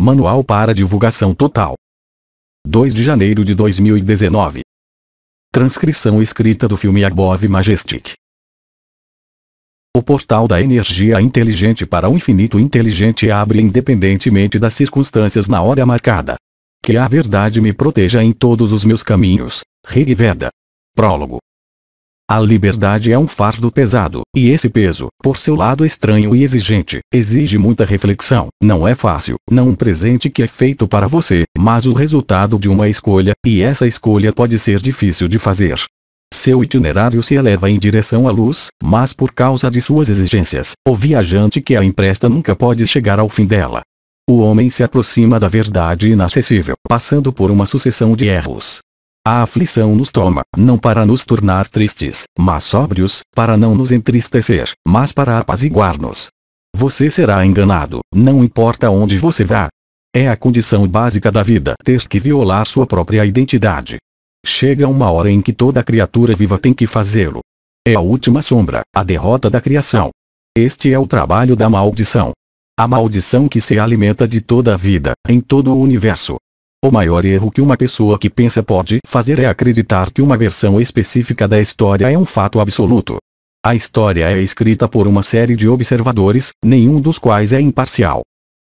Manual para divulgação total. 2 de janeiro de 2019. Transcrição escrita do filme Above Majestic. O portal da energia inteligente para o infinito inteligente abre independentemente das circunstâncias na hora marcada. Que a verdade me proteja em todos os meus caminhos. Rig Veda. Prólogo. A liberdade é um fardo pesado, e esse peso, por seu lado estranho e exigente, exige muita reflexão. Não é fácil, não um presente que é feito para você, mas o resultado de uma escolha, e essa escolha pode ser difícil de fazer. Seu itinerário se eleva em direção à luz, mas por causa de suas exigências, o viajante que a empresta nunca pode chegar ao fim dela. O homem se aproxima da verdade inacessível, passando por uma sucessão de erros. A aflição nos toma, não para nos tornar tristes, mas sóbrios, para não nos entristecer, mas para apaziguar-nos. Você será enganado, não importa onde você vá. É a condição básica da vida ter que violar sua própria identidade. Chega uma hora em que toda criatura viva tem que fazê-lo. É a última sombra, a derrota da criação. Este é o trabalho da maldição. A maldição que se alimenta de toda a vida, em todo o universo, o maior erro que uma pessoa que pensa pode fazer é acreditar que uma versão específica da história é um fato absoluto. A história é escrita por uma série de observadores, nenhum dos quais é imparcial.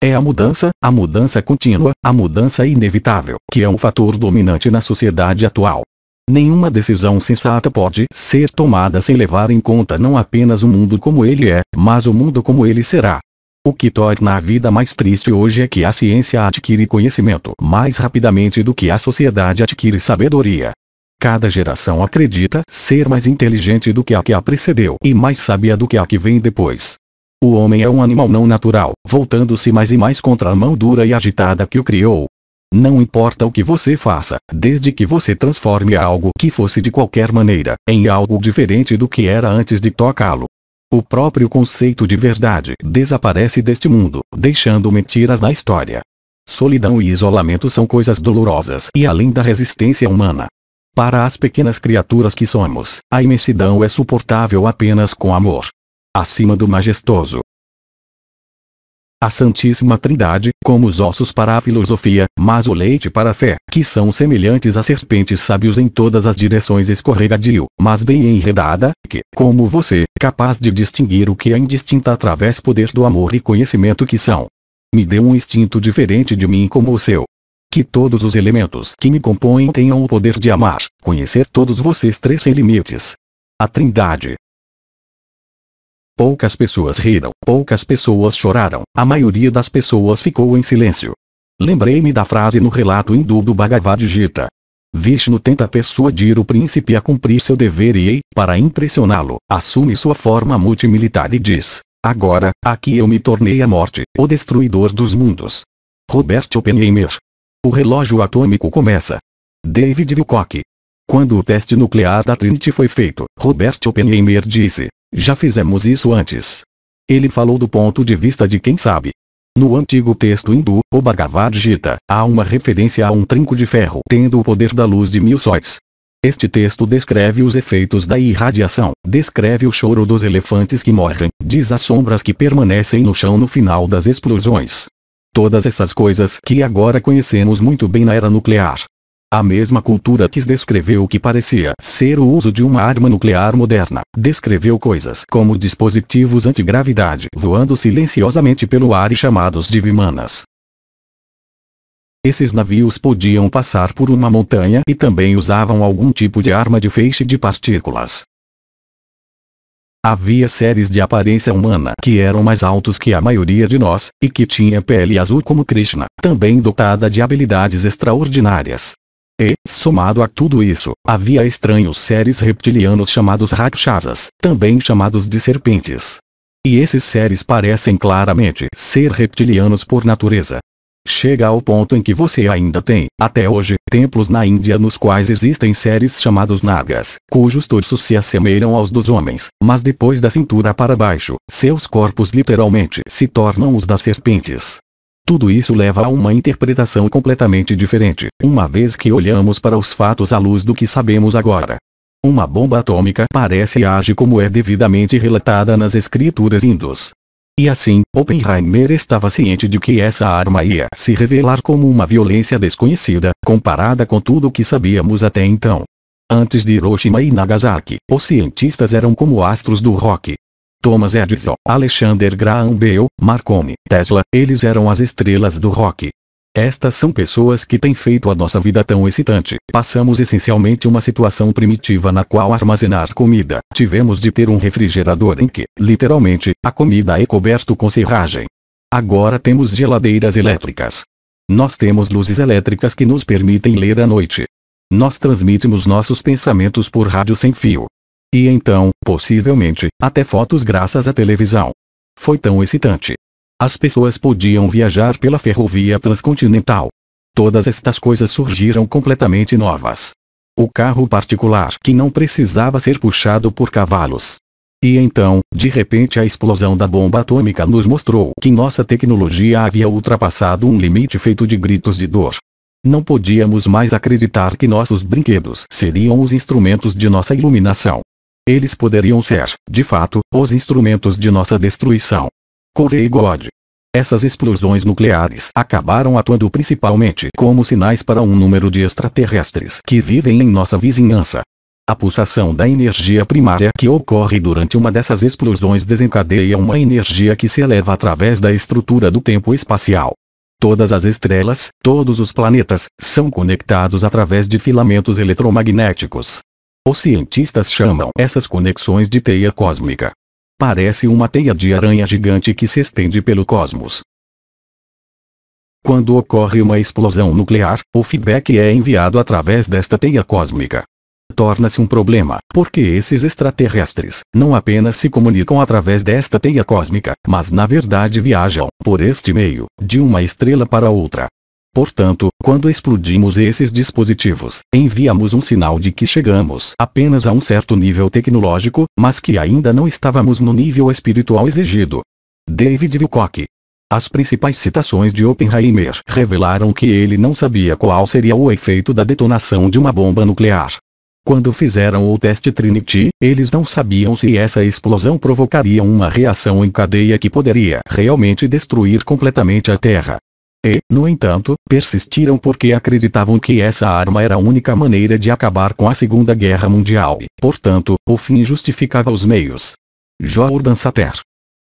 É a mudança, a mudança contínua, a mudança inevitável, que é um fator dominante na sociedade atual. Nenhuma decisão sensata pode ser tomada sem levar em conta não apenas o mundo como ele é, mas o mundo como ele será. O que torna a vida mais triste hoje é que a ciência adquire conhecimento mais rapidamente do que a sociedade adquire sabedoria. Cada geração acredita ser mais inteligente do que a que a precedeu e mais sábia do que a que vem depois. O homem é um animal não natural, voltando-se mais e mais contra a mão dura e agitada que o criou. Não importa o que você faça, desde que você transforme algo que fosse de qualquer maneira, em algo diferente do que era antes de tocá-lo. O próprio conceito de verdade desaparece deste mundo, deixando mentiras na história. Solidão e isolamento são coisas dolorosas e além da resistência humana. Para as pequenas criaturas que somos, a imensidão é suportável apenas com amor. Acima do majestoso, a Santíssima Trindade, como os ossos para a filosofia, mas o leite para a fé, que são semelhantes a serpentes sábios em todas as direções escorregadio, mas bem enredada, que, como você, é capaz de distinguir o que é indistinta através poder do amor e conhecimento que são. Me deu um instinto diferente de mim como o seu. Que todos os elementos que me compõem tenham o poder de amar, conhecer todos vocês três sem limites. A Trindade, Poucas pessoas riram, poucas pessoas choraram, a maioria das pessoas ficou em silêncio. Lembrei-me da frase no relato hindu do Bhagavad Gita. Vishnu tenta persuadir o príncipe a cumprir seu dever e, para impressioná-lo, assume sua forma multimilitar e diz: Agora, aqui eu me tornei a morte, o destruidor dos mundos. Robert Oppenheimer. O relógio atômico começa. David Wilcock. Quando o teste nuclear da Trinity foi feito, Robert Oppenheimer disse: já fizemos isso antes. Ele falou do ponto de vista de quem sabe. No antigo texto hindu, o Bhagavad Gita, há uma referência a um trinco de ferro tendo o poder da luz de mil sóis. Este texto descreve os efeitos da irradiação, descreve o choro dos elefantes que morrem, diz as sombras que permanecem no chão no final das explosões. Todas essas coisas que agora conhecemos muito bem na era nuclear, a mesma cultura que descreveu o que parecia ser o uso de uma arma nuclear moderna, descreveu coisas como dispositivos antigravidade voando silenciosamente pelo ar e chamados de vimanas. Esses navios podiam passar por uma montanha e também usavam algum tipo de arma de feixe de partículas. Havia seres de aparência humana que eram mais altos que a maioria de nós, e que tinha pele azul como Krishna, também dotada de habilidades extraordinárias. E, somado a tudo isso, havia estranhos seres reptilianos chamados Rakshasas, também chamados de serpentes. E esses seres parecem claramente ser reptilianos por natureza. Chega ao ponto em que você ainda tem, até hoje, templos na Índia nos quais existem seres chamados Nagas, cujos torsos se assemelham aos dos homens, mas depois da cintura para baixo, seus corpos literalmente se tornam os das serpentes. Tudo isso leva a uma interpretação completamente diferente, uma vez que olhamos para os fatos à luz do que sabemos agora. Uma bomba atômica parece e age como é devidamente relatada nas escrituras hindus. E assim, Oppenheimer estava ciente de que essa arma ia se revelar como uma violência desconhecida, comparada com tudo o que sabíamos até então. Antes de Hiroshima e Nagasaki, os cientistas eram como astros do rock, Thomas Edison, Alexander Graham Bell, Marconi, Tesla, eles eram as estrelas do rock. Estas são pessoas que têm feito a nossa vida tão excitante. Passamos essencialmente uma situação primitiva na qual armazenar comida. Tivemos de ter um refrigerador em que, literalmente, a comida é coberto com serragem. Agora temos geladeiras elétricas. Nós temos luzes elétricas que nos permitem ler à noite. Nós transmitimos nossos pensamentos por rádio sem fio. E então, possivelmente, até fotos graças à televisão. Foi tão excitante. As pessoas podiam viajar pela ferrovia transcontinental. Todas estas coisas surgiram completamente novas. O carro particular que não precisava ser puxado por cavalos. E então, de repente a explosão da bomba atômica nos mostrou que nossa tecnologia havia ultrapassado um limite feito de gritos de dor. Não podíamos mais acreditar que nossos brinquedos seriam os instrumentos de nossa iluminação. Eles poderiam ser, de fato, os instrumentos de nossa destruição. Corei God. Essas explosões nucleares acabaram atuando principalmente como sinais para um número de extraterrestres que vivem em nossa vizinhança. A pulsação da energia primária que ocorre durante uma dessas explosões desencadeia uma energia que se eleva através da estrutura do tempo espacial. Todas as estrelas, todos os planetas, são conectados através de filamentos eletromagnéticos, os cientistas chamam essas conexões de teia cósmica. Parece uma teia de aranha gigante que se estende pelo cosmos. Quando ocorre uma explosão nuclear, o feedback é enviado através desta teia cósmica. Torna-se um problema, porque esses extraterrestres não apenas se comunicam através desta teia cósmica, mas na verdade viajam, por este meio, de uma estrela para outra, Portanto, quando explodimos esses dispositivos, enviamos um sinal de que chegamos apenas a um certo nível tecnológico, mas que ainda não estávamos no nível espiritual exigido. David Wilcock as principais citações de Oppenheimer revelaram que ele não sabia qual seria o efeito da detonação de uma bomba nuclear. Quando fizeram o teste Trinity, eles não sabiam se essa explosão provocaria uma reação em cadeia que poderia realmente destruir completamente a Terra. E, no entanto, persistiram porque acreditavam que essa arma era a única maneira de acabar com a Segunda Guerra Mundial e, portanto, o fim justificava os meios. Jordan Sater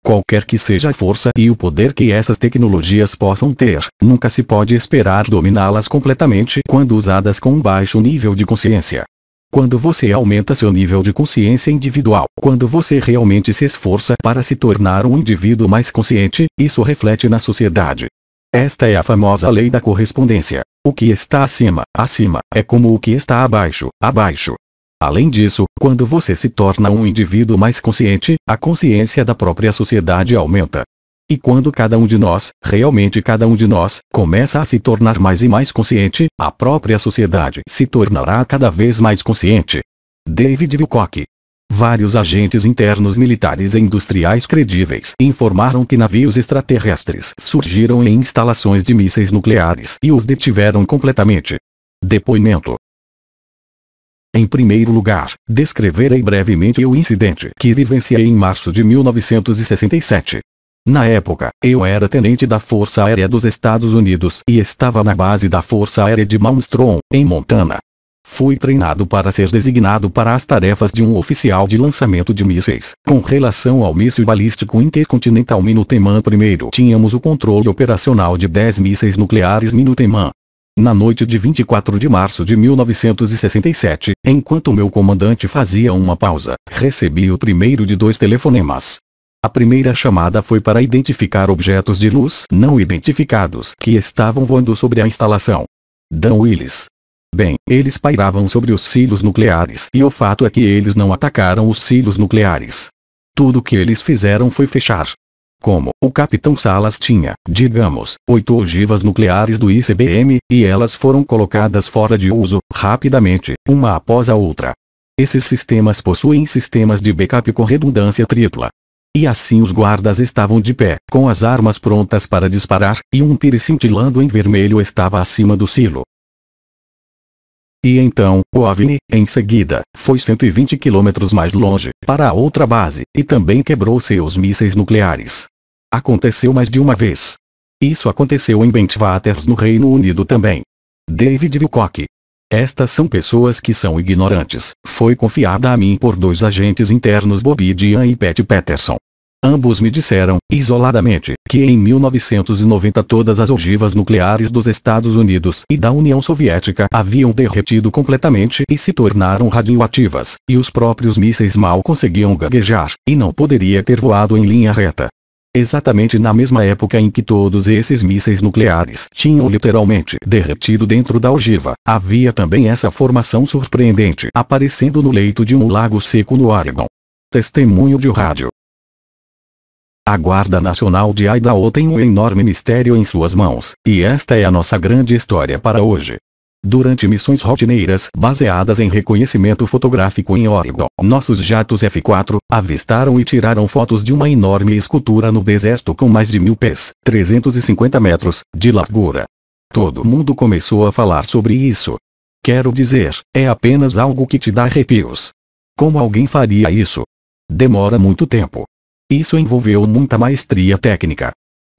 Qualquer que seja a força e o poder que essas tecnologias possam ter, nunca se pode esperar dominá-las completamente quando usadas com um baixo nível de consciência. Quando você aumenta seu nível de consciência individual, quando você realmente se esforça para se tornar um indivíduo mais consciente, isso reflete na sociedade. Esta é a famosa lei da correspondência. O que está acima, acima, é como o que está abaixo, abaixo. Além disso, quando você se torna um indivíduo mais consciente, a consciência da própria sociedade aumenta. E quando cada um de nós, realmente cada um de nós, começa a se tornar mais e mais consciente, a própria sociedade se tornará cada vez mais consciente. David Wilcock Vários agentes internos militares e industriais credíveis informaram que navios extraterrestres surgiram em instalações de mísseis nucleares e os detiveram completamente. Depoimento em primeiro lugar, descreverei brevemente o incidente que vivenciei em março de 1967. Na época, eu era tenente da Força Aérea dos Estados Unidos e estava na base da Força Aérea de Malmstrom, em Montana. Fui treinado para ser designado para as tarefas de um oficial de lançamento de mísseis. Com relação ao míssil balístico intercontinental Minuteman I tínhamos o controle operacional de 10 mísseis nucleares Minuteman. Na noite de 24 de março de 1967, enquanto meu comandante fazia uma pausa, recebi o primeiro de dois telefonemas. A primeira chamada foi para identificar objetos de luz não identificados que estavam voando sobre a instalação. Dan Willis, Bem, eles pairavam sobre os cílios nucleares e o fato é que eles não atacaram os cílios nucleares. Tudo o que eles fizeram foi fechar. Como o Capitão Salas tinha, digamos, oito ogivas nucleares do ICBM, e elas foram colocadas fora de uso, rapidamente, uma após a outra. Esses sistemas possuem sistemas de backup com redundância tripla. E assim os guardas estavam de pé, com as armas prontas para disparar, e um pire cintilando em vermelho estava acima do silo. E então, o OVNI, em seguida, foi 120 quilômetros mais longe, para a outra base, e também quebrou seus mísseis nucleares. Aconteceu mais de uma vez. Isso aconteceu em Bentwaters no Reino Unido também. David Wilcock. Estas são pessoas que são ignorantes, foi confiada a mim por dois agentes internos Bobby Dian e Pat Peterson. Ambos me disseram, isoladamente, que em 1990 todas as ogivas nucleares dos Estados Unidos e da União Soviética haviam derretido completamente e se tornaram radioativas, e os próprios mísseis mal conseguiam gaguejar, e não poderia ter voado em linha reta. Exatamente na mesma época em que todos esses mísseis nucleares tinham literalmente derretido dentro da ogiva, havia também essa formação surpreendente aparecendo no leito de um lago seco no Oregon. Testemunho de rádio a Guarda Nacional de Idaho tem um enorme mistério em suas mãos, e esta é a nossa grande história para hoje. Durante missões rotineiras baseadas em reconhecimento fotográfico em Oregon, nossos jatos F-4 avistaram e tiraram fotos de uma enorme escultura no deserto com mais de mil pés, 350 metros, de largura. Todo mundo começou a falar sobre isso. Quero dizer, é apenas algo que te dá arrepios. Como alguém faria isso? Demora muito tempo, isso envolveu muita maestria técnica.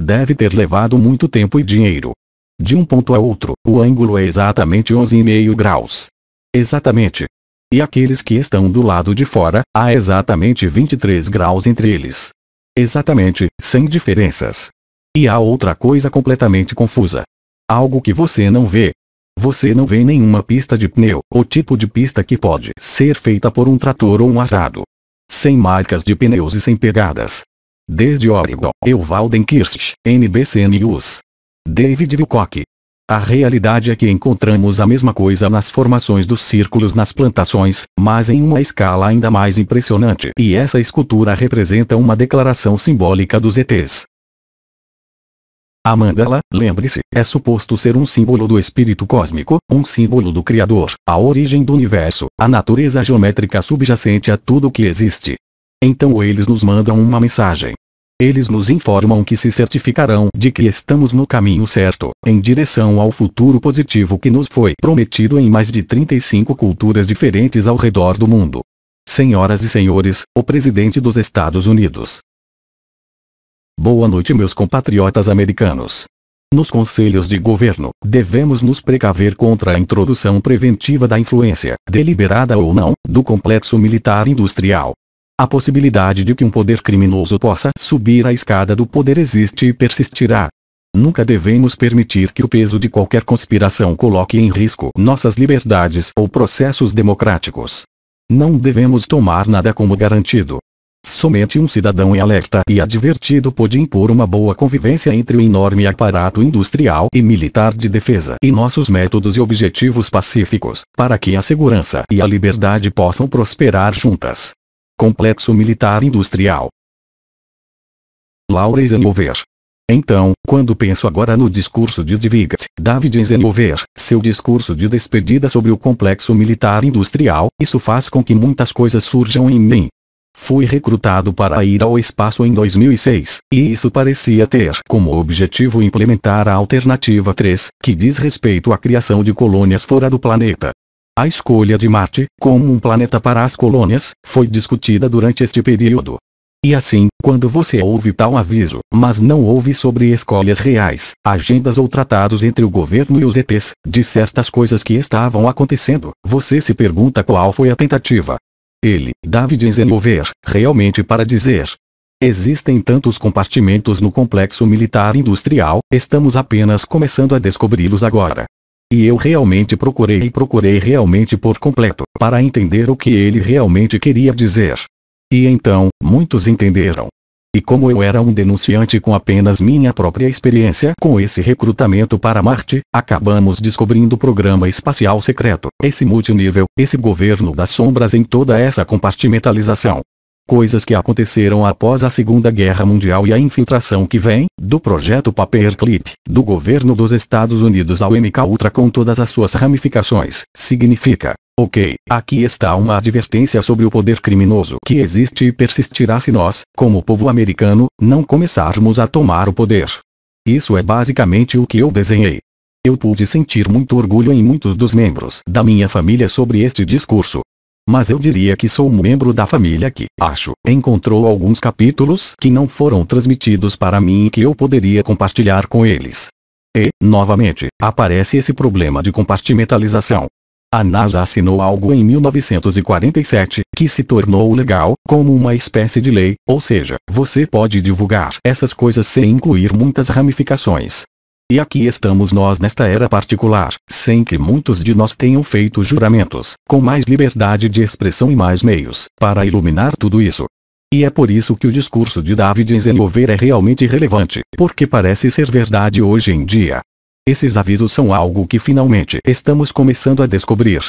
Deve ter levado muito tempo e dinheiro. De um ponto a outro, o ângulo é exatamente 11,5 graus. Exatamente. E aqueles que estão do lado de fora, há exatamente 23 graus entre eles. Exatamente, sem diferenças. E há outra coisa completamente confusa. Algo que você não vê. Você não vê nenhuma pista de pneu, o tipo de pista que pode ser feita por um trator ou um arado sem marcas de pneus e sem pegadas. Desde Oregon, Evalden Kirsch, NBC News. David Wilcock. A realidade é que encontramos a mesma coisa nas formações dos círculos nas plantações, mas em uma escala ainda mais impressionante. E essa escultura representa uma declaração simbólica dos ETs. A mandala, lembre-se, é suposto ser um símbolo do espírito cósmico, um símbolo do Criador, a origem do universo, a natureza geométrica subjacente a tudo que existe. Então eles nos mandam uma mensagem. Eles nos informam que se certificarão de que estamos no caminho certo, em direção ao futuro positivo que nos foi prometido em mais de 35 culturas diferentes ao redor do mundo. Senhoras e senhores, o presidente dos Estados Unidos, Boa noite meus compatriotas americanos. Nos conselhos de governo, devemos nos precaver contra a introdução preventiva da influência, deliberada ou não, do complexo militar industrial. A possibilidade de que um poder criminoso possa subir a escada do poder existe e persistirá. Nunca devemos permitir que o peso de qualquer conspiração coloque em risco nossas liberdades ou processos democráticos. Não devemos tomar nada como garantido, Somente um cidadão em alerta e advertido pôde impor uma boa convivência entre o enorme aparato industrial e militar de defesa e nossos métodos e objetivos pacíficos, para que a segurança e a liberdade possam prosperar juntas. Complexo Militar Industrial Laura Eisenhower então, quando penso agora no discurso de Dvigat, David Eisenhower, seu discurso de despedida sobre o complexo militar industrial, isso faz com que muitas coisas surjam em mim, Fui recrutado para ir ao espaço em 2006, e isso parecia ter como objetivo implementar a alternativa 3, que diz respeito à criação de colônias fora do planeta. A escolha de Marte, como um planeta para as colônias, foi discutida durante este período. E assim, quando você ouve tal aviso, mas não ouve sobre escolhas reais, agendas ou tratados entre o governo e os ETs, de certas coisas que estavam acontecendo, você se pergunta qual foi a tentativa, ele, David desenvolver, realmente para dizer. Existem tantos compartimentos no complexo militar industrial, estamos apenas começando a descobri-los agora. E eu realmente procurei e procurei realmente por completo, para entender o que ele realmente queria dizer. E então, muitos entenderam, e como eu era um denunciante com apenas minha própria experiência com esse recrutamento para Marte, acabamos descobrindo o programa espacial secreto, esse multinível, esse governo das sombras em toda essa compartimentalização coisas que aconteceram após a Segunda Guerra Mundial e a infiltração que vem, do projeto Paperclip, do governo dos Estados Unidos ao MKUltra com todas as suas ramificações, significa, Ok, aqui está uma advertência sobre o poder criminoso que existe e persistirá se nós, como povo americano, não começarmos a tomar o poder. Isso é basicamente o que eu desenhei. Eu pude sentir muito orgulho em muitos dos membros da minha família sobre este discurso, mas eu diria que sou um membro da família que, acho, encontrou alguns capítulos que não foram transmitidos para mim e que eu poderia compartilhar com eles. E, novamente, aparece esse problema de compartimentalização. A NASA assinou algo em 1947, que se tornou legal, como uma espécie de lei, ou seja, você pode divulgar essas coisas sem incluir muitas ramificações. E aqui estamos nós nesta era particular, sem que muitos de nós tenham feito juramentos, com mais liberdade de expressão e mais meios, para iluminar tudo isso. E é por isso que o discurso de David Eisenhower é realmente relevante, porque parece ser verdade hoje em dia. Esses avisos são algo que finalmente estamos começando a descobrir.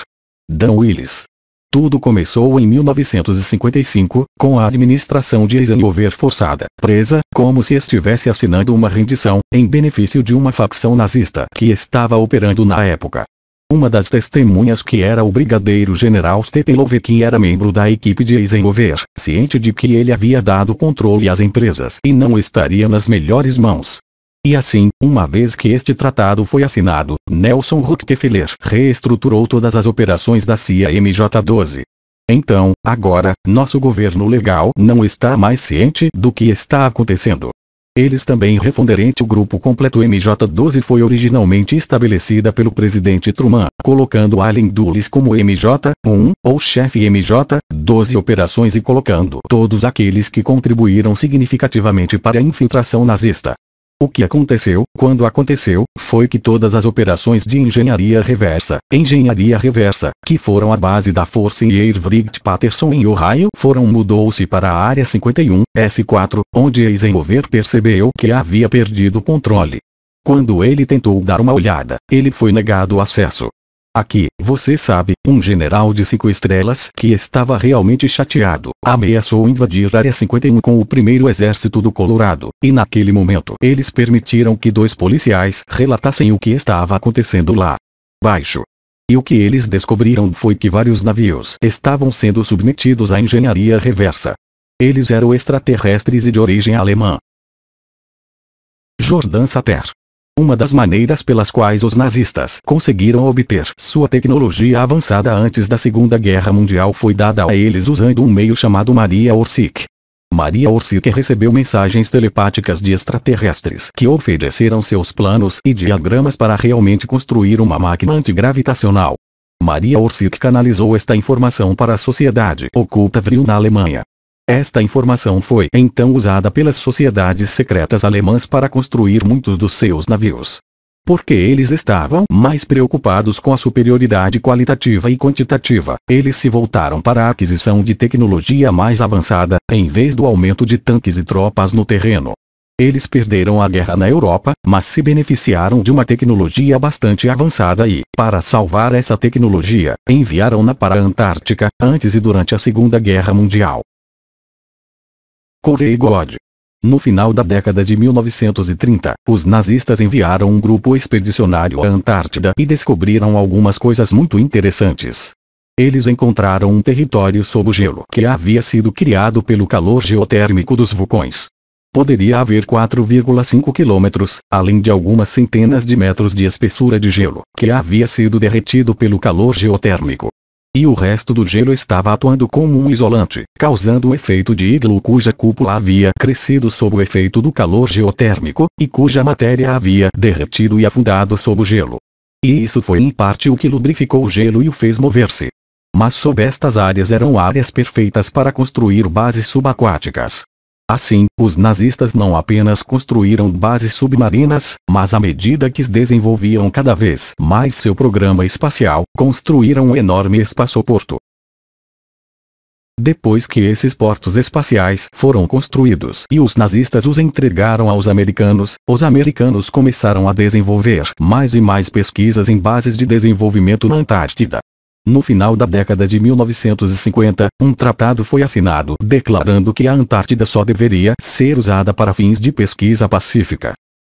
Dan Willis, tudo começou em 1955, com a administração de Eisenhower forçada, presa, como se estivesse assinando uma rendição, em benefício de uma facção nazista que estava operando na época. Uma das testemunhas que era o brigadeiro general Stepanovkin era membro da equipe de Eisenhower, ciente de que ele havia dado controle às empresas e não estaria nas melhores mãos. E assim, uma vez que este tratado foi assinado, Nelson Rockefeller reestruturou todas as operações da CIA MJ-12. Então, agora, nosso governo legal não está mais ciente do que está acontecendo. Eles também refunderente o grupo completo MJ-12 foi originalmente estabelecida pelo presidente Truman, colocando Allen Dulles como MJ-1, ou chefe MJ-12 operações e colocando todos aqueles que contribuíram significativamente para a infiltração nazista. O que aconteceu, quando aconteceu, foi que todas as operações de engenharia reversa, engenharia reversa, que foram a base da força em Airvright Patterson em Ohio foram mudou-se para a Área 51, S4, onde Eisenhower percebeu que havia perdido o controle. Quando ele tentou dar uma olhada, ele foi negado acesso. Aqui, você sabe, um general de cinco estrelas que estava realmente chateado, ameaçou invadir Área 51 com o primeiro exército do Colorado, e naquele momento eles permitiram que dois policiais relatassem o que estava acontecendo lá. Baixo. E o que eles descobriram foi que vários navios estavam sendo submetidos à engenharia reversa. Eles eram extraterrestres e de origem alemã. Jordan Sater uma das maneiras pelas quais os nazistas conseguiram obter sua tecnologia avançada antes da Segunda Guerra Mundial foi dada a eles usando um meio chamado Maria Orsic. Maria Orsic recebeu mensagens telepáticas de extraterrestres que ofereceram seus planos e diagramas para realmente construir uma máquina antigravitacional. Maria Orsic canalizou esta informação para a sociedade oculta Vril na Alemanha, esta informação foi então usada pelas sociedades secretas alemãs para construir muitos dos seus navios. Porque eles estavam mais preocupados com a superioridade qualitativa e quantitativa, eles se voltaram para a aquisição de tecnologia mais avançada, em vez do aumento de tanques e tropas no terreno. Eles perderam a guerra na Europa, mas se beneficiaram de uma tecnologia bastante avançada e, para salvar essa tecnologia, enviaram-na para a Antártica, antes e durante a Segunda Guerra Mundial. Corey God. No final da década de 1930, os nazistas enviaram um grupo expedicionário à Antártida e descobriram algumas coisas muito interessantes. Eles encontraram um território sob o gelo que havia sido criado pelo calor geotérmico dos vulcões. Poderia haver 4,5 quilômetros, além de algumas centenas de metros de espessura de gelo que havia sido derretido pelo calor geotérmico e o resto do gelo estava atuando como um isolante, causando o efeito de ídolo cuja cúpula havia crescido sob o efeito do calor geotérmico, e cuja matéria havia derretido e afundado sob o gelo. E isso foi em parte o que lubrificou o gelo e o fez mover-se. Mas sob estas áreas eram áreas perfeitas para construir bases subaquáticas. Assim, os nazistas não apenas construíram bases submarinas, mas à medida que desenvolviam cada vez mais seu programa espacial, construíram um enorme espaçoporto. Depois que esses portos espaciais foram construídos e os nazistas os entregaram aos americanos, os americanos começaram a desenvolver mais e mais pesquisas em bases de desenvolvimento na Antártida. No final da década de 1950, um tratado foi assinado declarando que a Antártida só deveria ser usada para fins de pesquisa pacífica.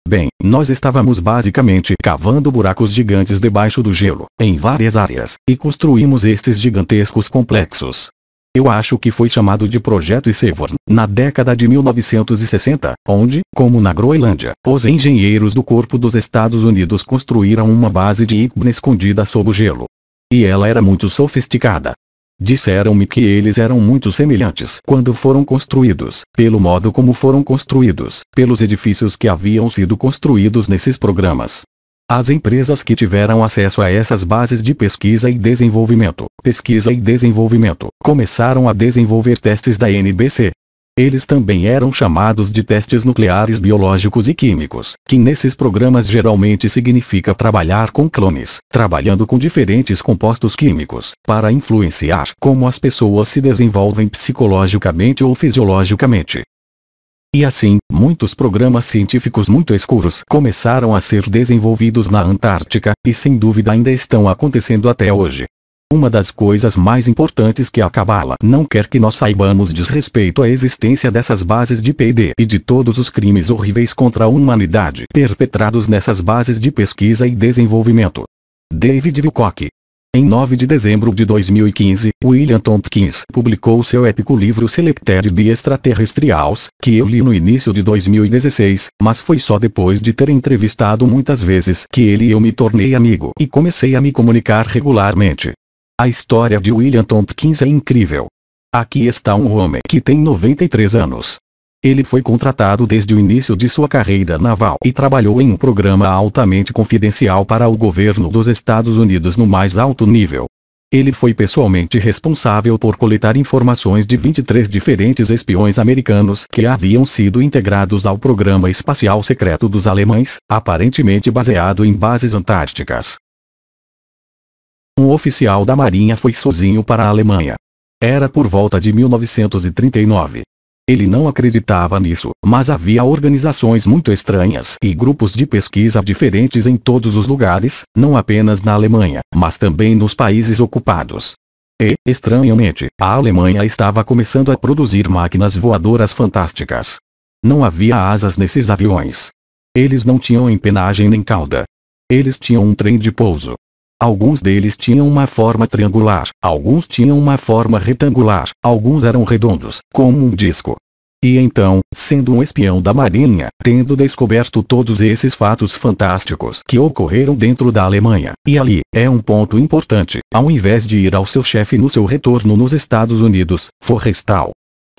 Bem, nós estávamos basicamente cavando buracos gigantes debaixo do gelo, em várias áreas, e construímos estes gigantescos complexos. Eu acho que foi chamado de Projeto Severn. na década de 1960, onde, como na Groenlândia, os engenheiros do Corpo dos Estados Unidos construíram uma base de Igbne escondida sob o gelo, e ela era muito sofisticada. Disseram-me que eles eram muito semelhantes quando foram construídos, pelo modo como foram construídos, pelos edifícios que haviam sido construídos nesses programas. As empresas que tiveram acesso a essas bases de pesquisa e desenvolvimento, pesquisa e desenvolvimento, começaram a desenvolver testes da NBC, eles também eram chamados de testes nucleares biológicos e químicos, que nesses programas geralmente significa trabalhar com clones, trabalhando com diferentes compostos químicos, para influenciar como as pessoas se desenvolvem psicologicamente ou fisiologicamente. E assim, muitos programas científicos muito escuros começaram a ser desenvolvidos na Antártica, e sem dúvida ainda estão acontecendo até hoje. Uma das coisas mais importantes que a Cabala não quer que nós saibamos diz respeito à existência dessas bases de P&D e de todos os crimes horríveis contra a humanidade perpetrados nessas bases de pesquisa e desenvolvimento. David Wilcock em 9 de dezembro de 2015, William Tompkins publicou seu épico livro Selected de Extraterrestrials, que eu li no início de 2016, mas foi só depois de ter entrevistado muitas vezes que ele e eu me tornei amigo e comecei a me comunicar regularmente. A história de William Tompkins é incrível. Aqui está um homem que tem 93 anos. Ele foi contratado desde o início de sua carreira naval e trabalhou em um programa altamente confidencial para o governo dos Estados Unidos no mais alto nível. Ele foi pessoalmente responsável por coletar informações de 23 diferentes espiões americanos que haviam sido integrados ao programa espacial secreto dos alemães, aparentemente baseado em bases antárticas um oficial da Marinha foi sozinho para a Alemanha. Era por volta de 1939. Ele não acreditava nisso, mas havia organizações muito estranhas e grupos de pesquisa diferentes em todos os lugares, não apenas na Alemanha, mas também nos países ocupados. E, estranhamente, a Alemanha estava começando a produzir máquinas voadoras fantásticas. Não havia asas nesses aviões. Eles não tinham empenagem nem cauda. Eles tinham um trem de pouso, Alguns deles tinham uma forma triangular, alguns tinham uma forma retangular, alguns eram redondos, como um disco. E então, sendo um espião da Marinha, tendo descoberto todos esses fatos fantásticos que ocorreram dentro da Alemanha, e ali, é um ponto importante, ao invés de ir ao seu chefe no seu retorno nos Estados Unidos, Forrestal.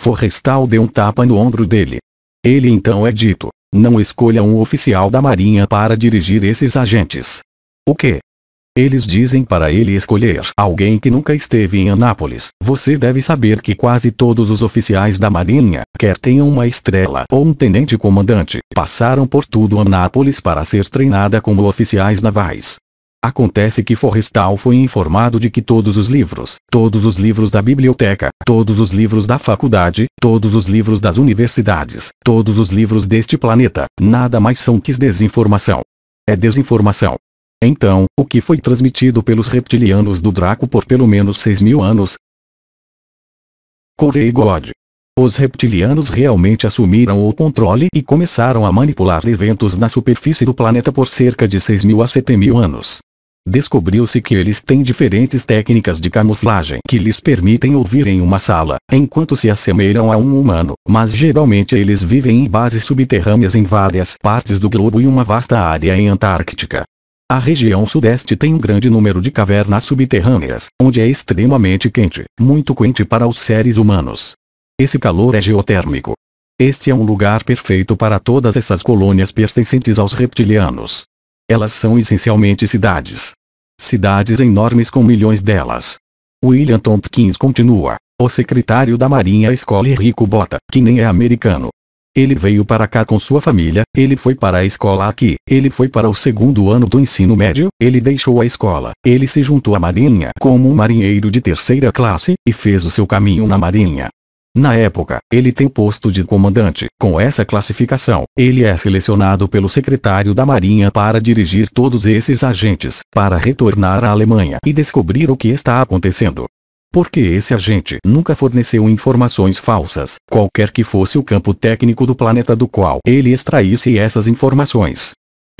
Forrestal deu um tapa no ombro dele. Ele então é dito, não escolha um oficial da Marinha para dirigir esses agentes. O que? Eles dizem para ele escolher alguém que nunca esteve em Anápolis. Você deve saber que quase todos os oficiais da Marinha, quer tenham uma estrela ou um tenente comandante, passaram por tudo Anápolis para ser treinada como oficiais navais. Acontece que Forrestal foi informado de que todos os livros, todos os livros da biblioteca, todos os livros da faculdade, todos os livros das universidades, todos os livros deste planeta, nada mais são que desinformação. É desinformação. Então, o que foi transmitido pelos reptilianos do Draco por pelo menos 6 mil anos? Corei God. Os reptilianos realmente assumiram o controle e começaram a manipular eventos na superfície do planeta por cerca de 6 mil a 7 mil anos. Descobriu-se que eles têm diferentes técnicas de camuflagem que lhes permitem ouvir em uma sala, enquanto se assemelham a um humano, mas geralmente eles vivem em bases subterrâneas em várias partes do globo e uma vasta área em Antártica. A região sudeste tem um grande número de cavernas subterrâneas, onde é extremamente quente, muito quente para os seres humanos. Esse calor é geotérmico. Este é um lugar perfeito para todas essas colônias pertencentes aos reptilianos. Elas são essencialmente cidades. Cidades enormes com milhões delas. William Tompkins continua. O secretário da Marinha escolhe Rico Bota, que nem é americano, ele veio para cá com sua família, ele foi para a escola aqui, ele foi para o segundo ano do ensino médio, ele deixou a escola, ele se juntou à marinha como um marinheiro de terceira classe, e fez o seu caminho na marinha. Na época, ele tem posto de comandante. Com essa classificação, ele é selecionado pelo secretário da Marinha para dirigir todos esses agentes, para retornar à Alemanha e descobrir o que está acontecendo porque esse agente nunca forneceu informações falsas, qualquer que fosse o campo técnico do planeta do qual ele extraísse essas informações.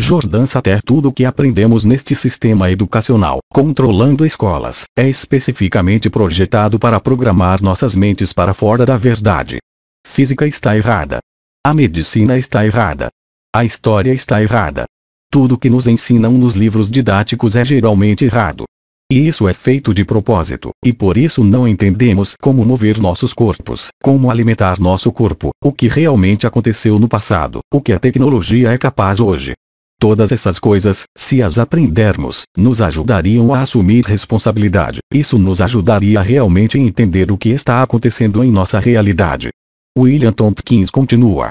Jordan Sater Tudo o que aprendemos neste sistema educacional, controlando escolas, é especificamente projetado para programar nossas mentes para fora da verdade. Física está errada. A medicina está errada. A história está errada. Tudo que nos ensinam nos livros didáticos é geralmente errado. E isso é feito de propósito, e por isso não entendemos como mover nossos corpos, como alimentar nosso corpo, o que realmente aconteceu no passado, o que a tecnologia é capaz hoje. Todas essas coisas, se as aprendermos, nos ajudariam a assumir responsabilidade. Isso nos ajudaria a realmente entender o que está acontecendo em nossa realidade. William Tompkins continua.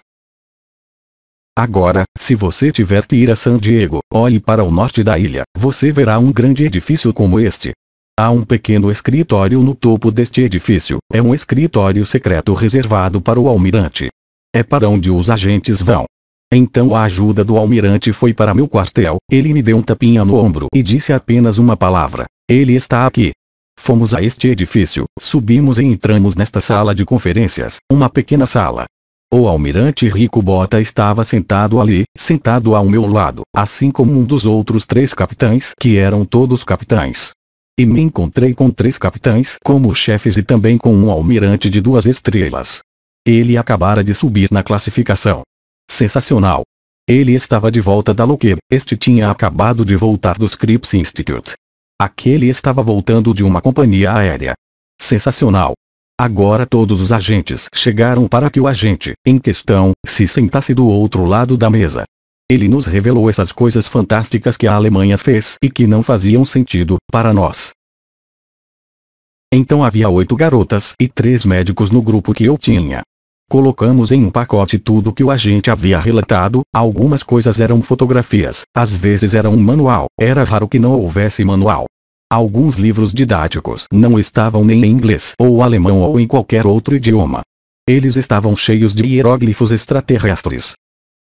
Agora, se você tiver que ir a San Diego, olhe para o norte da ilha, você verá um grande edifício como este. Há um pequeno escritório no topo deste edifício, é um escritório secreto reservado para o almirante. É para onde os agentes vão. Então a ajuda do almirante foi para meu quartel, ele me deu um tapinha no ombro e disse apenas uma palavra. Ele está aqui. Fomos a este edifício, subimos e entramos nesta sala de conferências, uma pequena sala, o almirante Rico Bota estava sentado ali, sentado ao meu lado, assim como um dos outros três capitães que eram todos capitães. E me encontrei com três capitães como chefes e também com um almirante de duas estrelas. Ele acabara de subir na classificação. Sensacional! Ele estava de volta da Lockheed, este tinha acabado de voltar do Scripps Institute. Aquele estava voltando de uma companhia aérea. Sensacional! Agora todos os agentes chegaram para que o agente, em questão, se sentasse do outro lado da mesa. Ele nos revelou essas coisas fantásticas que a Alemanha fez e que não faziam sentido, para nós. Então havia oito garotas e três médicos no grupo que eu tinha. Colocamos em um pacote tudo que o agente havia relatado, algumas coisas eram fotografias, às vezes era um manual, era raro que não houvesse manual. Alguns livros didáticos não estavam nem em inglês ou alemão ou em qualquer outro idioma. Eles estavam cheios de hieróglifos extraterrestres.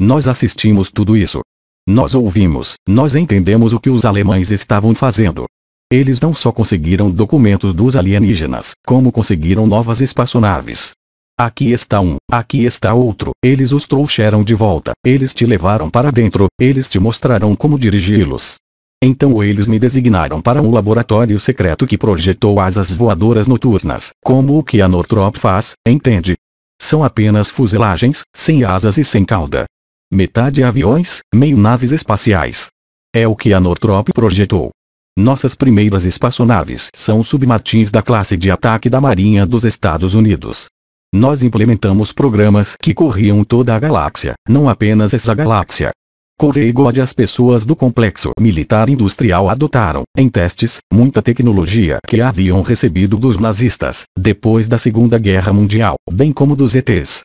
Nós assistimos tudo isso. Nós ouvimos, nós entendemos o que os alemães estavam fazendo. Eles não só conseguiram documentos dos alienígenas, como conseguiram novas espaçonaves. Aqui está um, aqui está outro, eles os trouxeram de volta, eles te levaram para dentro, eles te mostraram como dirigi-los, então eles me designaram para um laboratório secreto que projetou asas voadoras noturnas, como o que a Northrop faz, entende? São apenas fuselagens, sem asas e sem cauda. Metade aviões, meio naves espaciais. É o que a Northrop projetou. Nossas primeiras espaçonaves são submarins da classe de ataque da Marinha dos Estados Unidos. Nós implementamos programas que corriam toda a galáxia, não apenas essa galáxia, Coreia as pessoas do complexo militar industrial adotaram, em testes, muita tecnologia que haviam recebido dos nazistas, depois da Segunda Guerra Mundial, bem como dos ETs.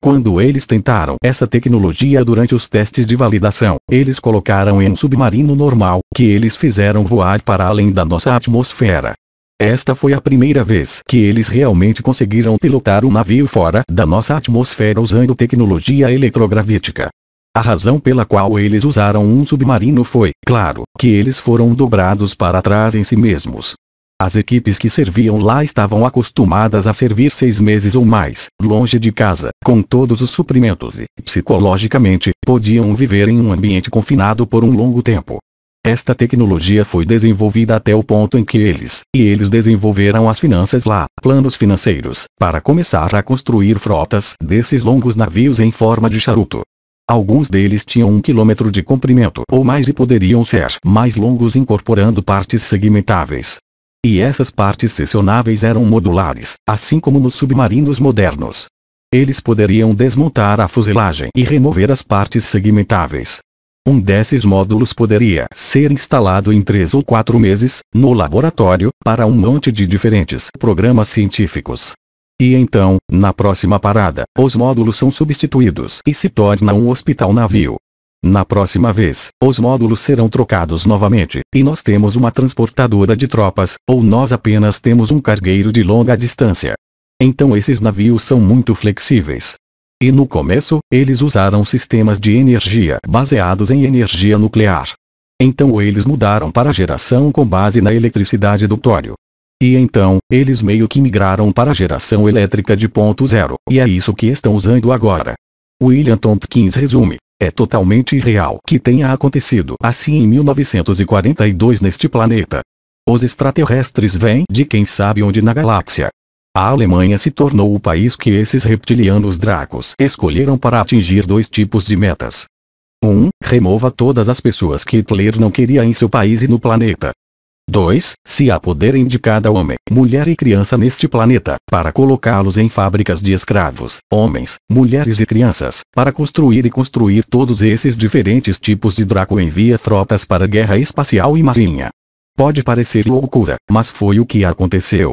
Quando eles tentaram essa tecnologia durante os testes de validação, eles colocaram em um submarino normal, que eles fizeram voar para além da nossa atmosfera. Esta foi a primeira vez que eles realmente conseguiram pilotar um navio fora da nossa atmosfera usando tecnologia eletrogravítica. A razão pela qual eles usaram um submarino foi, claro, que eles foram dobrados para trás em si mesmos. As equipes que serviam lá estavam acostumadas a servir seis meses ou mais, longe de casa, com todos os suprimentos e, psicologicamente, podiam viver em um ambiente confinado por um longo tempo. Esta tecnologia foi desenvolvida até o ponto em que eles, e eles desenvolveram as finanças lá, planos financeiros, para começar a construir frotas desses longos navios em forma de charuto. Alguns deles tinham um quilômetro de comprimento ou mais e poderiam ser mais longos incorporando partes segmentáveis. E essas partes seccionáveis eram modulares, assim como nos submarinos modernos. Eles poderiam desmontar a fuselagem e remover as partes segmentáveis. Um desses módulos poderia ser instalado em três ou quatro meses, no laboratório, para um monte de diferentes programas científicos. E então, na próxima parada, os módulos são substituídos e se torna um hospital-navio. Na próxima vez, os módulos serão trocados novamente, e nós temos uma transportadora de tropas, ou nós apenas temos um cargueiro de longa distância. Então esses navios são muito flexíveis. E no começo, eles usaram sistemas de energia baseados em energia nuclear. Então eles mudaram para geração com base na eletricidade do tório. E então, eles meio que migraram para a geração elétrica de ponto zero, e é isso que estão usando agora. William Tompkins resume. É totalmente irreal que tenha acontecido assim em 1942 neste planeta. Os extraterrestres vêm de quem sabe onde na galáxia. A Alemanha se tornou o país que esses reptilianos dracos escolheram para atingir dois tipos de metas. 1. Um, remova todas as pessoas que Hitler não queria em seu país e no planeta. 2. Se há poder em de cada homem, mulher e criança neste planeta, para colocá-los em fábricas de escravos, homens, mulheres e crianças, para construir e construir todos esses diferentes tipos de Draco envia frotas para guerra espacial e marinha. Pode parecer loucura, mas foi o que aconteceu.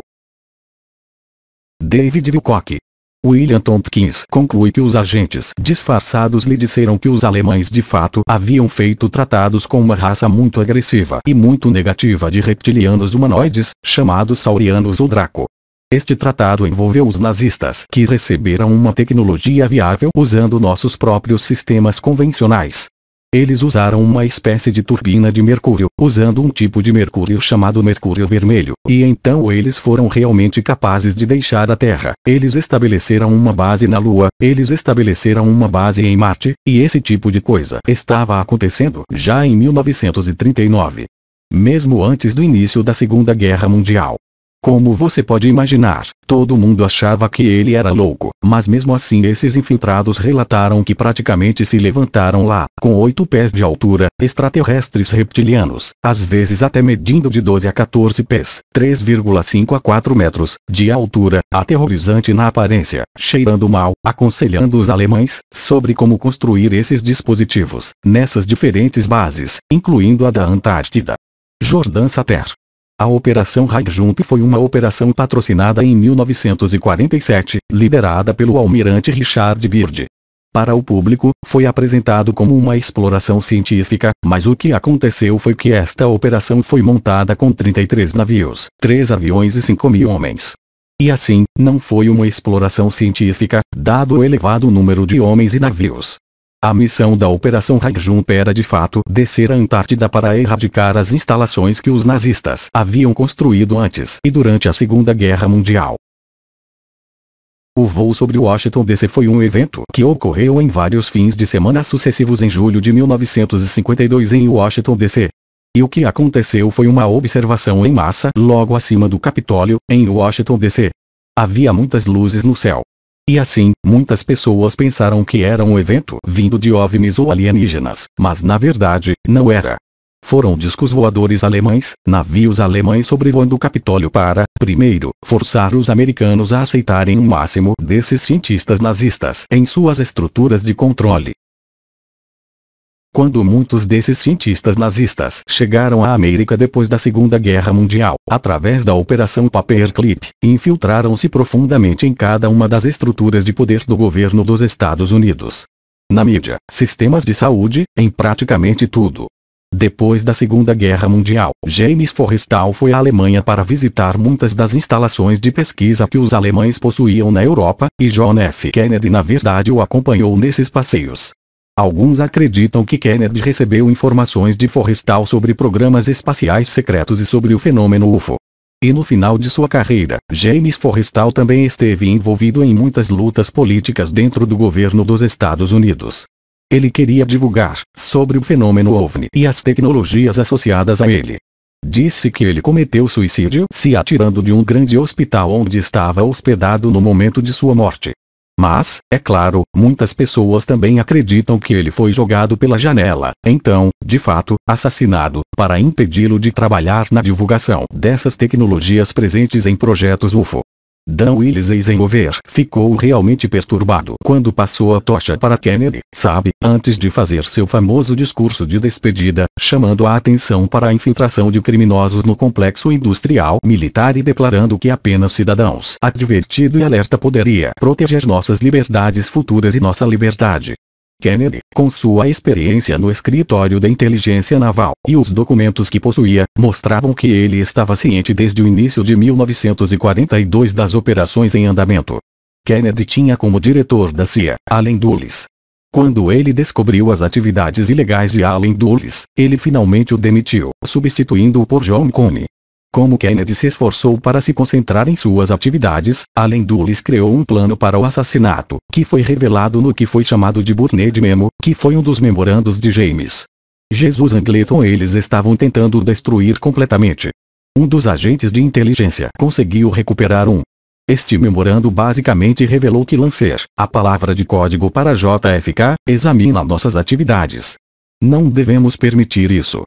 David Wilcock William Tompkins conclui que os agentes disfarçados lhe disseram que os alemães de fato haviam feito tratados com uma raça muito agressiva e muito negativa de reptilianos humanoides, chamados saurianos ou draco. Este tratado envolveu os nazistas que receberam uma tecnologia viável usando nossos próprios sistemas convencionais, eles usaram uma espécie de turbina de mercúrio, usando um tipo de mercúrio chamado mercúrio vermelho, e então eles foram realmente capazes de deixar a Terra. Eles estabeleceram uma base na Lua, eles estabeleceram uma base em Marte, e esse tipo de coisa estava acontecendo já em 1939. Mesmo antes do início da Segunda Guerra Mundial, como você pode imaginar, todo mundo achava que ele era louco, mas mesmo assim esses infiltrados relataram que praticamente se levantaram lá, com oito pés de altura, extraterrestres reptilianos, às vezes até medindo de 12 a 14 pés, 3,5 a 4 metros, de altura, aterrorizante na aparência, cheirando mal, aconselhando os alemães, sobre como construir esses dispositivos, nessas diferentes bases, incluindo a da Antártida. Jordan Sater a Operação Rajump foi uma operação patrocinada em 1947, liderada pelo almirante Richard Byrd. Para o público, foi apresentado como uma exploração científica, mas o que aconteceu foi que esta operação foi montada com 33 navios, 3 aviões e 5 mil homens. E assim, não foi uma exploração científica, dado o elevado número de homens e navios. A missão da Operação Rajun era de fato descer a Antártida para erradicar as instalações que os nazistas haviam construído antes e durante a Segunda Guerra Mundial. O voo sobre Washington DC foi um evento que ocorreu em vários fins de semana sucessivos em julho de 1952 em Washington DC. E o que aconteceu foi uma observação em massa logo acima do Capitólio, em Washington DC. Havia muitas luzes no céu, e assim, muitas pessoas pensaram que era um evento vindo de OVNIs ou alienígenas, mas na verdade, não era. Foram discos voadores alemães, navios alemães sobrevoando o Capitólio para, primeiro, forçar os americanos a aceitarem o máximo desses cientistas nazistas em suas estruturas de controle quando muitos desses cientistas nazistas chegaram à América depois da Segunda Guerra Mundial, através da Operação Paperclip, infiltraram-se profundamente em cada uma das estruturas de poder do governo dos Estados Unidos. Na mídia, sistemas de saúde, em praticamente tudo. Depois da Segunda Guerra Mundial, James Forrestal foi à Alemanha para visitar muitas das instalações de pesquisa que os alemães possuíam na Europa, e John F. Kennedy na verdade o acompanhou nesses passeios. Alguns acreditam que Kennedy recebeu informações de Forrestal sobre programas espaciais secretos e sobre o fenômeno UFO. E no final de sua carreira, James Forrestal também esteve envolvido em muitas lutas políticas dentro do governo dos Estados Unidos. Ele queria divulgar sobre o fenômeno OVNI e as tecnologias associadas a ele. Disse que ele cometeu suicídio se atirando de um grande hospital onde estava hospedado no momento de sua morte. Mas, é claro, muitas pessoas também acreditam que ele foi jogado pela janela, então, de fato, assassinado, para impedi-lo de trabalhar na divulgação dessas tecnologias presentes em projetos UFO. Dan Willis Eisenhower ficou realmente perturbado quando passou a tocha para Kennedy, sabe, antes de fazer seu famoso discurso de despedida, chamando a atenção para a infiltração de criminosos no complexo industrial militar e declarando que apenas cidadãos advertido e alerta poderia proteger nossas liberdades futuras e nossa liberdade. Kennedy, com sua experiência no escritório da inteligência naval e os documentos que possuía, mostravam que ele estava ciente desde o início de 1942 das operações em andamento. Kennedy tinha como diretor da CIA, Allen Dulles. Quando ele descobriu as atividades ilegais de Allen Dulles, ele finalmente o demitiu, substituindo-o por John Cone, como Kennedy se esforçou para se concentrar em suas atividades, Allen Dulles criou um plano para o assassinato, que foi revelado no que foi chamado de Burnet Memo, que foi um dos memorandos de James. Jesus Angleton eles estavam tentando destruir completamente. Um dos agentes de inteligência conseguiu recuperar um. Este memorando basicamente revelou que Lancer, a palavra de código para JFK, examina nossas atividades. Não devemos permitir isso.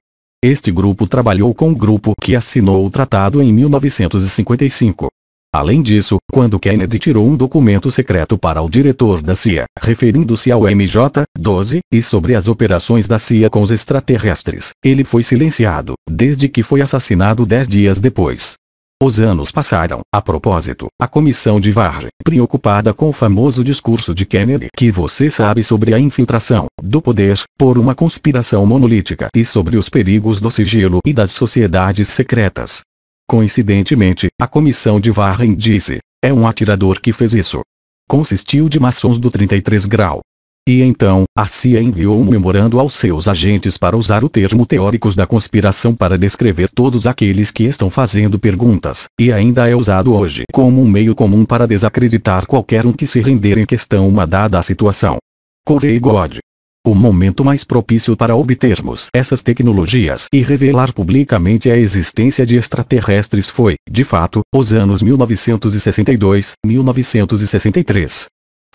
Este grupo trabalhou com o grupo que assinou o tratado em 1955. Além disso, quando Kennedy tirou um documento secreto para o diretor da CIA, referindo-se ao MJ-12, e sobre as operações da CIA com os extraterrestres, ele foi silenciado, desde que foi assassinado dez dias depois. Os anos passaram. A propósito, a comissão de Varge, preocupada com o famoso discurso de Kennedy que você sabe sobre a infiltração do poder por uma conspiração monolítica e sobre os perigos do sigilo e das sociedades secretas. Coincidentemente, a comissão de Warren disse, é um atirador que fez isso. Consistiu de maçons do 33 grau, e então, a CIA enviou um memorando aos seus agentes para usar o termo teóricos da conspiração para descrever todos aqueles que estão fazendo perguntas, e ainda é usado hoje como um meio comum para desacreditar qualquer um que se render em questão uma dada situação. Corey God o momento mais propício para obtermos essas tecnologias e revelar publicamente a existência de extraterrestres foi, de fato, os anos 1962, 1963,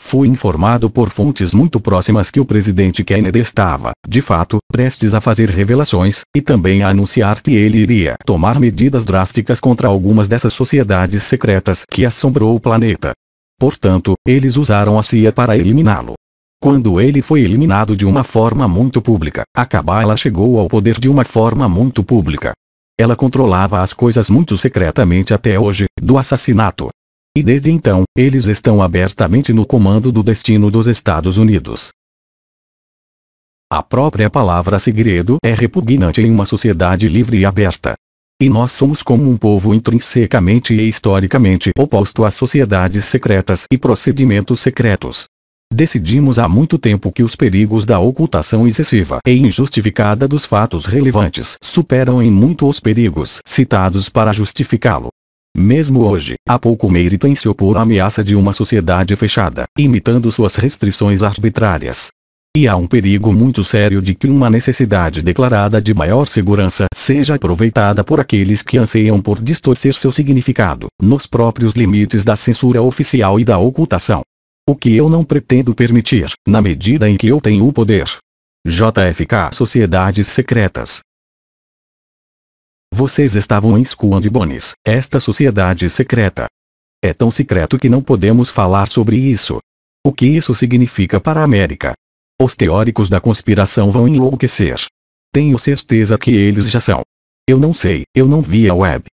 Fui informado por fontes muito próximas que o presidente Kennedy estava, de fato, prestes a fazer revelações, e também a anunciar que ele iria tomar medidas drásticas contra algumas dessas sociedades secretas que assombrou o planeta. Portanto, eles usaram a CIA para eliminá-lo. Quando ele foi eliminado de uma forma muito pública, a Cabala chegou ao poder de uma forma muito pública. Ela controlava as coisas muito secretamente até hoje, do assassinato e desde então, eles estão abertamente no comando do destino dos Estados Unidos. A própria palavra segredo é repugnante em uma sociedade livre e aberta. E nós somos como um povo intrinsecamente e historicamente oposto a sociedades secretas e procedimentos secretos. Decidimos há muito tempo que os perigos da ocultação excessiva e injustificada dos fatos relevantes superam em muito os perigos citados para justificá-lo. Mesmo hoje, há pouco mérito em se opor à ameaça de uma sociedade fechada, imitando suas restrições arbitrárias. E há um perigo muito sério de que uma necessidade declarada de maior segurança seja aproveitada por aqueles que anseiam por distorcer seu significado, nos próprios limites da censura oficial e da ocultação. O que eu não pretendo permitir, na medida em que eu tenho o poder. JFK Sociedades Secretas vocês estavam em Squad Bones, esta sociedade secreta. É tão secreto que não podemos falar sobre isso. O que isso significa para a América? Os teóricos da conspiração vão enlouquecer. Tenho certeza que eles já são. Eu não sei, eu não vi a web.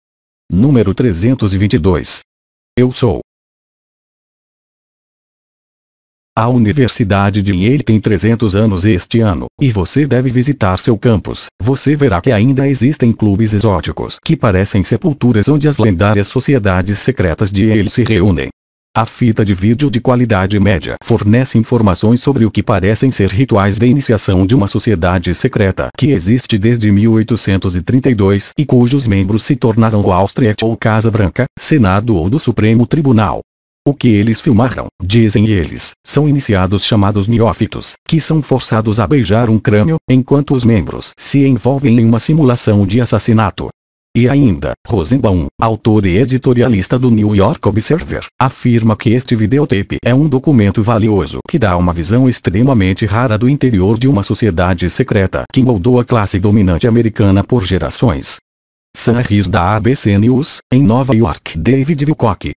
Número 322. Eu sou. A Universidade de Yale tem 300 anos este ano, e você deve visitar seu campus. Você verá que ainda existem clubes exóticos que parecem sepulturas onde as lendárias sociedades secretas de Yale se reúnem. A fita de vídeo de qualidade média fornece informações sobre o que parecem ser rituais de iniciação de uma sociedade secreta que existe desde 1832 e cujos membros se tornaram o Austriat ou Casa Branca, Senado ou do Supremo Tribunal. O que eles filmaram, dizem eles, são iniciados chamados neófitos, que são forçados a beijar um crânio, enquanto os membros se envolvem em uma simulação de assassinato. E ainda, Rosenbaum, autor e editorialista do New York Observer, afirma que este videotape é um documento valioso que dá uma visão extremamente rara do interior de uma sociedade secreta que moldou a classe dominante americana por gerações. Sam da ABC News, em Nova York. David Wilcock,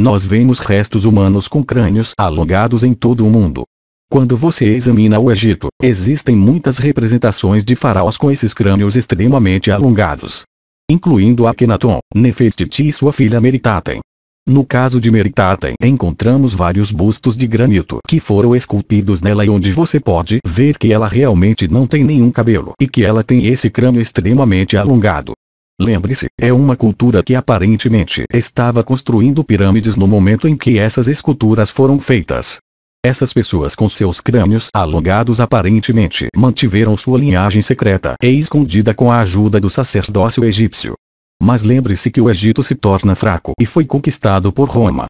nós vemos restos humanos com crânios alongados em todo o mundo. Quando você examina o Egito, existem muitas representações de faraós com esses crânios extremamente alongados. Incluindo Akhenaton, Nefertiti e sua filha Meritaten. No caso de Meritaten, encontramos vários bustos de granito que foram esculpidos nela e onde você pode ver que ela realmente não tem nenhum cabelo e que ela tem esse crânio extremamente alongado. Lembre-se, é uma cultura que aparentemente estava construindo pirâmides no momento em que essas esculturas foram feitas. Essas pessoas com seus crânios alongados aparentemente mantiveram sua linhagem secreta e escondida com a ajuda do sacerdócio egípcio. Mas lembre-se que o Egito se torna fraco e foi conquistado por Roma.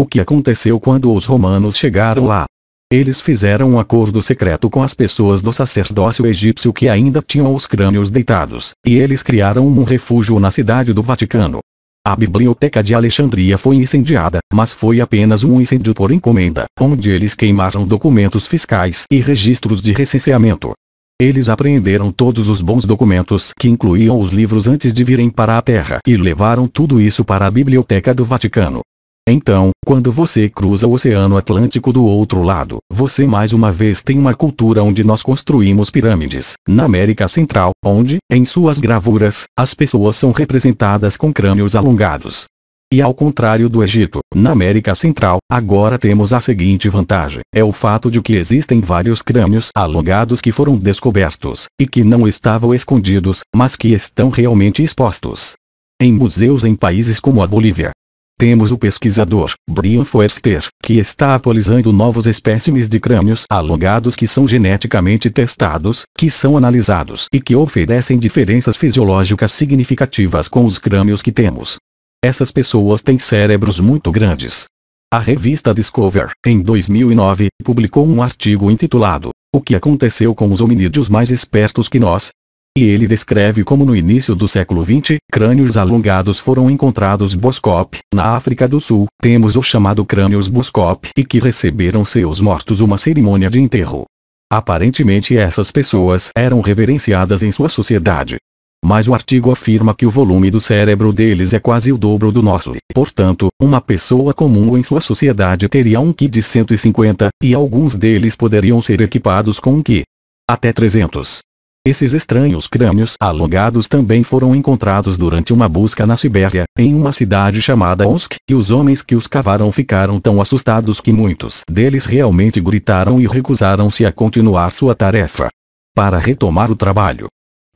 O que aconteceu quando os romanos chegaram lá? Eles fizeram um acordo secreto com as pessoas do sacerdócio egípcio que ainda tinham os crânios deitados, e eles criaram um refúgio na cidade do Vaticano. A biblioteca de Alexandria foi incendiada, mas foi apenas um incêndio por encomenda, onde eles queimaram documentos fiscais e registros de recenseamento. Eles apreenderam todos os bons documentos que incluíam os livros antes de virem para a Terra e levaram tudo isso para a Biblioteca do Vaticano. Então, quando você cruza o Oceano Atlântico do outro lado, você mais uma vez tem uma cultura onde nós construímos pirâmides, na América Central, onde, em suas gravuras, as pessoas são representadas com crânios alongados. E ao contrário do Egito, na América Central, agora temos a seguinte vantagem, é o fato de que existem vários crânios alongados que foram descobertos, e que não estavam escondidos, mas que estão realmente expostos. Em museus em países como a Bolívia, temos o pesquisador, Brian Forster, que está atualizando novos espécimes de crânios alongados que são geneticamente testados, que são analisados e que oferecem diferenças fisiológicas significativas com os crânios que temos. Essas pessoas têm cérebros muito grandes. A revista Discover, em 2009, publicou um artigo intitulado O que aconteceu com os hominídeos mais espertos que nós, e ele descreve como no início do século XX, crânios alongados foram encontrados Boscop. Na África do Sul, temos o chamado crânios Boscop e que receberam seus mortos uma cerimônia de enterro. Aparentemente essas pessoas eram reverenciadas em sua sociedade. Mas o artigo afirma que o volume do cérebro deles é quase o dobro do nosso. Portanto, uma pessoa comum em sua sociedade teria um Ki de 150, e alguns deles poderiam ser equipados com um Ki. Até 300. Esses estranhos crânios alongados também foram encontrados durante uma busca na Sibéria, em uma cidade chamada Omsk, e os homens que os cavaram ficaram tão assustados que muitos deles realmente gritaram e recusaram-se a continuar sua tarefa. Para retomar o trabalho.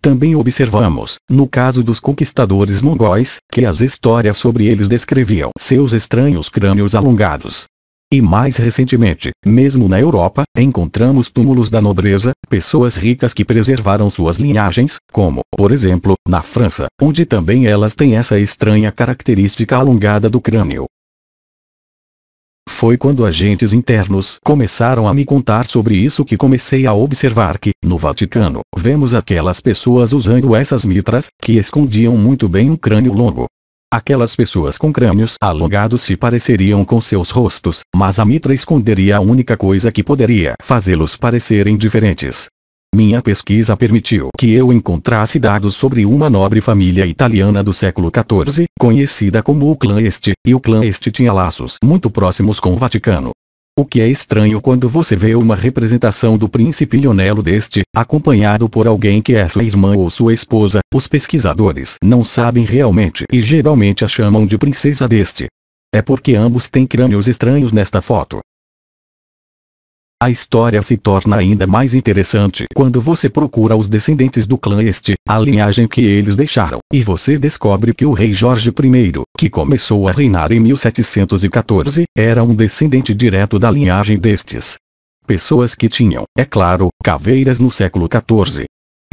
Também observamos, no caso dos conquistadores mongóis, que as histórias sobre eles descreviam seus estranhos crânios alongados, e mais recentemente, mesmo na Europa, encontramos túmulos da nobreza, pessoas ricas que preservaram suas linhagens, como, por exemplo, na França, onde também elas têm essa estranha característica alongada do crânio. Foi quando agentes internos começaram a me contar sobre isso que comecei a observar que, no Vaticano, vemos aquelas pessoas usando essas mitras, que escondiam muito bem um crânio longo, Aquelas pessoas com crânios alongados se pareceriam com seus rostos, mas a mitra esconderia a única coisa que poderia fazê-los parecerem diferentes. Minha pesquisa permitiu que eu encontrasse dados sobre uma nobre família italiana do século XIV, conhecida como o Clã Este, e o Clã Este tinha laços muito próximos com o Vaticano. O que é estranho quando você vê uma representação do príncipe Lionelo deste, acompanhado por alguém que é sua irmã ou sua esposa, os pesquisadores não sabem realmente e geralmente a chamam de princesa deste. É porque ambos têm crânios estranhos nesta foto. A história se torna ainda mais interessante quando você procura os descendentes do clã este, a linhagem que eles deixaram, e você descobre que o rei Jorge I, que começou a reinar em 1714, era um descendente direto da linhagem destes. Pessoas que tinham, é claro, caveiras no século XIV.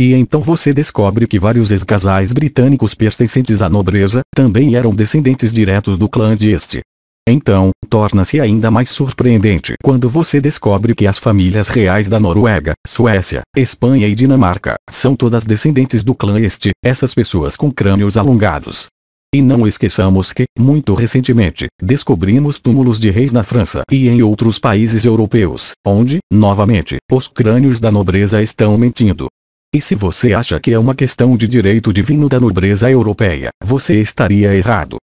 E então você descobre que vários ex-casais britânicos pertencentes à nobreza também eram descendentes diretos do clã de este. Então, torna-se ainda mais surpreendente quando você descobre que as famílias reais da Noruega, Suécia, Espanha e Dinamarca são todas descendentes do clã este, essas pessoas com crânios alongados. E não esqueçamos que, muito recentemente, descobrimos túmulos de reis na França e em outros países europeus, onde, novamente, os crânios da nobreza estão mentindo. E se você acha que é uma questão de direito divino da nobreza europeia, você estaria errado.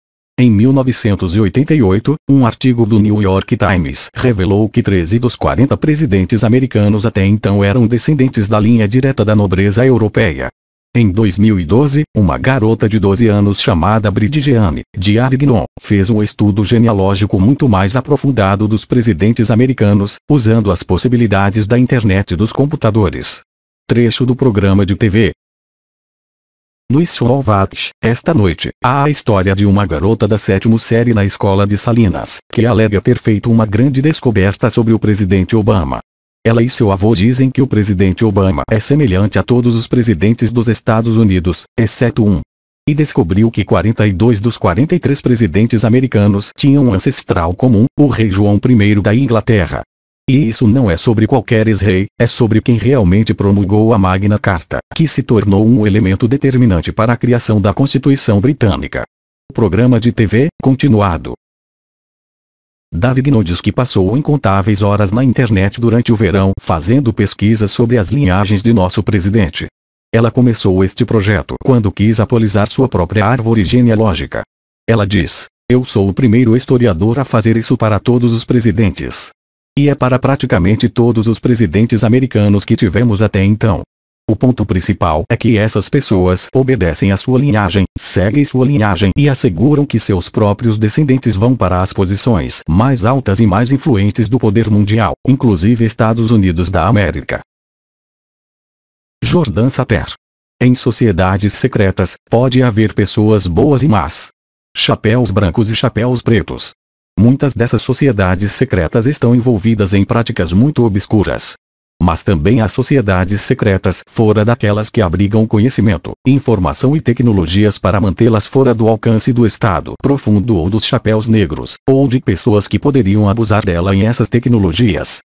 Em 1988, um artigo do New York Times revelou que 13 dos 40 presidentes americanos até então eram descendentes da linha direta da nobreza europeia. Em 2012, uma garota de 12 anos chamada Bridgiane, de Avignon, fez um estudo genealógico muito mais aprofundado dos presidentes americanos, usando as possibilidades da internet e dos computadores. Trecho do programa de TV Luiz Schwartz, esta noite, há a história de uma garota da sétima série na escola de Salinas, que alega ter feito uma grande descoberta sobre o presidente Obama. Ela e seu avô dizem que o presidente Obama é semelhante a todos os presidentes dos Estados Unidos, exceto um. E descobriu que 42 dos 43 presidentes americanos tinham um ancestral comum, o rei João I da Inglaterra. E isso não é sobre qualquer ex-rei, é sobre quem realmente promulgou a Magna Carta, que se tornou um elemento determinante para a criação da Constituição Britânica. Programa de TV, continuado. David diz que passou incontáveis horas na internet durante o verão fazendo pesquisas sobre as linhagens de nosso presidente. Ela começou este projeto quando quis atualizar sua própria árvore genealógica. Ela diz, eu sou o primeiro historiador a fazer isso para todos os presidentes. E é para praticamente todos os presidentes americanos que tivemos até então. O ponto principal é que essas pessoas obedecem à sua linhagem, seguem sua linhagem e asseguram que seus próprios descendentes vão para as posições mais altas e mais influentes do poder mundial, inclusive Estados Unidos da América. Jordan Sater Em sociedades secretas, pode haver pessoas boas e más. Chapéus brancos e chapéus pretos, Muitas dessas sociedades secretas estão envolvidas em práticas muito obscuras. Mas também há sociedades secretas fora daquelas que abrigam conhecimento, informação e tecnologias para mantê-las fora do alcance do Estado profundo ou dos chapéus negros, ou de pessoas que poderiam abusar dela em essas tecnologias.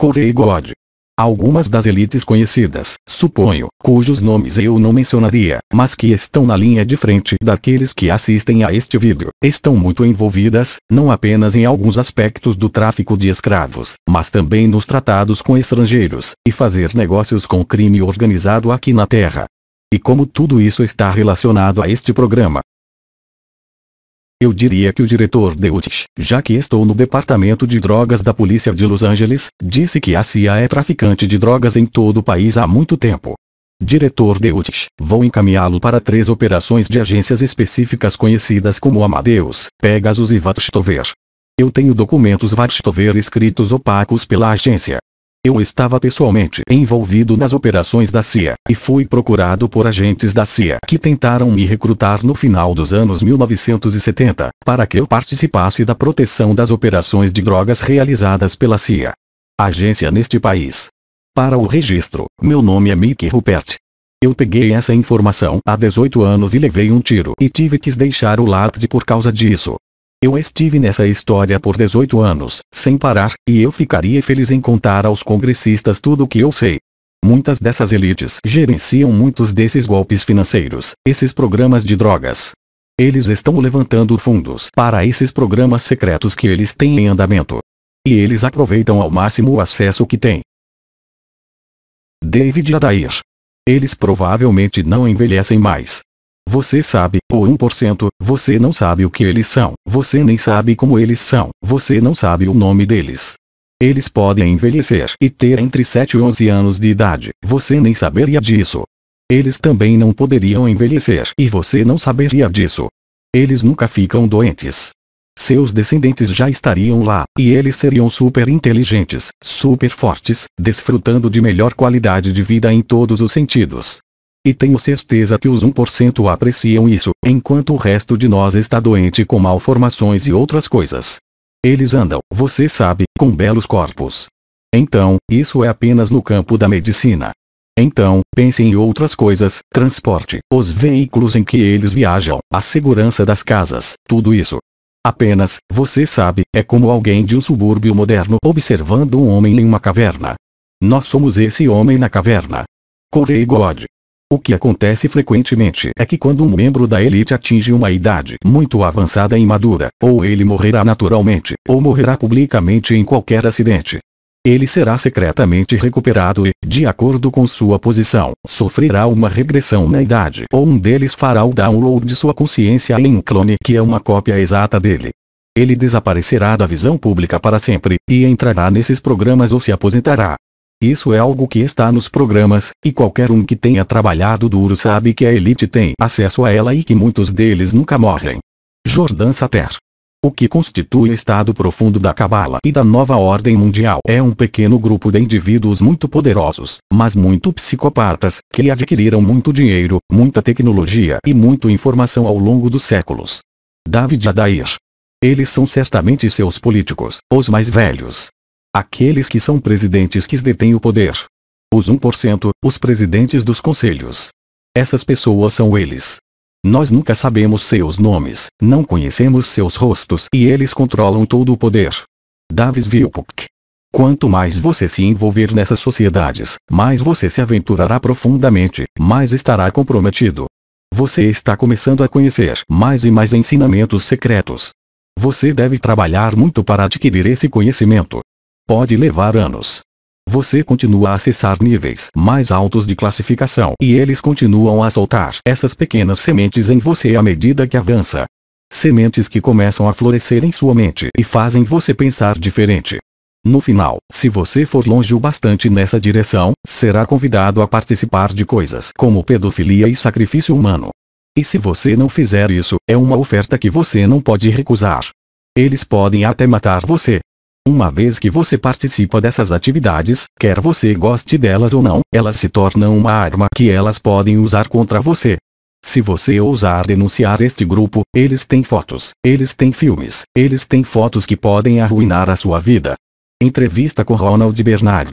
Corey God Algumas das elites conhecidas, suponho, cujos nomes eu não mencionaria, mas que estão na linha de frente daqueles que assistem a este vídeo, estão muito envolvidas, não apenas em alguns aspectos do tráfico de escravos, mas também nos tratados com estrangeiros, e fazer negócios com crime organizado aqui na Terra. E como tudo isso está relacionado a este programa, eu diria que o diretor Deutsch, já que estou no departamento de drogas da polícia de Los Angeles, disse que a CIA é traficante de drogas em todo o país há muito tempo. Diretor Deutsch, vou encaminhá-lo para três operações de agências específicas conhecidas como Amadeus, Pegasus e Vatstover. Eu tenho documentos Vatstover escritos opacos pela agência. Eu estava pessoalmente envolvido nas operações da CIA, e fui procurado por agentes da CIA que tentaram me recrutar no final dos anos 1970, para que eu participasse da proteção das operações de drogas realizadas pela CIA. Agência neste país. Para o registro, meu nome é Mickey Rupert. Eu peguei essa informação há 18 anos e levei um tiro e tive que deixar o LAPD por causa disso. Eu estive nessa história por 18 anos, sem parar, e eu ficaria feliz em contar aos congressistas tudo o que eu sei. Muitas dessas elites gerenciam muitos desses golpes financeiros, esses programas de drogas. Eles estão levantando fundos para esses programas secretos que eles têm em andamento. E eles aproveitam ao máximo o acesso que têm. David Adair. Eles provavelmente não envelhecem mais. Você sabe, ou 1%, você não sabe o que eles são, você nem sabe como eles são, você não sabe o nome deles. Eles podem envelhecer e ter entre 7 e 11 anos de idade, você nem saberia disso. Eles também não poderiam envelhecer e você não saberia disso. Eles nunca ficam doentes. Seus descendentes já estariam lá, e eles seriam super inteligentes, super fortes, desfrutando de melhor qualidade de vida em todos os sentidos. E tenho certeza que os 1% apreciam isso, enquanto o resto de nós está doente com malformações e outras coisas. Eles andam, você sabe, com belos corpos. Então, isso é apenas no campo da medicina. Então, pense em outras coisas, transporte, os veículos em que eles viajam, a segurança das casas, tudo isso. Apenas, você sabe, é como alguém de um subúrbio moderno observando um homem em uma caverna. Nós somos esse homem na caverna. Corey God. O que acontece frequentemente é que quando um membro da elite atinge uma idade muito avançada e madura, ou ele morrerá naturalmente, ou morrerá publicamente em qualquer acidente. Ele será secretamente recuperado e, de acordo com sua posição, sofrerá uma regressão na idade ou um deles fará o download de sua consciência em um clone que é uma cópia exata dele. Ele desaparecerá da visão pública para sempre, e entrará nesses programas ou se aposentará. Isso é algo que está nos programas, e qualquer um que tenha trabalhado duro sabe que a elite tem acesso a ela e que muitos deles nunca morrem. Jordan Sater o que constitui o estado profundo da Cabala e da nova ordem mundial é um pequeno grupo de indivíduos muito poderosos, mas muito psicopatas, que adquiriram muito dinheiro, muita tecnologia e muita informação ao longo dos séculos. David Adair. Eles são certamente seus políticos, os mais velhos, Aqueles que são presidentes que detêm o poder. Os 1%, os presidentes dos conselhos. Essas pessoas são eles. Nós nunca sabemos seus nomes, não conhecemos seus rostos e eles controlam todo o poder. Davis Vilpuk. Quanto mais você se envolver nessas sociedades, mais você se aventurará profundamente, mais estará comprometido. Você está começando a conhecer mais e mais ensinamentos secretos. Você deve trabalhar muito para adquirir esse conhecimento, pode levar anos. Você continua a acessar níveis mais altos de classificação e eles continuam a soltar essas pequenas sementes em você à medida que avança. Sementes que começam a florescer em sua mente e fazem você pensar diferente. No final, se você for longe o bastante nessa direção, será convidado a participar de coisas como pedofilia e sacrifício humano. E se você não fizer isso, é uma oferta que você não pode recusar. Eles podem até matar você, uma vez que você participa dessas atividades, quer você goste delas ou não, elas se tornam uma arma que elas podem usar contra você. Se você ousar denunciar este grupo, eles têm fotos, eles têm filmes, eles têm fotos que podem arruinar a sua vida. Entrevista com Ronald Bernard.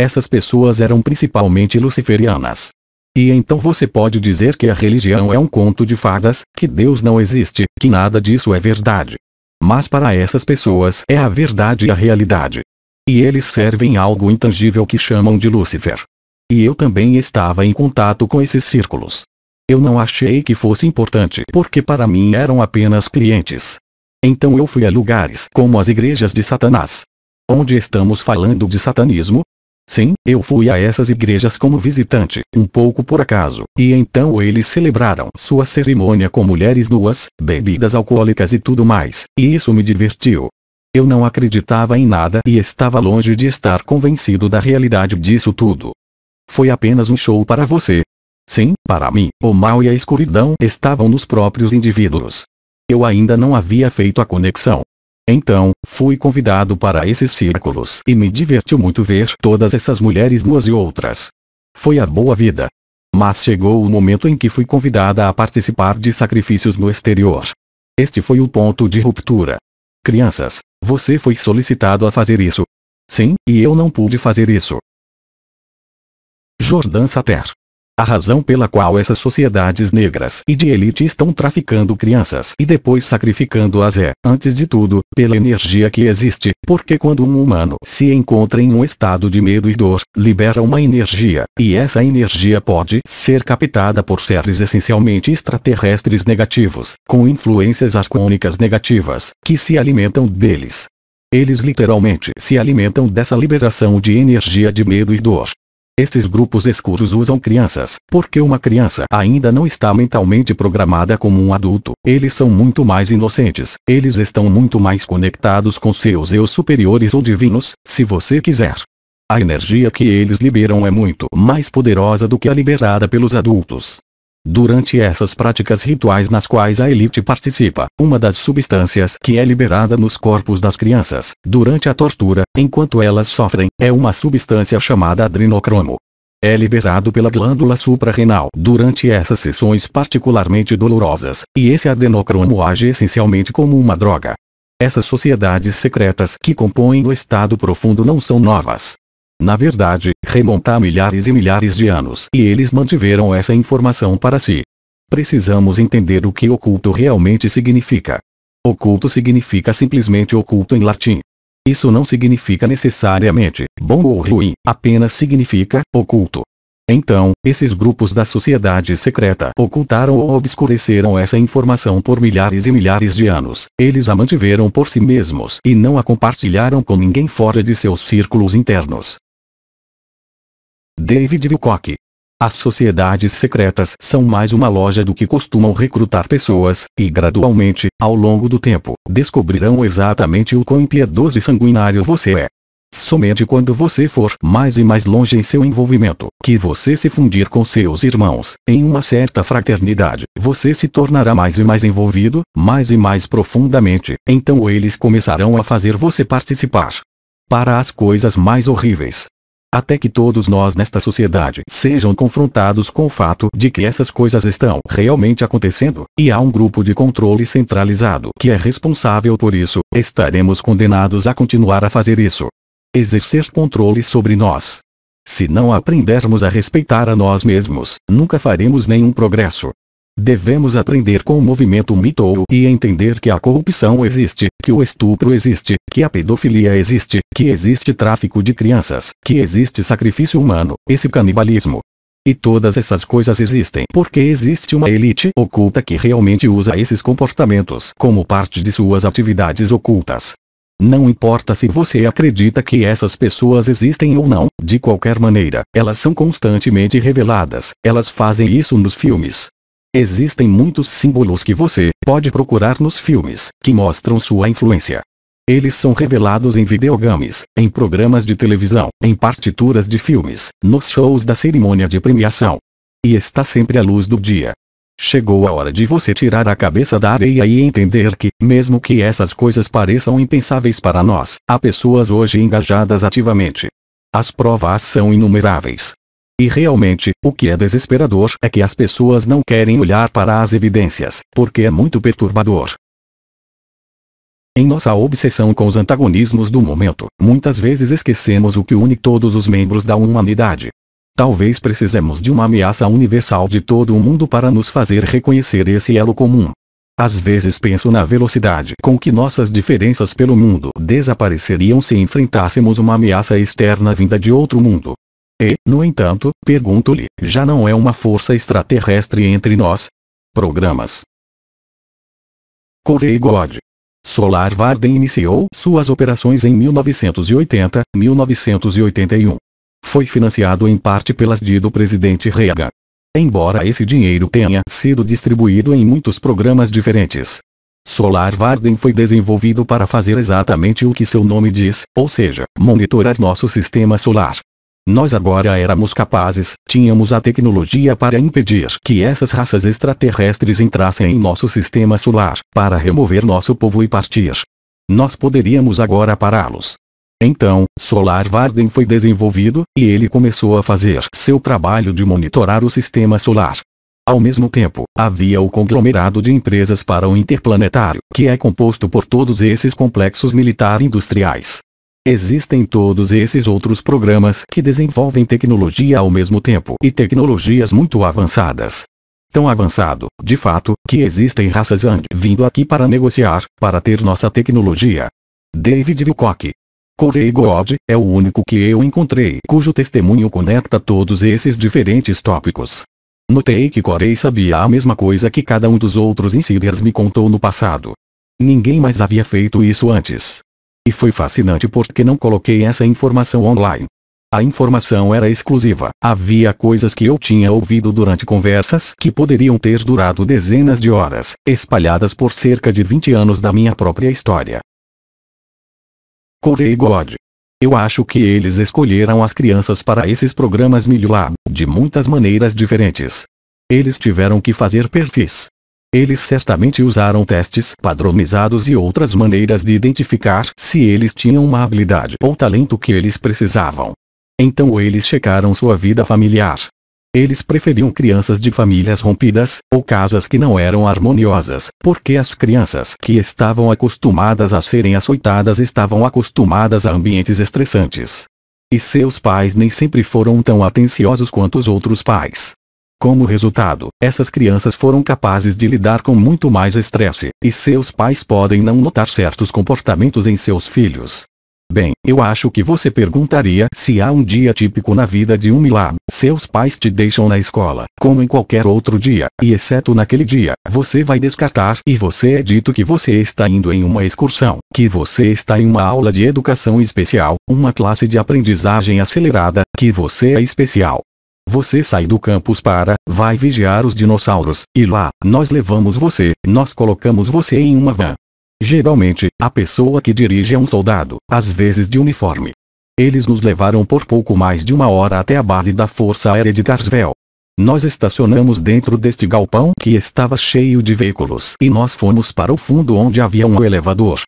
Essas pessoas eram principalmente luciferianas. E então você pode dizer que a religião é um conto de fadas, que Deus não existe, que nada disso é verdade mas para essas pessoas é a verdade e a realidade. E eles servem algo intangível que chamam de Lúcifer. E eu também estava em contato com esses círculos. Eu não achei que fosse importante porque para mim eram apenas clientes. Então eu fui a lugares como as igrejas de Satanás. Onde estamos falando de satanismo, Sim, eu fui a essas igrejas como visitante, um pouco por acaso, e então eles celebraram sua cerimônia com mulheres nuas, bebidas alcoólicas e tudo mais, e isso me divertiu. Eu não acreditava em nada e estava longe de estar convencido da realidade disso tudo. Foi apenas um show para você. Sim, para mim, o mal e a escuridão estavam nos próprios indivíduos. Eu ainda não havia feito a conexão então, fui convidado para esses círculos e me divertiu muito ver todas essas mulheres nuas e outras. Foi a boa vida. Mas chegou o momento em que fui convidada a participar de sacrifícios no exterior. Este foi o ponto de ruptura. Crianças, você foi solicitado a fazer isso. Sim, e eu não pude fazer isso. Jordan Sater a razão pela qual essas sociedades negras e de elite estão traficando crianças e depois sacrificando-as é, antes de tudo, pela energia que existe, porque quando um humano se encontra em um estado de medo e dor, libera uma energia, e essa energia pode ser captada por seres essencialmente extraterrestres negativos, com influências arcônicas negativas, que se alimentam deles. Eles literalmente se alimentam dessa liberação de energia de medo e dor, esses grupos escuros usam crianças, porque uma criança ainda não está mentalmente programada como um adulto. Eles são muito mais inocentes, eles estão muito mais conectados com seus eus superiores ou divinos, se você quiser. A energia que eles liberam é muito mais poderosa do que a liberada pelos adultos. Durante essas práticas rituais nas quais a elite participa, uma das substâncias que é liberada nos corpos das crianças, durante a tortura, enquanto elas sofrem, é uma substância chamada adrenocromo. É liberado pela glândula suprarrenal durante essas sessões particularmente dolorosas, e esse adenocromo age essencialmente como uma droga. Essas sociedades secretas que compõem o Estado profundo não são novas, na verdade, remonta a milhares e milhares de anos e eles mantiveram essa informação para si. Precisamos entender o que oculto realmente significa. Oculto significa simplesmente oculto em latim. Isso não significa necessariamente bom ou ruim, apenas significa oculto. Então, esses grupos da sociedade secreta ocultaram ou obscureceram essa informação por milhares e milhares de anos. Eles a mantiveram por si mesmos e não a compartilharam com ninguém fora de seus círculos internos. David Wilcock. As sociedades secretas são mais uma loja do que costumam recrutar pessoas, e gradualmente, ao longo do tempo, descobrirão exatamente o quão impiedoso e sanguinário você é. Somente quando você for mais e mais longe em seu envolvimento, que você se fundir com seus irmãos, em uma certa fraternidade, você se tornará mais e mais envolvido, mais e mais profundamente, então eles começarão a fazer você participar. Para as coisas mais horríveis, até que todos nós nesta sociedade sejam confrontados com o fato de que essas coisas estão realmente acontecendo, e há um grupo de controle centralizado que é responsável por isso, estaremos condenados a continuar a fazer isso. Exercer controle sobre nós. Se não aprendermos a respeitar a nós mesmos, nunca faremos nenhum progresso. Devemos aprender com o movimento Mitou e entender que a corrupção existe, que o estupro existe, que a pedofilia existe, que existe tráfico de crianças, que existe sacrifício humano, esse canibalismo. E todas essas coisas existem porque existe uma elite oculta que realmente usa esses comportamentos como parte de suas atividades ocultas. Não importa se você acredita que essas pessoas existem ou não, de qualquer maneira, elas são constantemente reveladas, elas fazem isso nos filmes. Existem muitos símbolos que você pode procurar nos filmes, que mostram sua influência. Eles são revelados em videogames, em programas de televisão, em partituras de filmes, nos shows da cerimônia de premiação. E está sempre à luz do dia. Chegou a hora de você tirar a cabeça da areia e entender que, mesmo que essas coisas pareçam impensáveis para nós, há pessoas hoje engajadas ativamente. As provas são inumeráveis. E realmente, o que é desesperador é que as pessoas não querem olhar para as evidências, porque é muito perturbador. Em nossa obsessão com os antagonismos do momento, muitas vezes esquecemos o que une todos os membros da humanidade. Talvez precisemos de uma ameaça universal de todo o mundo para nos fazer reconhecer esse elo comum. Às vezes penso na velocidade com que nossas diferenças pelo mundo desapareceriam se enfrentássemos uma ameaça externa vinda de outro mundo. E, no entanto, pergunto-lhe, já não é uma força extraterrestre entre nós? Programas. Corey God Solar Varden iniciou suas operações em 1980, 1981. Foi financiado em parte pelas dívidas do presidente Reagan. Embora esse dinheiro tenha sido distribuído em muitos programas diferentes, Solar Varden foi desenvolvido para fazer exatamente o que seu nome diz, ou seja, monitorar nosso sistema solar. Nós agora éramos capazes, tínhamos a tecnologia para impedir que essas raças extraterrestres entrassem em nosso sistema solar, para remover nosso povo e partir. Nós poderíamos agora pará-los. Então, Solar Varden foi desenvolvido, e ele começou a fazer seu trabalho de monitorar o sistema solar. Ao mesmo tempo, havia o conglomerado de empresas para o interplanetário, que é composto por todos esses complexos militar industriais. Existem todos esses outros programas que desenvolvem tecnologia ao mesmo tempo e tecnologias muito avançadas. Tão avançado, de fato, que existem raças and vindo aqui para negociar, para ter nossa tecnologia. David Wilcock. Corey God é o único que eu encontrei cujo testemunho conecta todos esses diferentes tópicos. Notei que Corey sabia a mesma coisa que cada um dos outros insiders me contou no passado. Ninguém mais havia feito isso antes. E foi fascinante porque não coloquei essa informação online. A informação era exclusiva. Havia coisas que eu tinha ouvido durante conversas que poderiam ter durado dezenas de horas, espalhadas por cerca de 20 anos da minha própria história. Corey God. Eu acho que eles escolheram as crianças para esses programas Milho de muitas maneiras diferentes. Eles tiveram que fazer perfis, eles certamente usaram testes padronizados e outras maneiras de identificar se eles tinham uma habilidade ou talento que eles precisavam. Então eles checaram sua vida familiar. Eles preferiam crianças de famílias rompidas, ou casas que não eram harmoniosas, porque as crianças que estavam acostumadas a serem açoitadas estavam acostumadas a ambientes estressantes. E seus pais nem sempre foram tão atenciosos quanto os outros pais. Como resultado, essas crianças foram capazes de lidar com muito mais estresse, e seus pais podem não notar certos comportamentos em seus filhos. Bem, eu acho que você perguntaria se há um dia típico na vida de um milagre. Seus pais te deixam na escola, como em qualquer outro dia, e exceto naquele dia, você vai descartar e você é dito que você está indo em uma excursão, que você está em uma aula de educação especial, uma classe de aprendizagem acelerada, que você é especial, você sai do campus para, vai vigiar os dinossauros, e lá, nós levamos você, nós colocamos você em uma van. Geralmente, a pessoa que dirige é um soldado, às vezes de uniforme. Eles nos levaram por pouco mais de uma hora até a base da Força Aérea de Tarsvel. Nós estacionamos dentro deste galpão que estava cheio de veículos e nós fomos para o fundo onde havia um elevador.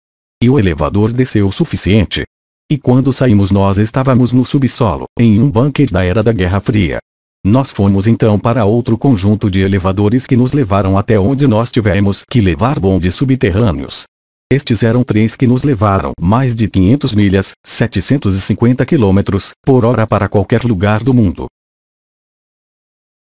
E o elevador desceu o suficiente. E quando saímos nós estávamos no subsolo, em um bunker da Era da Guerra Fria. Nós fomos então para outro conjunto de elevadores que nos levaram até onde nós tivemos que levar bondes subterrâneos. Estes eram três que nos levaram mais de 500 milhas, 750 quilômetros, por hora para qualquer lugar do mundo.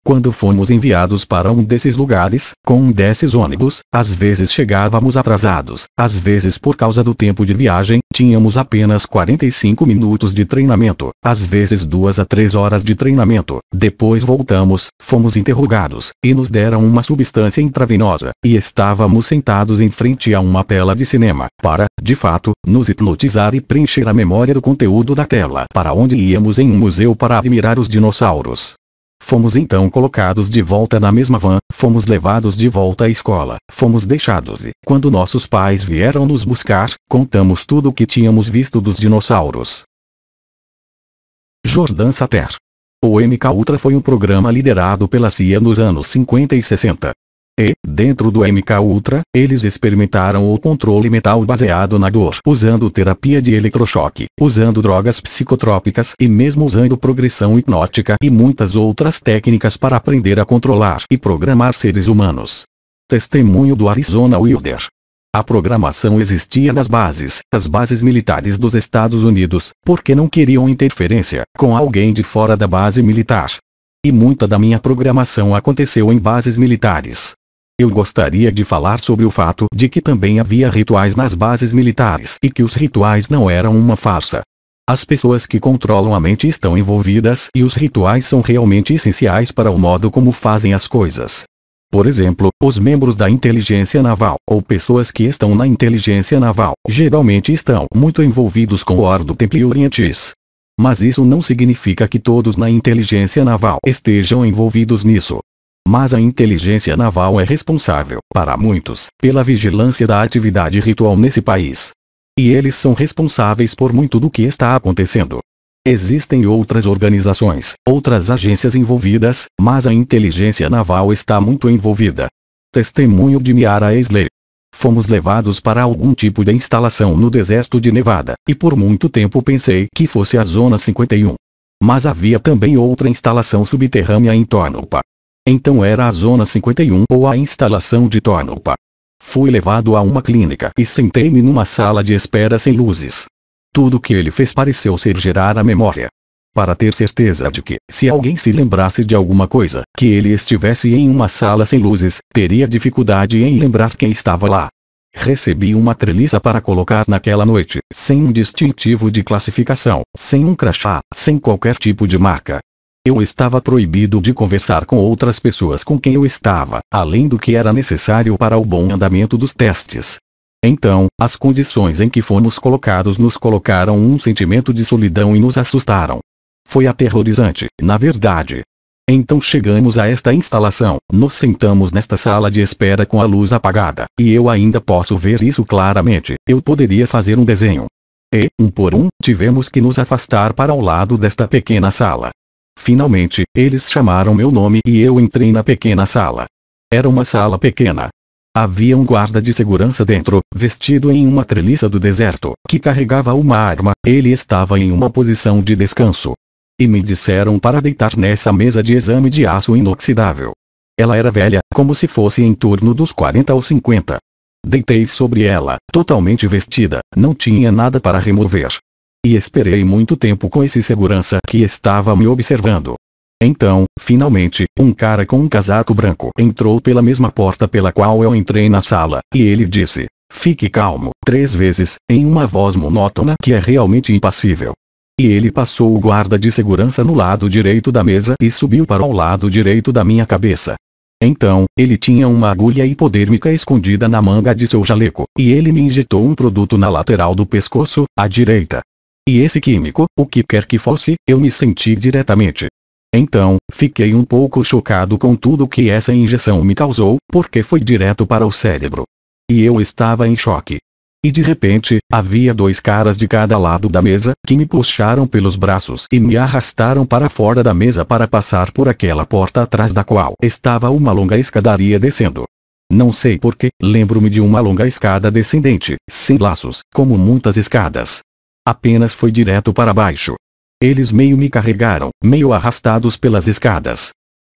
Quando fomos enviados para um desses lugares, com um desses ônibus, às vezes chegávamos atrasados, às vezes por causa do tempo de viagem, tínhamos apenas 45 minutos de treinamento, às vezes duas a três horas de treinamento. Depois voltamos, fomos interrogados, e nos deram uma substância intravenosa, e estávamos sentados em frente a uma tela de cinema, para, de fato, nos hipnotizar e preencher a memória do conteúdo da tela para onde íamos em um museu para admirar os dinossauros. Fomos então colocados de volta na mesma van, fomos levados de volta à escola, fomos deixados e, quando nossos pais vieram nos buscar, contamos tudo o que tínhamos visto dos dinossauros. Jordan Sater o MK Ultra foi um programa liderado pela CIA nos anos 50 e 60, e, dentro do MK Ultra, eles experimentaram o controle mental baseado na dor, usando terapia de eletrochoque, usando drogas psicotrópicas e mesmo usando progressão hipnótica e muitas outras técnicas para aprender a controlar e programar seres humanos. Testemunho do Arizona Wilder. A programação existia nas bases, as bases militares dos Estados Unidos, porque não queriam interferência com alguém de fora da base militar. E muita da minha programação aconteceu em bases militares. Eu gostaria de falar sobre o fato de que também havia rituais nas bases militares e que os rituais não eram uma farsa. As pessoas que controlam a mente estão envolvidas e os rituais são realmente essenciais para o modo como fazem as coisas. Por exemplo, os membros da inteligência naval ou pessoas que estão na inteligência naval geralmente estão muito envolvidos com o Ordo Templi Orientis. Mas isso não significa que todos na inteligência naval estejam envolvidos nisso. Mas a inteligência naval é responsável, para muitos, pela vigilância da atividade ritual nesse país. E eles são responsáveis por muito do que está acontecendo. Existem outras organizações, outras agências envolvidas, mas a inteligência naval está muito envolvida. Testemunho de Miara Eisley. Fomos levados para algum tipo de instalação no deserto de Nevada, e por muito tempo pensei que fosse a Zona 51. Mas havia também outra instalação subterrânea em Tónopa, então era a Zona 51 ou a instalação de Tornopa. Fui levado a uma clínica e sentei-me numa sala de espera sem luzes. Tudo que ele fez pareceu ser gerar a memória. Para ter certeza de que, se alguém se lembrasse de alguma coisa, que ele estivesse em uma sala sem luzes, teria dificuldade em lembrar quem estava lá. Recebi uma treliça para colocar naquela noite, sem um distintivo de classificação, sem um crachá, sem qualquer tipo de marca, eu estava proibido de conversar com outras pessoas com quem eu estava, além do que era necessário para o bom andamento dos testes. Então, as condições em que fomos colocados nos colocaram um sentimento de solidão e nos assustaram. Foi aterrorizante, na verdade. Então chegamos a esta instalação, nos sentamos nesta sala de espera com a luz apagada, e eu ainda posso ver isso claramente, eu poderia fazer um desenho. E, um por um, tivemos que nos afastar para o lado desta pequena sala. Finalmente, eles chamaram meu nome e eu entrei na pequena sala. Era uma sala pequena. Havia um guarda de segurança dentro, vestido em uma treliça do deserto, que carregava uma arma, ele estava em uma posição de descanso. E me disseram para deitar nessa mesa de exame de aço inoxidável. Ela era velha, como se fosse em torno dos 40 ou 50. Deitei sobre ela, totalmente vestida, não tinha nada para remover. E esperei muito tempo com esse segurança que estava me observando. Então, finalmente, um cara com um casaco branco entrou pela mesma porta pela qual eu entrei na sala, e ele disse: Fique calmo, três vezes, em uma voz monótona que é realmente impassível. E ele passou o guarda de segurança no lado direito da mesa e subiu para o lado direito da minha cabeça. Então, ele tinha uma agulha hipodérmica escondida na manga de seu jaleco, e ele me injetou um produto na lateral do pescoço, à direita. E esse químico, o que quer que fosse, eu me senti diretamente. Então, fiquei um pouco chocado com tudo que essa injeção me causou, porque foi direto para o cérebro. E eu estava em choque. E de repente, havia dois caras de cada lado da mesa, que me puxaram pelos braços e me arrastaram para fora da mesa para passar por aquela porta atrás da qual estava uma longa escadaria descendo. Não sei porquê, lembro-me de uma longa escada descendente, sem laços, como muitas escadas, Apenas foi direto para baixo. Eles meio me carregaram, meio arrastados pelas escadas.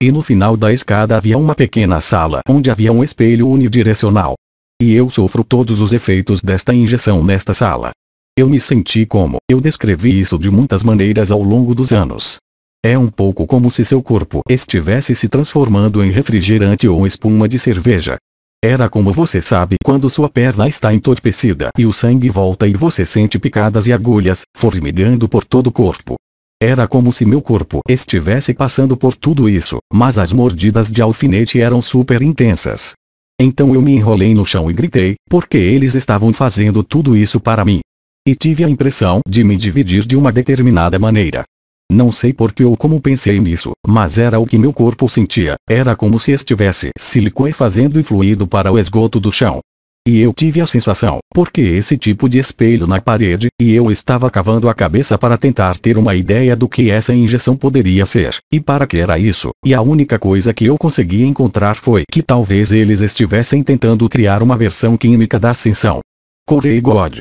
E no final da escada havia uma pequena sala onde havia um espelho unidirecional. E eu sofro todos os efeitos desta injeção nesta sala. Eu me senti como, eu descrevi isso de muitas maneiras ao longo dos anos. É um pouco como se seu corpo estivesse se transformando em refrigerante ou espuma de cerveja, era como você sabe quando sua perna está entorpecida e o sangue volta e você sente picadas e agulhas, formigando por todo o corpo. Era como se meu corpo estivesse passando por tudo isso, mas as mordidas de alfinete eram super intensas. Então eu me enrolei no chão e gritei, porque eles estavam fazendo tudo isso para mim. E tive a impressão de me dividir de uma determinada maneira. Não sei por que ou como pensei nisso, mas era o que meu corpo sentia, era como se estivesse silicone fazendo e fluido para o esgoto do chão. E eu tive a sensação, porque esse tipo de espelho na parede, e eu estava cavando a cabeça para tentar ter uma ideia do que essa injeção poderia ser, e para que era isso, e a única coisa que eu consegui encontrar foi que talvez eles estivessem tentando criar uma versão química da ascensão. Corei God.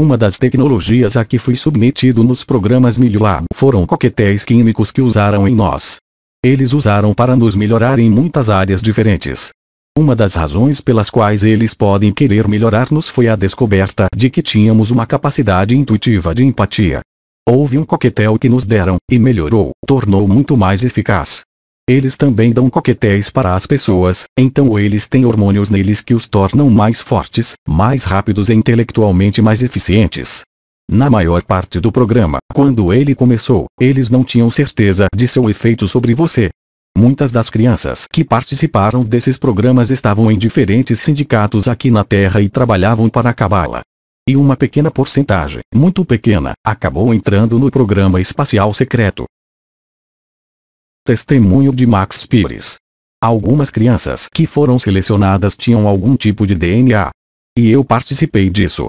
Uma das tecnologias a que fui submetido nos programas Mililab foram coquetéis químicos que usaram em nós. Eles usaram para nos melhorar em muitas áreas diferentes. Uma das razões pelas quais eles podem querer melhorar-nos foi a descoberta de que tínhamos uma capacidade intuitiva de empatia. Houve um coquetel que nos deram, e melhorou, tornou muito mais eficaz. Eles também dão coquetéis para as pessoas, então eles têm hormônios neles que os tornam mais fortes, mais rápidos e intelectualmente mais eficientes. Na maior parte do programa, quando ele começou, eles não tinham certeza de seu efeito sobre você. Muitas das crianças que participaram desses programas estavam em diferentes sindicatos aqui na Terra e trabalhavam para acabá-la. E uma pequena porcentagem, muito pequena, acabou entrando no programa espacial secreto. Testemunho de Max Pires. Algumas crianças que foram selecionadas tinham algum tipo de DNA. E eu participei disso.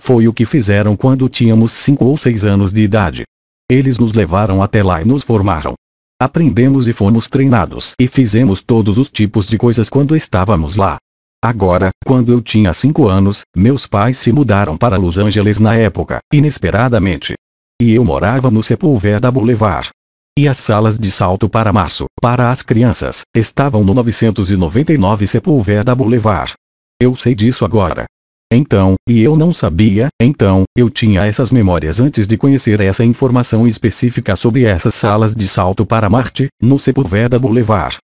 Foi o que fizeram quando tínhamos 5 ou 6 anos de idade. Eles nos levaram até lá e nos formaram. Aprendemos e fomos treinados e fizemos todos os tipos de coisas quando estávamos lá. Agora, quando eu tinha 5 anos, meus pais se mudaram para Los Angeles na época, inesperadamente. E eu morava no Sepulveda Boulevard, e as salas de salto para março, para as crianças, estavam no 999 Sepulveda Boulevard. Eu sei disso agora. Então, e eu não sabia, então, eu tinha essas memórias antes de conhecer essa informação específica sobre essas salas de salto para Marte, no Sepulveda Boulevard.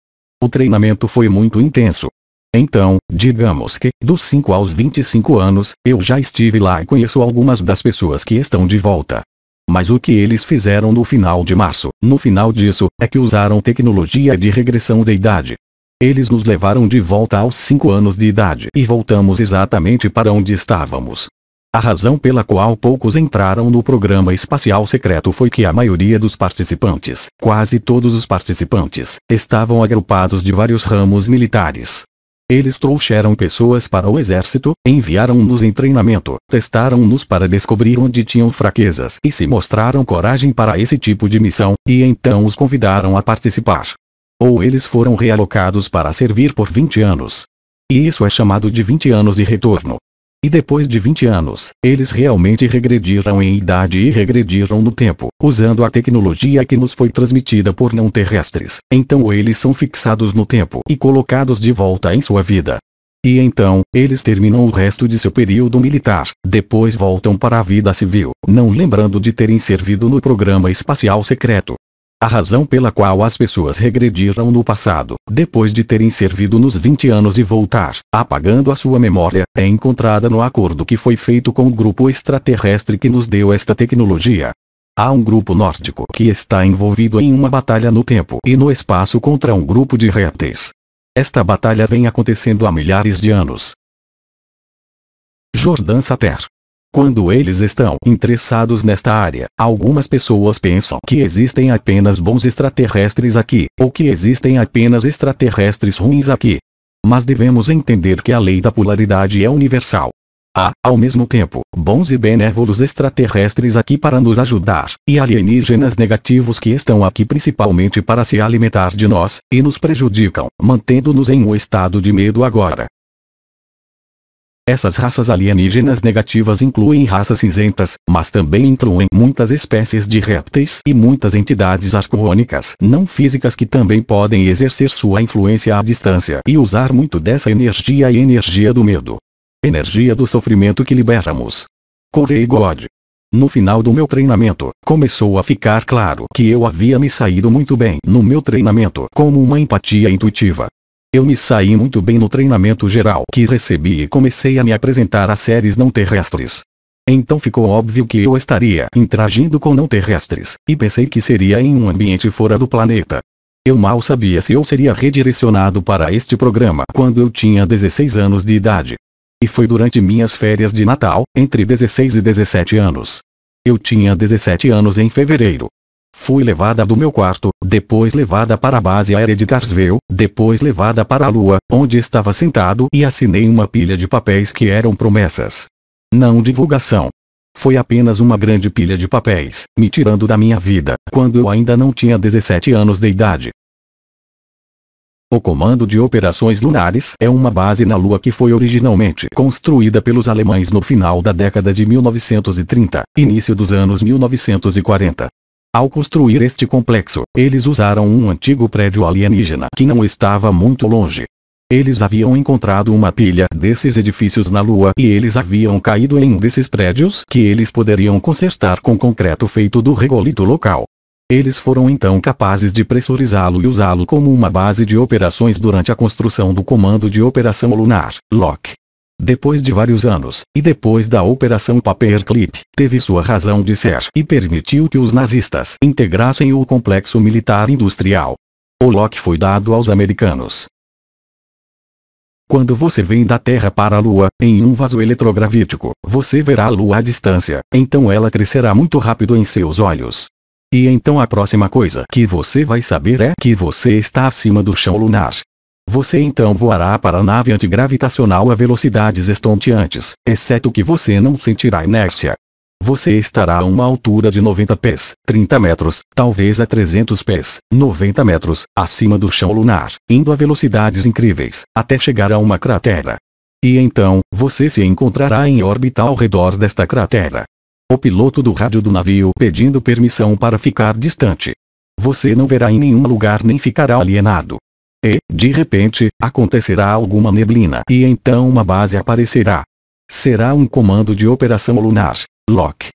O treinamento foi muito intenso. Então, digamos que, dos 5 aos 25 anos, eu já estive lá e conheço algumas das pessoas que estão de volta. Mas o que eles fizeram no final de março, no final disso, é que usaram tecnologia de regressão da idade. Eles nos levaram de volta aos 5 anos de idade e voltamos exatamente para onde estávamos. A razão pela qual poucos entraram no programa espacial secreto foi que a maioria dos participantes, quase todos os participantes, estavam agrupados de vários ramos militares. Eles trouxeram pessoas para o exército, enviaram-nos em treinamento, testaram-nos para descobrir onde tinham fraquezas e se mostraram coragem para esse tipo de missão, e então os convidaram a participar. Ou eles foram realocados para servir por 20 anos. E isso é chamado de 20 anos de retorno. E depois de 20 anos, eles realmente regrediram em idade e regrediram no tempo, usando a tecnologia que nos foi transmitida por não terrestres. Então eles são fixados no tempo e colocados de volta em sua vida. E então, eles terminam o resto de seu período militar, depois voltam para a vida civil, não lembrando de terem servido no programa espacial secreto. A razão pela qual as pessoas regrediram no passado, depois de terem servido nos 20 anos e voltar, apagando a sua memória, é encontrada no acordo que foi feito com o grupo extraterrestre que nos deu esta tecnologia. Há um grupo nórdico que está envolvido em uma batalha no tempo e no espaço contra um grupo de répteis. Esta batalha vem acontecendo há milhares de anos. Jordan Sater quando eles estão interessados nesta área, algumas pessoas pensam que existem apenas bons extraterrestres aqui, ou que existem apenas extraterrestres ruins aqui. Mas devemos entender que a lei da polaridade é universal. Há, ao mesmo tempo, bons e benévolos extraterrestres aqui para nos ajudar, e alienígenas negativos que estão aqui principalmente para se alimentar de nós, e nos prejudicam, mantendo-nos em um estado de medo agora. Essas raças alienígenas negativas incluem raças cinzentas, mas também incluem muitas espécies de répteis e muitas entidades arcônicas não físicas que também podem exercer sua influência à distância e usar muito dessa energia e energia do medo. Energia do sofrimento que liberamos. Corey God. No final do meu treinamento, começou a ficar claro que eu havia me saído muito bem no meu treinamento como uma empatia intuitiva, eu me saí muito bem no treinamento geral que recebi e comecei a me apresentar a séries não terrestres. Então ficou óbvio que eu estaria interagindo com não terrestres, e pensei que seria em um ambiente fora do planeta. Eu mal sabia se eu seria redirecionado para este programa quando eu tinha 16 anos de idade. E foi durante minhas férias de Natal, entre 16 e 17 anos. Eu tinha 17 anos em fevereiro, Fui levada do meu quarto, depois levada para a base aérea de Carsville, depois levada para a lua, onde estava sentado e assinei uma pilha de papéis que eram promessas. Não divulgação. Foi apenas uma grande pilha de papéis, me tirando da minha vida, quando eu ainda não tinha 17 anos de idade. O Comando de Operações Lunares é uma base na Lua que foi originalmente construída pelos alemães no final da década de 1930, início dos anos 1940. Ao construir este complexo, eles usaram um antigo prédio alienígena que não estava muito longe. Eles haviam encontrado uma pilha desses edifícios na Lua e eles haviam caído em um desses prédios que eles poderiam consertar com concreto feito do regolito local. Eles foram então capazes de pressurizá-lo e usá-lo como uma base de operações durante a construção do Comando de Operação Lunar, LOC. Depois de vários anos, e depois da Operação Paperclip, teve sua razão de ser e permitiu que os nazistas integrassem o complexo militar industrial. O lock foi dado aos americanos. Quando você vem da Terra para a Lua, em um vaso eletrogravítico, você verá a Lua à distância, então ela crescerá muito rápido em seus olhos. E então a próxima coisa que você vai saber é que você está acima do chão lunar. Você então voará para a nave antigravitacional a velocidades estonteantes, exceto que você não sentirá inércia. Você estará a uma altura de 90 pés, 30 metros, talvez a 300 pés, 90 metros, acima do chão lunar, indo a velocidades incríveis, até chegar a uma cratera. E então, você se encontrará em órbita ao redor desta cratera. O piloto do rádio do navio pedindo permissão para ficar distante. Você não verá em nenhum lugar nem ficará alienado. E, de repente, acontecerá alguma neblina e então uma base aparecerá. Será um comando de operação lunar. Lock.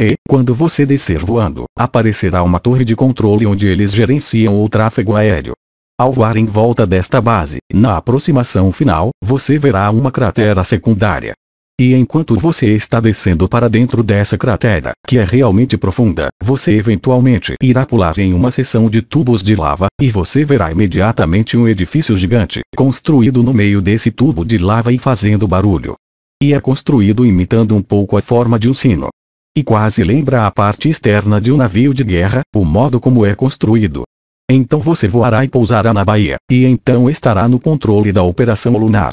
E, quando você descer voando, aparecerá uma torre de controle onde eles gerenciam o tráfego aéreo. Ao voar em volta desta base, na aproximação final, você verá uma cratera secundária. E enquanto você está descendo para dentro dessa cratera, que é realmente profunda, você eventualmente irá pular em uma seção de tubos de lava, e você verá imediatamente um edifício gigante, construído no meio desse tubo de lava e fazendo barulho. E é construído imitando um pouco a forma de um sino. E quase lembra a parte externa de um navio de guerra, o modo como é construído. Então você voará e pousará na Bahia, e então estará no controle da Operação Lunar.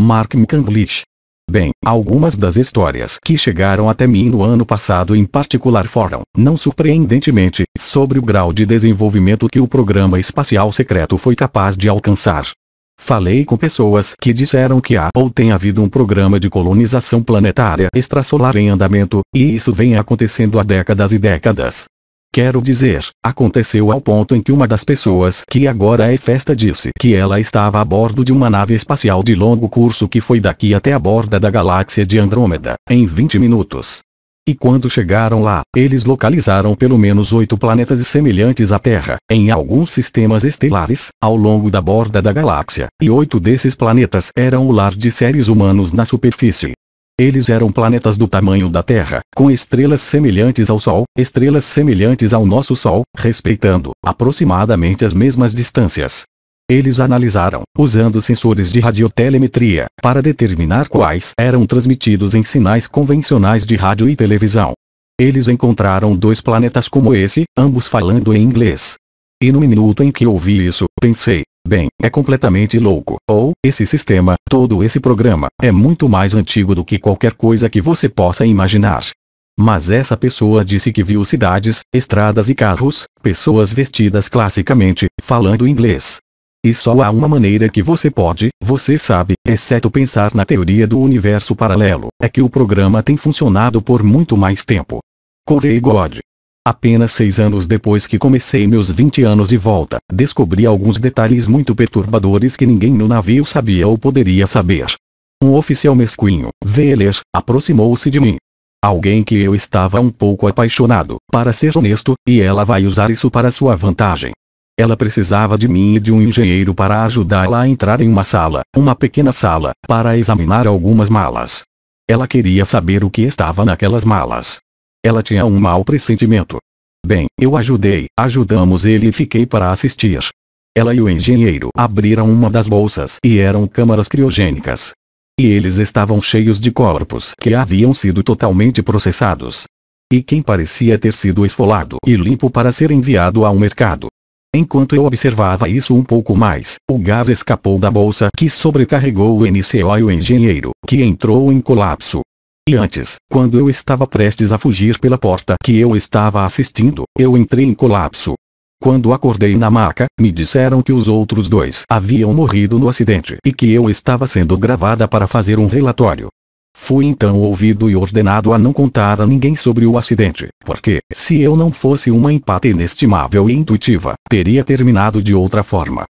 Mark McCandlish Bem, algumas das histórias que chegaram até mim no ano passado em particular foram, não surpreendentemente, sobre o grau de desenvolvimento que o programa espacial secreto foi capaz de alcançar. Falei com pessoas que disseram que há ou tem havido um programa de colonização planetária extrasolar em andamento, e isso vem acontecendo há décadas e décadas. Quero dizer, aconteceu ao ponto em que uma das pessoas que agora é festa disse que ela estava a bordo de uma nave espacial de longo curso que foi daqui até a borda da galáxia de Andrômeda, em 20 minutos. E quando chegaram lá, eles localizaram pelo menos oito planetas semelhantes à Terra, em alguns sistemas estelares, ao longo da borda da galáxia, e oito desses planetas eram o lar de seres humanos na superfície. Eles eram planetas do tamanho da Terra, com estrelas semelhantes ao Sol, estrelas semelhantes ao nosso Sol, respeitando, aproximadamente as mesmas distâncias. Eles analisaram, usando sensores de radiotelemetria, para determinar quais eram transmitidos em sinais convencionais de rádio e televisão. Eles encontraram dois planetas como esse, ambos falando em inglês. E no minuto em que ouvi isso, pensei, Bem, é completamente louco. Ou, esse sistema, todo esse programa, é muito mais antigo do que qualquer coisa que você possa imaginar. Mas essa pessoa disse que viu cidades, estradas e carros, pessoas vestidas classicamente, falando inglês. E só há uma maneira que você pode, você sabe, exceto pensar na teoria do universo paralelo, é que o programa tem funcionado por muito mais tempo. Corey God, Apenas seis anos depois que comecei meus 20 anos de volta, descobri alguns detalhes muito perturbadores que ninguém no navio sabia ou poderia saber. Um oficial mesquinho, Veler, aproximou-se de mim. Alguém que eu estava um pouco apaixonado, para ser honesto, e ela vai usar isso para sua vantagem. Ela precisava de mim e de um engenheiro para ajudá-la a entrar em uma sala, uma pequena sala, para examinar algumas malas. Ela queria saber o que estava naquelas malas. Ela tinha um mau pressentimento. Bem, eu ajudei, ajudamos ele e fiquei para assistir. Ela e o engenheiro abriram uma das bolsas e eram câmaras criogênicas. E eles estavam cheios de corpos que haviam sido totalmente processados. E quem parecia ter sido esfolado e limpo para ser enviado ao mercado. Enquanto eu observava isso um pouco mais, o gás escapou da bolsa que sobrecarregou o NCO e o engenheiro, que entrou em colapso antes, quando eu estava prestes a fugir pela porta que eu estava assistindo, eu entrei em colapso. Quando acordei na maca, me disseram que os outros dois haviam morrido no acidente e que eu estava sendo gravada para fazer um relatório. Fui então ouvido e ordenado a não contar a ninguém sobre o acidente, porque, se eu não fosse uma empata inestimável e intuitiva, teria terminado de outra forma.